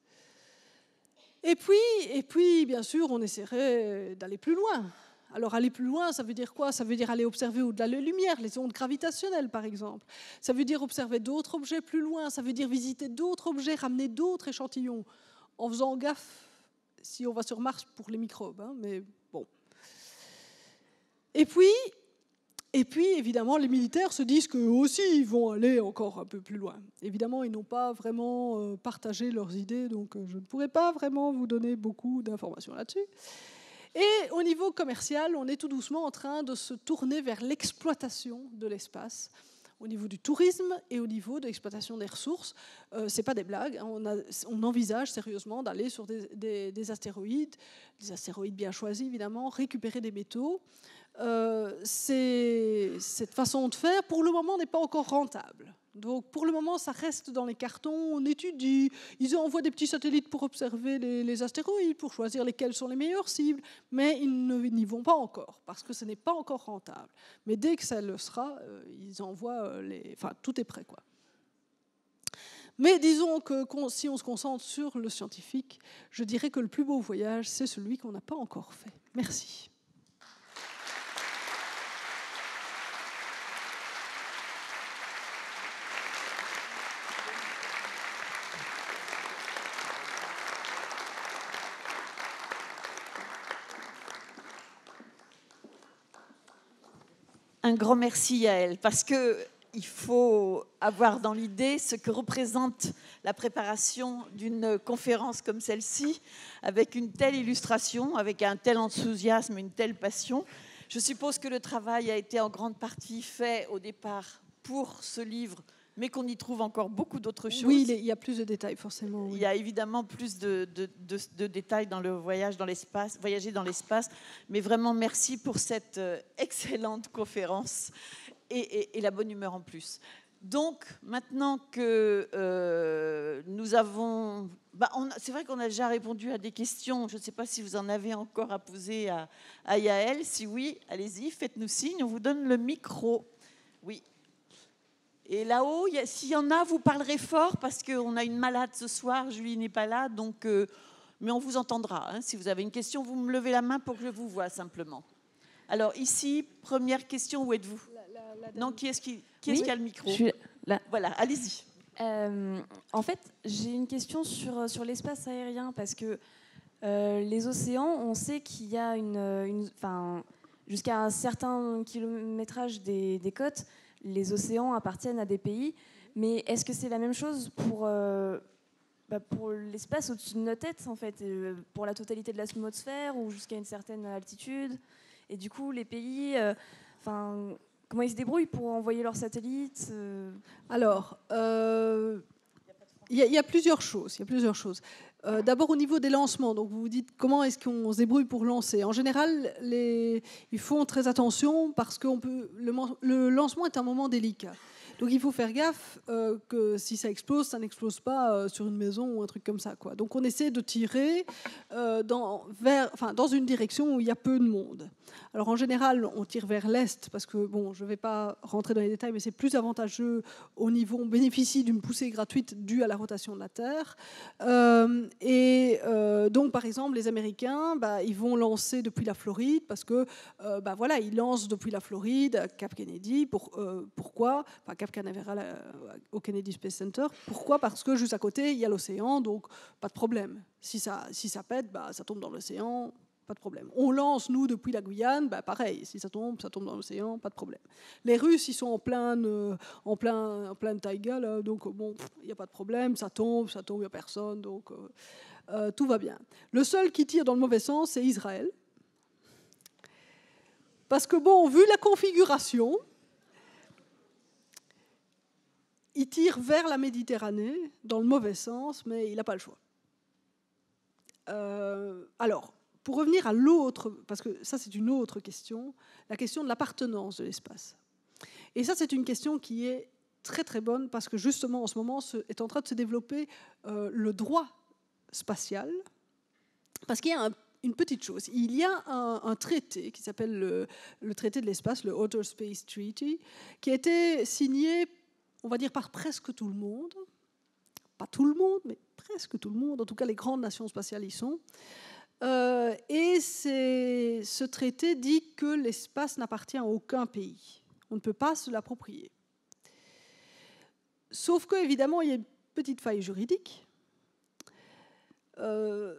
Et puis, et puis, bien sûr, on essaierait d'aller plus loin. Alors aller plus loin, ça veut dire quoi Ça veut dire aller observer au-delà de la lumière, les ondes gravitationnelles par exemple. Ça veut dire observer d'autres objets plus loin, ça veut dire visiter d'autres objets, ramener d'autres échantillons en faisant gaffe si on va sur Mars pour les microbes, hein, mais bon. Et puis, et puis, évidemment, les militaires se disent qu'eux aussi, ils vont aller encore un peu plus loin. Évidemment, ils n'ont pas vraiment euh, partagé leurs idées, donc euh, je ne pourrais pas vraiment vous donner beaucoup d'informations là-dessus. Et au niveau commercial, on est tout doucement en train de se tourner vers l'exploitation de l'espace au niveau du tourisme et au niveau de l'exploitation des ressources. Euh, c'est Ce n'est pas des blagues. Hein. On, envisage sérieusement d'aller sur des, astéroïdes, des astéroïdes bien choisis évidemment, récupérer des métaux. Euh, cette façon de faire, pour le moment, n'est pas encore rentable. Donc pour le moment, ça reste dans les cartons, on étudie, ils envoient des petits satellites pour observer les, astéroïdes, pour choisir lesquels sont les meilleures cibles, mais ils n'y vont pas encore, parce que ce n'est pas encore rentable. Mais dès que ça le sera, euh, ils envoient euh, les... Enfin, tout est prêt, quoi. Mais disons que si on se concentre sur le scientifique, je dirais que le plus beau voyage, c'est celui qu'on n'a pas encore fait. Merci. un grand merci à elle parce que il faut avoir dans l'idée ce que représente la préparation d'une conférence comme celle-ci, avec une telle illustration, avec un tel enthousiasme, une telle passion. Je suppose que le travail a été en grande partie fait au départ pour ce livre mais qu'on y trouve encore beaucoup d'autres choses. Oui, il y a plus de détails, forcément. Il y a évidemment plus de, de, détails dans le voyage dans l'espace, voyager dans l'espace. Mais vraiment, merci pour cette euh, excellente conférence et, la bonne humeur en plus. Donc, maintenant que euh, nous avons. Bah, c'est vrai qu'on a déjà répondu à des questions. Je ne sais pas si vous en avez encore à poser à, à Si oui, allez-y, faites-nous signe. On vous donne le micro. Oui. Et là-haut, s'il y en a, vous parlerez fort parce qu'on a une malade ce soir, Julie n'est pas là, donc, euh, mais on vous entendra. Hein. Si vous avez une question, vous me levez la main pour que je vous voie simplement. Alors ici, première question, où êtes-vous Non, qui est-ce qui, a le micro je... là. Voilà, allez-y. Euh, en fait, j'ai une question sur, sur l'espace aérien parce que euh, les océans, on sait qu'il y a une, jusqu'à un certain kilométrage des côtes, les océans appartiennent à des pays, mais est-ce que c'est la même chose pour, euh, bah, pour l'espace au-dessus de notre tête, en fait, euh, pour la totalité de l'atmosphère ou jusqu'à une certaine altitude Et du coup, les pays, euh, comment ils se débrouillent pour envoyer leurs satellites Alors. Il il y, a plusieurs choses. Il y a plusieurs choses. Euh, d'abord au niveau des lancements, vous vous dites comment est-ce qu'on se débrouille pour lancer. En général, ils font très attention parce que le lancement est un moment délicat. Donc il faut faire gaffe euh, que si ça explose, ça n'explose pas euh, sur une maison ou un truc comme ça. Quoi. Donc on essaie de tirer euh, dans, vers, enfin, dans une direction où il y a peu de monde. Alors en général, on tire vers l'est parce que, bon, je ne vais pas rentrer dans les détails, mais c'est plus avantageux au niveau, on bénéficie d'une poussée gratuite due à la rotation de la Terre. et donc par exemple, les Américains, bah, ils vont lancer depuis la Floride parce que, bah, voilà, ils lancent depuis la Floride, Cap Kennedy, pour, pourquoi enfin, Canaveral euh, au Kennedy Space Center. Pourquoi Parce que juste à côté, il y a l'océan, donc pas de problème. Si ça, si ça pète, bah, ça tombe dans l'océan, pas de problème. On lance, nous, depuis la Guyane, bah, pareil, si ça tombe, ça tombe dans l'océan, pas de problème. Les Russes, ils sont en plein, euh, en plein, en plein taïga, donc euh, bon, il n'y a pas de problème, ça tombe, ça tombe, il n'y a personne, donc tout va bien. Le seul qui tire dans le mauvais sens, c'est Israël. Parce que bon, vu la configuration, il tire vers la Méditerranée, dans le mauvais sens, mais il n'a pas le choix. Euh, alors, pour revenir à l'autre, parce que ça c'est une autre question, la question de l'appartenance de l'espace. Et ça c'est une question qui est très très bonne parce que justement en ce moment est en train de se développer euh, le droit spatial, parce qu'il y a une petite chose. Il y a un, traité qui s'appelle le, le, traité de l'espace, le Outer Space Treaty, qui a été signé on va dire par presque tout le monde, pas tout le monde, mais presque tout le monde, en tout cas les grandes nations spatiales y sont. Euh, et ce traité dit que l'espace n'appartient à aucun pays. On ne peut pas se l'approprier. Sauf que, évidemment, il y a une petite faille juridique. Euh,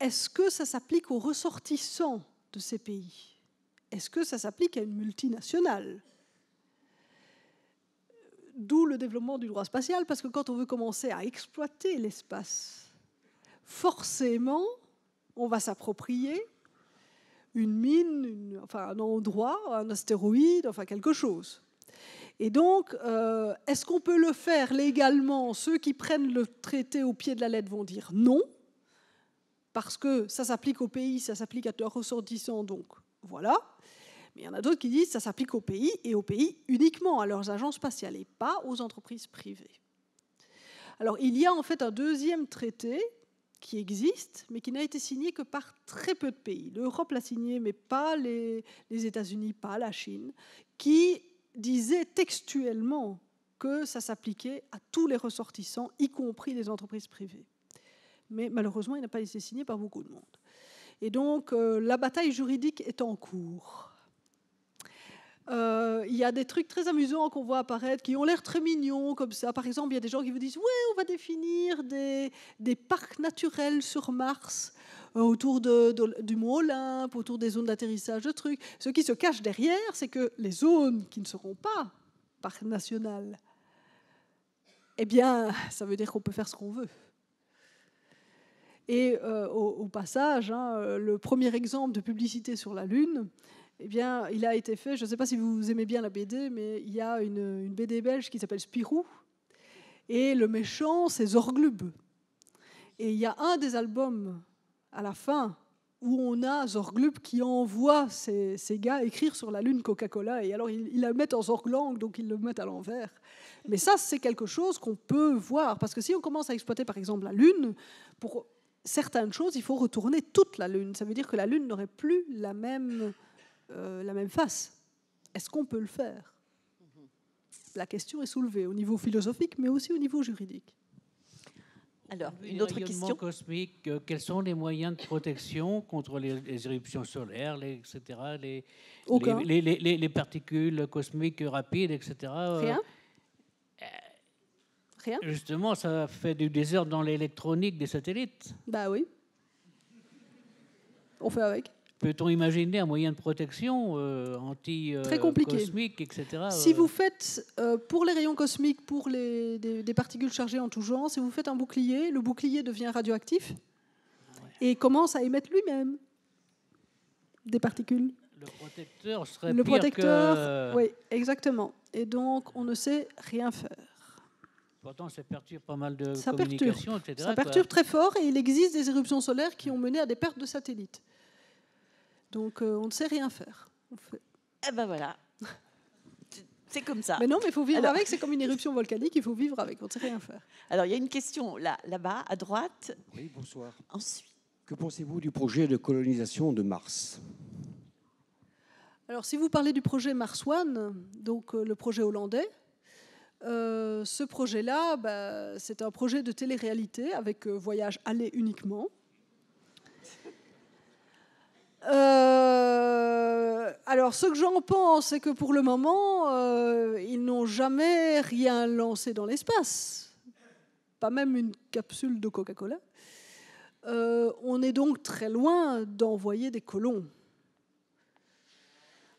est-ce que ça s'applique aux ressortissants de ces pays Est-ce que ça s'applique à une multinationale D'où le développement du droit spatial, parce que quand on veut commencer à exploiter l'espace, forcément, on va s'approprier une mine, enfin un endroit, un astéroïde, enfin quelque chose. Et donc, euh, est-ce qu'on peut le faire légalement Ceux qui prennent le traité au pied de la lettre vont dire non, parce que ça s'applique au pays, ça s'applique à leurs ressortissants, donc voilà. Mais il y en a d'autres qui disent que ça s'applique aux pays et aux pays uniquement, à leurs agences spatiales et pas aux entreprises privées. Alors il y a en fait un deuxième traité qui existe, mais qui n'a été signé que par très peu de pays. L'Europe l'a signé, mais pas les, États-Unis, pas la Chine, qui disait textuellement que ça s'appliquait à tous les ressortissants, y compris les entreprises privées. Mais malheureusement, il n'a pas été signé par beaucoup de monde. Et donc, euh, la bataille juridique est en cours. Euh, il y a des trucs très amusants qu'on voit apparaître, qui ont l'air très mignons comme ça. Par exemple, il y a des gens qui vous disent, ouais, on va définir des, des parcs naturels sur Mars euh, autour du mont Olympe, autour des zones d'atterrissage de trucs. Ce qui se cache derrière, c'est que les zones qui ne seront pas parcs nationaux. eh bien, ça veut dire qu'on peut faire ce qu'on veut. Et euh, au, passage, hein, le premier exemple de publicité sur la Lune, eh bien, il a été fait, je ne sais pas si vous aimez bien la BD, mais il y a une, BD belge qui s'appelle Spirou, et le méchant, c'est Zorglub. Et il y a un des albums à la fin où on a Zorglub qui envoie ces, gars écrire sur la lune Coca-Cola. Et alors, ils, ils, la mettent en zorglang, donc ils le mettent à l'envers. Mais ça, c'est quelque chose qu'on peut voir. Parce que si on commence à exploiter, par exemple, la lune, pour certaines choses, il faut retourner toute la lune. Ça veut dire que la lune n'aurait plus la même euh, la même face. Est-ce qu'on peut le faire La question est soulevée au niveau philosophique, mais aussi au niveau juridique. Alors, une autre question. Cosmique, euh, quels sont les moyens de protection contre les, éruptions solaires, les, etc., les, les, particules cosmiques rapides, etc. Euh, Rien. Rien. Justement, ça fait du désert dans l'électronique des satellites. Bah oui. On fait avec. Peut-on imaginer un moyen de protection euh, anti-cosmique, euh, etc. Si euh. vous faites, pour les rayons cosmiques, pour les, des, particules chargées en tout genre, si vous faites un bouclier, le bouclier devient radioactif et commence à émettre lui-même des particules. Le protecteur serait Le pire protecteur, oui, exactement. Et donc, on ne sait rien faire. Pourtant, ça perturbe pas mal de etc. Ça perturbe très fort et il existe des éruptions solaires qui ont mené à des pertes de satellites. Donc euh, on ne sait rien faire. Eh ben voilà. C'est comme ça. Mais non, mais il faut vivre avec. C'est comme une éruption volcanique, il faut vivre avec. On ne sait rien faire. Alors, il y a une question là, bas à droite. Oui, bonsoir. Ensuite. Que pensez-vous du projet de colonisation de Mars Alors, si vous parlez du projet Mars One, donc euh, le projet hollandais, euh, ce projet-là, bah, c'est un projet de télé-réalité avec voyage aller uniquement. Euh, alors, ce que j'en pense, c'est que pour le moment, euh, ils n'ont jamais rien lancé dans l'espace, pas même une capsule de Coca-Cola. Euh, on est donc très loin d'envoyer des colons.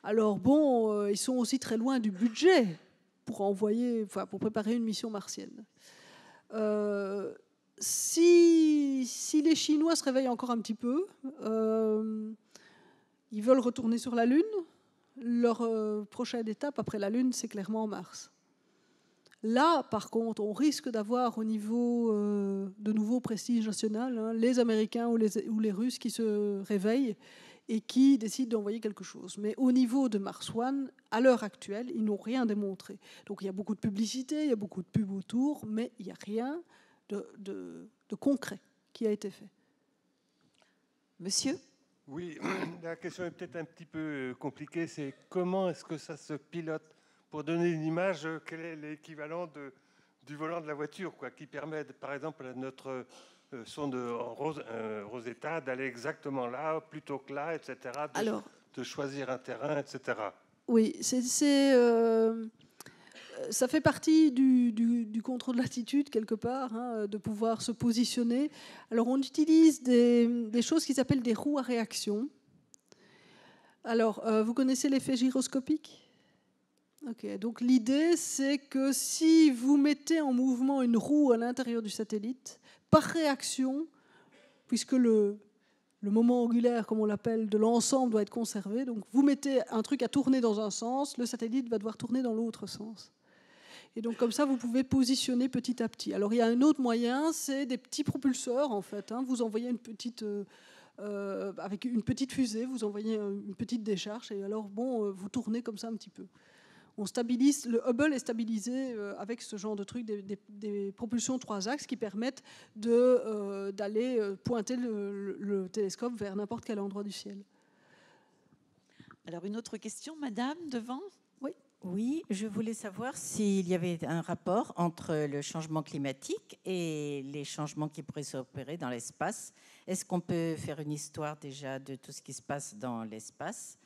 Alors bon, ils sont aussi très loin du budget pour envoyer, enfin, pour préparer une mission martienne. si les Chinois se réveillent encore un petit peu, ils veulent retourner sur la Lune. Leur euh, prochaine étape après la Lune, c'est clairement Mars. Là, par contre, on risque d'avoir au niveau euh, de nouveau prestige national hein, les Américains ou les, Russes qui se réveillent et qui décident d'envoyer quelque chose. Mais au niveau de Mars One, à l'heure actuelle, ils n'ont rien démontré. Donc il y a beaucoup de publicité, il y a beaucoup de pubs autour, mais il n'y a rien de, de concret qui a été fait. Monsieur oui, la question est peut-être un petit peu euh, compliquée. C'est comment est-ce que ça se pilote Pour donner une image, euh, quel est l'équivalent de, du volant de la voiture, quoi, qui permet, par exemple, à notre euh, sonde Rose, Rosetta d'aller exactement là, plutôt que là, etc. de choisir un terrain, etc. Oui, c'est ça fait partie du, contrôle de l'attitude, quelque part, hein, de pouvoir se positionner. Alors, on utilise des, choses qui s'appellent des roues à réaction. Alors, euh, vous connaissez l'effet gyroscopique Ok, donc l'idée, c'est que si vous mettez en mouvement une roue à l'intérieur du satellite, par réaction, puisque le moment angulaire, comme on l'appelle, de l'ensemble doit être conservé, donc vous mettez un truc à tourner dans un sens, le satellite va devoir tourner dans l'autre sens. Et donc comme ça, vous pouvez positionner petit à petit. Alors il y a un autre moyen, c'est des petits propulseurs en fait. Hein. Vous envoyez une petite... Euh, euh, avec une petite fusée, vous envoyez une petite décharge et alors bon, euh, vous tournez comme ça un petit peu. On stabilise, le Hubble est stabilisé avec ce genre de truc, des, des, propulsions trois axes qui permettent d'aller pointer le, télescope vers n'importe quel endroit du ciel. Alors une autre question, Madame, devant. Oui, je voulais savoir s'il y avait un rapport entre le changement climatique et les changements qui pourraient s'opérer dans l'espace. Est-ce qu'on peut faire une histoire déjà de tout ce qui se passe dans l'espace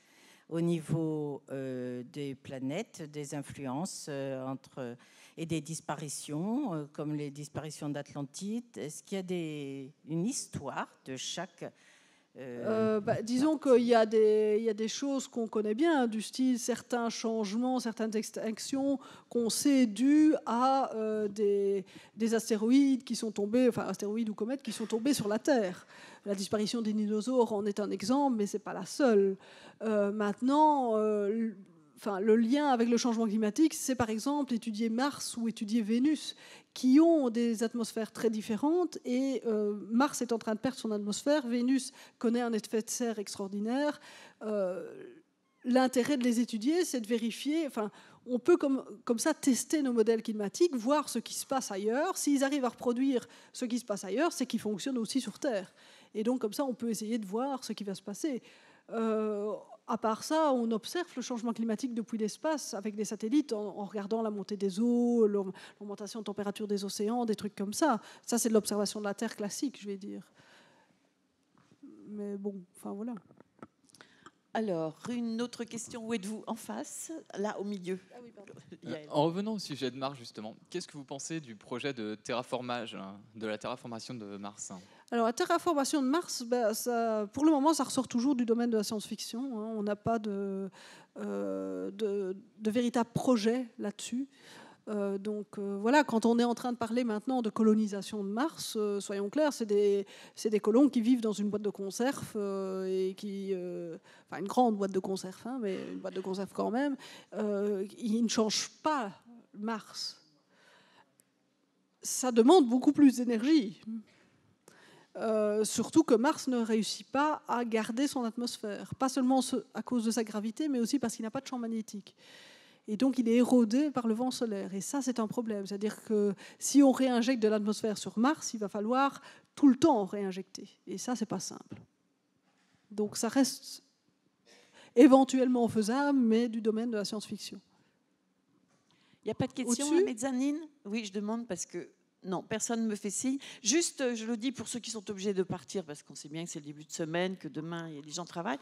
au niveau euh, des planètes, des influences euh, entre, et des disparitions, euh, comme les disparitions d'Atlantide Est-ce qu'il y a une histoire de chaque euh, euh, bah, disons qu'il y, a des choses qu'on connaît bien, hein, du style certains changements, certaines extinctions qu'on sait dues à euh, des, astéroïdes qui sont tombés, enfin astéroïdes ou comètes qui sont tombés sur la Terre. La disparition des dinosaures en est un exemple, mais c'est pas la seule. maintenant, enfin, le lien avec le changement climatique, c'est par exemple étudier Mars ou étudier Vénus, qui ont des atmosphères très différentes. Et euh, Mars est en train de perdre son atmosphère, Vénus connaît un effet de serre extraordinaire. Euh, l'intérêt de les étudier, c'est de vérifier, enfin, on peut comme, comme, ça tester nos modèles climatiques, voir ce qui se passe ailleurs. S'ils arrivent à reproduire ce qui se passe ailleurs, c'est qu'ils fonctionnent aussi sur Terre. Et donc comme ça, on peut essayer de voir ce qui va se passer. Euh, à part ça, on observe le changement climatique depuis l'espace avec des satellites en, regardant la montée des eaux, l'augmentation de température des océans, des trucs comme ça. Ça, c'est de l'observation de la Terre classique, je vais dire. Mais bon, enfin voilà. Alors, une autre question. Où êtes-vous En face Là, au milieu. Ah euh, euh, en revenant au sujet de Mars, justement, qu'est-ce que vous pensez du projet de terraformage, hein, de la terraformation de Mars alors, la terraformation de Mars, ben, pour le moment, ça ressort toujours du domaine de la science-fiction. Hein. On n'a pas de, euh, véritable projet là-dessus. Euh, donc euh, voilà, quand on est en train de parler maintenant de colonisation de Mars, soyons clairs, c'est des, colons qui vivent dans une boîte de conserve et qui, enfin une grande boîte de conserve, hein, mais une boîte de conserve quand même, ils ne changent pas Mars. Ça demande beaucoup plus d'énergie. Euh, surtout que Mars ne réussit pas à garder son atmosphère, pas seulement à cause de sa gravité, mais aussi parce qu'il n'a pas de champ magnétique. Et donc il est érodé par le vent solaire. Et ça, c'est un problème. C'est-à-dire que si on réinjecte de l'atmosphère sur Mars, il va falloir tout le temps réinjecter. Et ça, c'est pas simple. Donc ça reste éventuellement faisable, mais du domaine de la science-fiction. Il n'y a pas de question, mezzanine Oui, je demande parce que non, personne ne me fait signe. Juste, euh, je le dis pour ceux qui sont obligés de partir, parce qu'on sait bien que c'est le début de semaine, que demain, il y a des gens travaillent.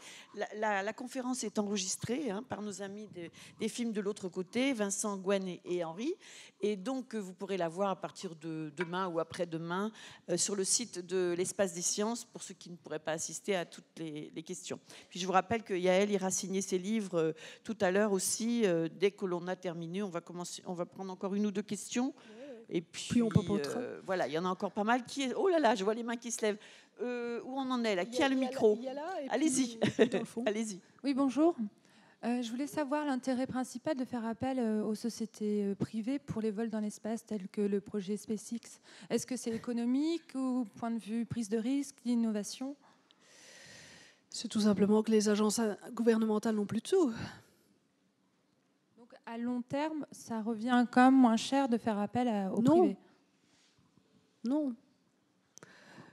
La, la, conférence est enregistrée hein, par nos amis des films de l'autre côté, Vincent, Gwen et, Henri. Et donc, euh, vous pourrez la voir à partir de demain ou après-demain euh, sur le site de l'Espace des sciences, pour ceux qui ne pourraient pas assister à toutes les, questions. Puis, je vous rappelle que Yael ira signer ses livres tout à l'heure aussi. dès que l'on a terminé, on va, commencer, on va prendre encore une ou deux questions. Et puis, on euh, voilà, il y en a encore pas mal qui. Oh là là, je vois les mains qui se lèvent. Euh, où on en est là Qui a, le micro Allez-y. Euh, Allez-y. Oui, bonjour. Euh, je voulais savoir l'intérêt principal de faire appel aux sociétés privées pour les vols dans l'espace, tels que le projet SpaceX. Est-ce que c'est économique ou point de vue prise de risque, d'innovation C'est tout simplement que les agences gouvernementales n'ont plus tout à long terme, ça revient quand même moins cher de faire appel au non. privé Non.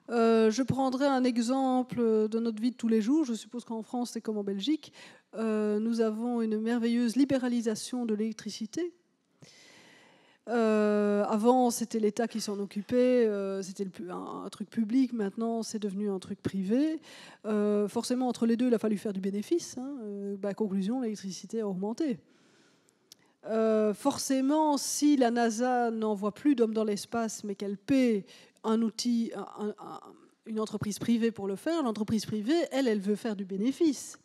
Euh, je prendrai un exemple de notre vie de tous les jours. Je suppose qu'en France, c'est comme en Belgique. Euh, nous avons une merveilleuse libéralisation de l'électricité. Euh, avant, c'était l'État qui s'en occupait, c'était un, truc public, maintenant c'est devenu un truc privé. forcément, entre les deux, il a fallu faire du bénéfice. Hein. Bah, conclusion, l'électricité a augmenté. Euh, forcément, si la NASA n'envoie plus d'hommes dans l'espace, mais qu'elle paie un outil, une entreprise privée pour le faire, l'entreprise privée, elle, elle veut faire du bénéfice.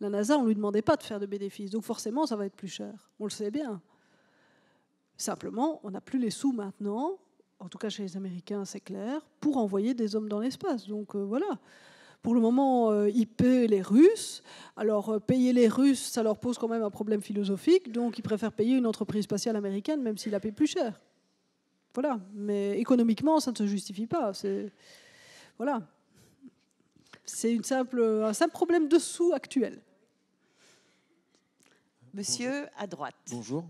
La NASA, on ne lui demandait pas de faire de bénéfice, donc forcément, ça va être plus cher. On le sait bien. Simplement, on n'a plus les sous maintenant, en tout cas chez les Américains, c'est clair, pour envoyer des hommes dans l'espace. Donc euh, voilà. Pour le moment, euh, il paient les Russes. Alors, euh, payer les Russes, ça leur pose quand même un problème philosophique, donc ils préfèrent payer une entreprise spatiale américaine, même s'il la paye plus cher. Voilà. Mais économiquement, ça ne se justifie pas. C'est... Voilà. C'est une simple, un simple problème de sous actuel. Monsieur à droite. Bonjour.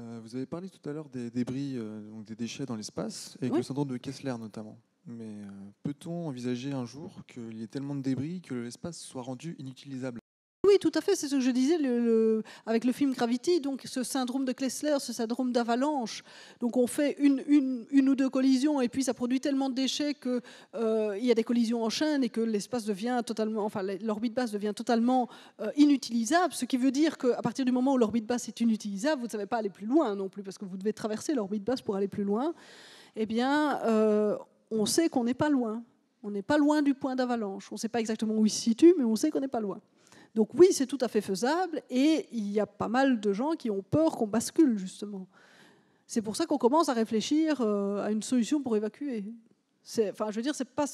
Euh, vous avez parlé tout à l'heure des débris, des déchets dans l'espace, et le syndrome de Kessler notamment. Mais euh, peut-on envisager un jour qu'il y ait tellement de débris que l'espace soit rendu inutilisable oui, tout à fait, c'est ce que je disais le, avec le film Gravity, donc ce syndrome de Kessler, ce syndrome d'avalanche. Donc on fait une, ou deux collisions et puis ça produit tellement de déchets qu'il euh, y a des collisions en chaîne et que l'espace devient totalement, enfin l'orbite basse devient totalement euh, inutilisable, ce qui veut dire qu'à partir du moment où l'orbite basse est inutilisable, vous ne savez pas aller plus loin non plus parce que vous devez traverser l'orbite basse pour aller plus loin. Eh bien, on sait qu'on n'est pas loin. On n'est pas loin du point d'avalanche. On ne sait pas exactement où il se situe, mais on sait qu'on n'est pas loin. Donc oui, c'est tout à fait faisable, et il y a pas mal de gens qui ont peur qu'on bascule, justement. C'est pour ça qu'on commence à réfléchir euh, à une solution pour évacuer. Enfin, je veux dire, c'est pas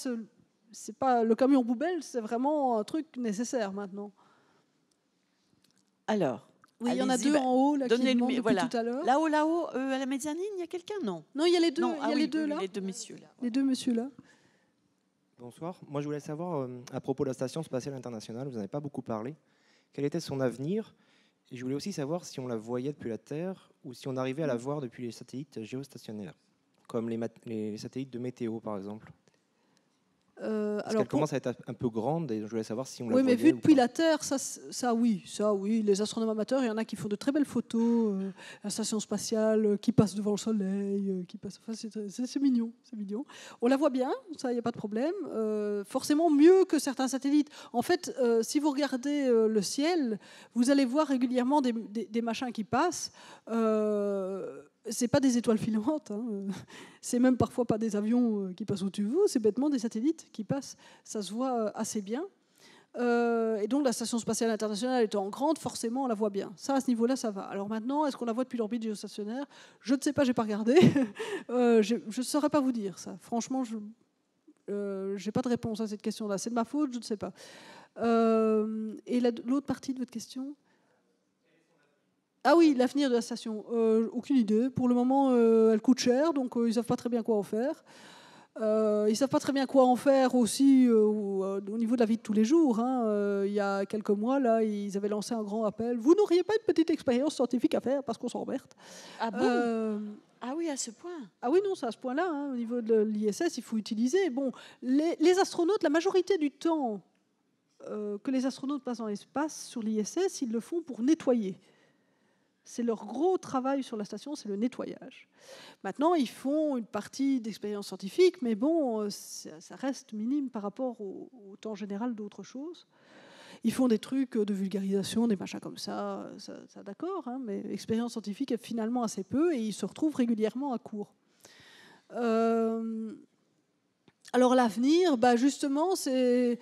pas le camion boubelle c'est vraiment un truc nécessaire maintenant. Alors, oui, il y en a deux bah, en haut, là, qui voilà. tout à l'heure. Là-haut, là-haut, euh, à la mezzanine, il y a quelqu'un Non. Non, il y a les deux, y a ah les deux là. Les deux messieurs là. Les deux messieurs là. Bonsoir. Moi, je voulais savoir, euh, à propos de la Station Spatiale Internationale, vous n'avez pas beaucoup parlé, quel était son avenir Et je voulais aussi savoir si on la voyait depuis la Terre ou si on arrivait à la mm. voir depuis les satellites géostationnaires, comme les, les satellites de météo, par exemple. Euh, Parce alors, commence à être un peu grande et je voulais savoir si on la Oui, mais vu depuis la Terre, ça, ça oui, ça oui. Les astronomes amateurs, il y en a qui font de très belles photos, la euh, station spatiale, euh, qui passe devant le soleil, qui passe. c'est mignon, c'est mignon. On la voit bien, ça, il n'y a pas de problème. forcément mieux que certains satellites. En fait, si vous regardez le ciel, vous allez voir régulièrement des, des, machins qui passent c'est pas des étoiles filantes, hein. c'est même parfois pas des avions euh, qui passent au-dessus de vous, c'est bêtement des satellites qui passent, ça se voit euh, assez bien. Euh, et donc la station spatiale internationale étant grande, forcément on la voit bien. Ça, à ce niveau-là, ça va. Alors maintenant, est-ce qu'on la voit depuis l'orbite géostationnaire Je ne sais pas, j'ai pas regardé. je ne saurais pas vous dire ça. Franchement, je n'ai pas de réponse à cette question-là. C'est de ma faute, je ne sais pas. et l'autre partie de votre question ah oui, l'avenir de la station. Euh, aucune idée. Pour le moment, euh, elle coûte cher, donc euh, ils ne savent pas très bien quoi en faire. ils ne savent pas très bien quoi en faire aussi au niveau de la vie de tous les jours. Hein. il y a quelques mois, là, ils avaient lancé un grand appel. Vous n'auriez pas une petite expérience scientifique à faire parce qu'on s'emmerde Ah ah oui, à ce point. Ah oui, non, c'est à ce point-là. Hein. au niveau de l'ISS, il faut utiliser. Bon, les, astronautes, la majorité du temps que les astronautes passent dans l'espace sur l'ISS, ils le font pour nettoyer. C'est leur gros travail sur la station, c'est le nettoyage. Maintenant, ils font une partie d'expérience scientifique, mais bon, euh, ça reste minime par rapport au, temps général d'autres choses. Ils font des trucs de vulgarisation, des machins comme ça, ça, d'accord, hein, mais expérience scientifique est finalement assez peu et ils se retrouvent régulièrement à court. Euh, alors l'avenir, bah justement, c'est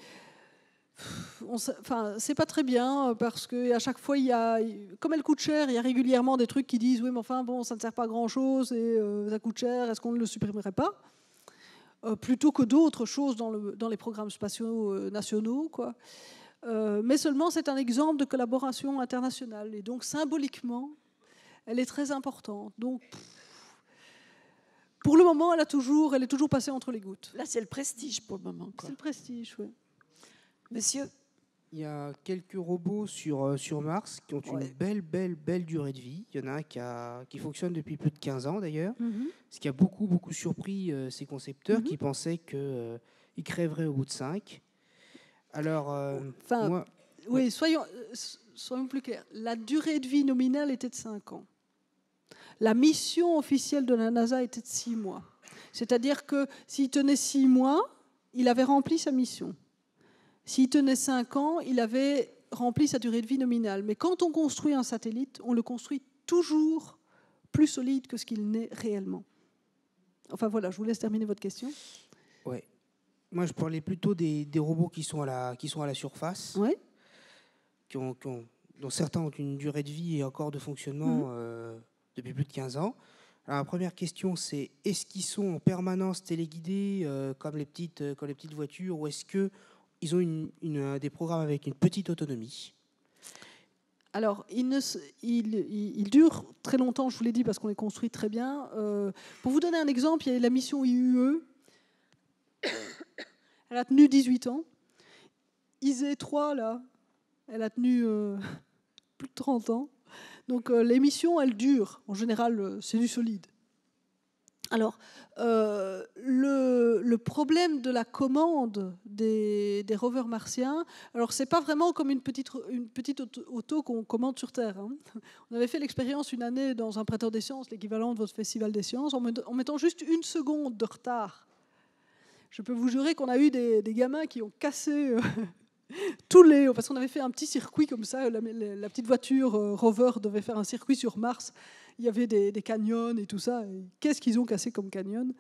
enfin, c'est pas très bien euh, parce que à chaque fois, il y a, comme elle coûte cher, il y a régulièrement des trucs qui disent oui, mais enfin bon, ça ne sert pas à grand chose et euh, ça coûte cher. Est-ce qu'on ne le supprimerait pas euh, plutôt que d'autres choses dans, le, dans, les programmes spatiaux nationaux, quoi. mais seulement, c'est un exemple de collaboration internationale et donc symboliquement, elle est très importante. Donc pour le moment, elle, a toujours, elle est toujours passée entre les gouttes. Là, c'est le prestige pour le moment. C'est le prestige, oui monsieur il y a quelques robots sur, euh, Mars qui ont une belle, belle, belle durée de vie. Il y en a un qui, fonctionne depuis plus de 15 ans d'ailleurs. Mhm. Ce qui a beaucoup, beaucoup surpris ses euh, ces concepteurs mhm. qui pensaient qu'ils euh, crèveraient au bout de 5. Alors, oui, soyons, soyons plus clairs. La durée de vie nominale était de 5 ans. La mission officielle de la NASA était de 6 mois. C'est-à-dire que s'il tenait 6 mois, il avait rempli sa mission. S'il tenait 5 ans, il avait rempli sa durée de vie nominale. Mais quand on construit un satellite, on le construit toujours plus solide que ce qu'il n'est réellement. Enfin voilà, je vous laisse terminer votre question. Oui. Moi, je parlais plutôt des, robots qui sont à la, qui sont à la surface, qui ont, dont certains ont une durée de vie et encore de fonctionnement mhm. euh, depuis plus de 15 ans. Alors, la première question, c'est est-ce qu'ils sont en permanence téléguidés euh, comme, les petites, euh, comme les petites voitures ou est-ce que ils ont une, euh, des programmes avec une petite autonomie. Alors, ils, ne, durent très longtemps, je vous l'ai dit, parce qu'on les construit très bien. Euh, pour vous donner un exemple, il y a la mission IUE. Elle a tenu 18 ans. ISE 3, là, elle a tenu euh, plus de 30 ans. Donc, les missions, elles durent. En général, c'est du solide. Alors, euh, le, problème de la commande des, des rovers martiens, alors c'est pas vraiment comme une petite, une petite auto qu'on commande sur Terre. Hein. On avait fait l'expérience une année dans un prêteur des sciences, l'équivalent de votre festival des sciences, en mettant juste une seconde de retard. Je peux vous jurer qu'on a eu des, des, gamins qui ont cassé euh, tous les. Parce qu'on avait fait un petit circuit comme ça, la, petite voiture euh, rover devait faire un circuit sur Mars il y avait des, canyons et tout ça. Qu'est-ce qu'ils ont cassé comme canyon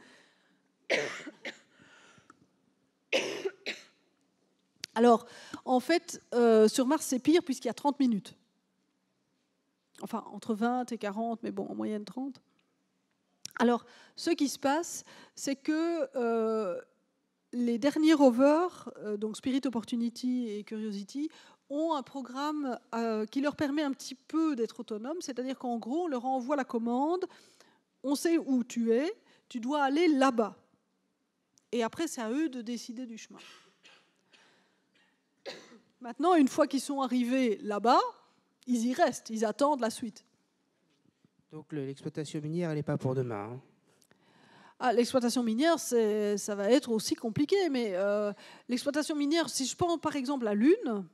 Alors, en fait, euh, sur Mars, c'est pire puisqu'il y a 30 minutes. Enfin, entre 20 et 40, mais bon, en moyenne 30. Alors, ce qui se passe, c'est que euh, les derniers rovers, euh, donc Spirit Opportunity et Curiosity, ont un programme euh, qui leur permet un petit peu d'être autonomes, c'est-à-dire qu'en gros, on leur envoie la commande, on sait où tu es, tu dois aller là-bas. Et après, c'est à eux de décider du chemin. Maintenant, une fois qu'ils sont arrivés là-bas, ils y restent, ils attendent la suite. Donc l'exploitation minière, elle n'est pas pour demain. Hein. Ah, l'exploitation minière, ça va être aussi compliqué, mais euh, l'exploitation minière, si je prends par exemple la Lune,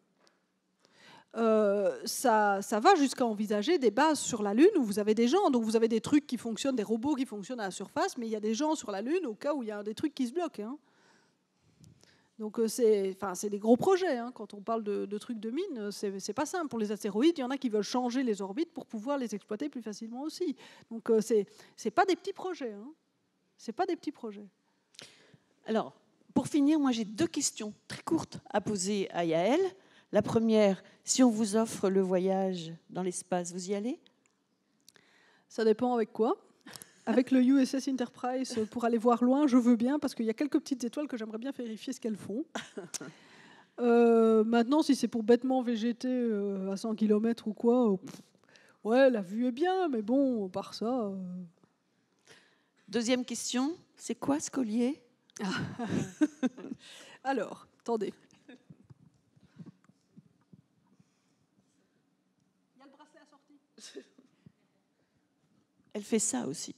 euh, ça, va jusqu'à envisager des bases sur la Lune où vous avez des gens. Donc vous avez des trucs qui fonctionnent, des robots qui fonctionnent à la surface, mais il y a des gens sur la Lune au cas où il y a des trucs qui se bloquent. Hein. Donc euh, c'est des gros projets. Hein. Quand on parle de, trucs de mine, c'est pas simple. Pour les astéroïdes, il y en a qui veulent changer les orbites pour pouvoir les exploiter plus facilement aussi. Donc euh, ce c'est pas des petits projets. Hein. C'est pas des petits projets. Alors, pour finir, moi j'ai deux questions très courtes à poser à Yael. La première, si on vous offre le voyage dans l'espace, vous y allez Ça dépend avec quoi. Avec le USS Enterprise, pour aller voir loin, je veux bien, parce qu'il y a quelques petites étoiles que j'aimerais bien vérifier ce qu'elles font. Euh, maintenant, si c'est pour bêtement végéter euh, à 100 km ou quoi, euh, ouais, la vue est bien, mais bon, par ça. Deuxième question, c'est quoi ce collier Alors, attendez. elle fait ça aussi.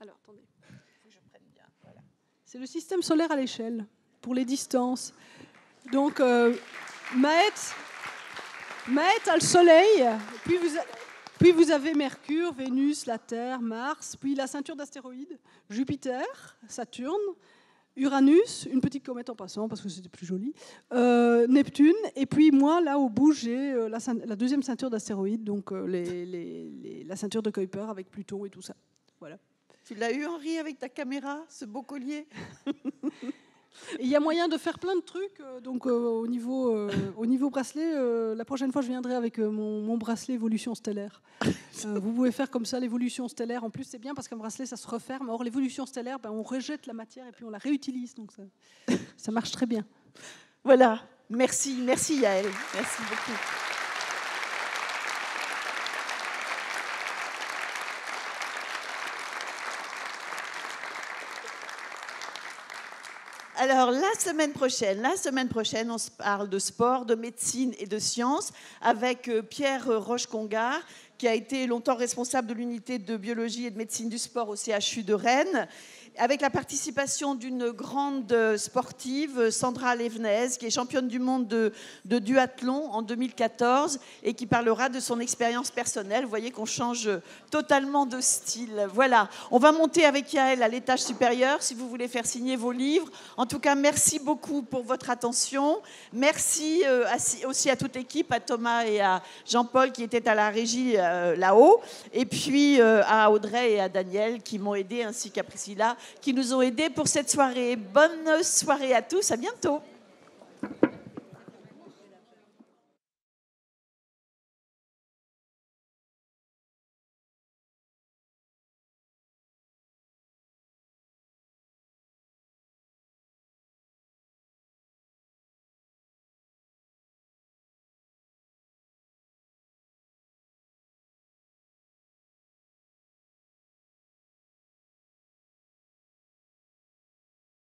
Alors, attendez. Voilà. C'est le système solaire à l'échelle, pour les distances. Donc, euh, Maët, à le Soleil, puis vous, puis vous avez Mercure, Vénus, la Terre, Mars, puis la ceinture d'astéroïdes, Jupiter, Saturne, Uranus, une petite comète en passant parce que c'était plus joli, euh, Neptune, et puis moi, là au bout, j'ai euh, la, deuxième ceinture d'astéroïdes, donc euh, la ceinture de Kuiper avec Pluton et tout ça. Voilà. Tu l'as eu, Henri, avec ta caméra, ce beau collier Il y a moyen de faire plein de trucs. Euh, donc, euh, euh, au, niveau, bracelet, la prochaine fois, je viendrai avec mon, bracelet évolution stellaire. vous pouvez faire comme ça l'évolution stellaire. En plus, c'est bien parce qu'un bracelet, ça se referme. Or, l'évolution stellaire, ben, on rejette la matière et puis on la réutilise. Donc, ça, ça marche très bien. Voilà. Merci. Merci, Yael. Merci beaucoup. Alors, la semaine prochaine, la semaine prochaine, on se parle de sport, de médecine et de sciences avec euh, Pierre Roche-Congard, qui a été longtemps responsable de l'unité de biologie et de médecine du sport au CHU de Rennes avec la participation d'une grande sportive, Sandra Levenez, qui est championne du monde de, duathlon en 2014 et qui parlera de son expérience personnelle. Vous voyez qu'on change totalement de style. Voilà, on va monter avec Yael à l'étage supérieur si vous voulez faire signer vos livres. En tout cas, merci beaucoup pour votre attention. Merci euh, aussi à toute l'équipe, à Thomas et à Jean-Paul qui étaient à la régie euh, là-haut, et puis euh, à Audrey et à Daniel qui m'ont aidé ainsi qu'à Priscilla qui nous ont aidés pour cette soirée. Bonne soirée à tous, à bientôt.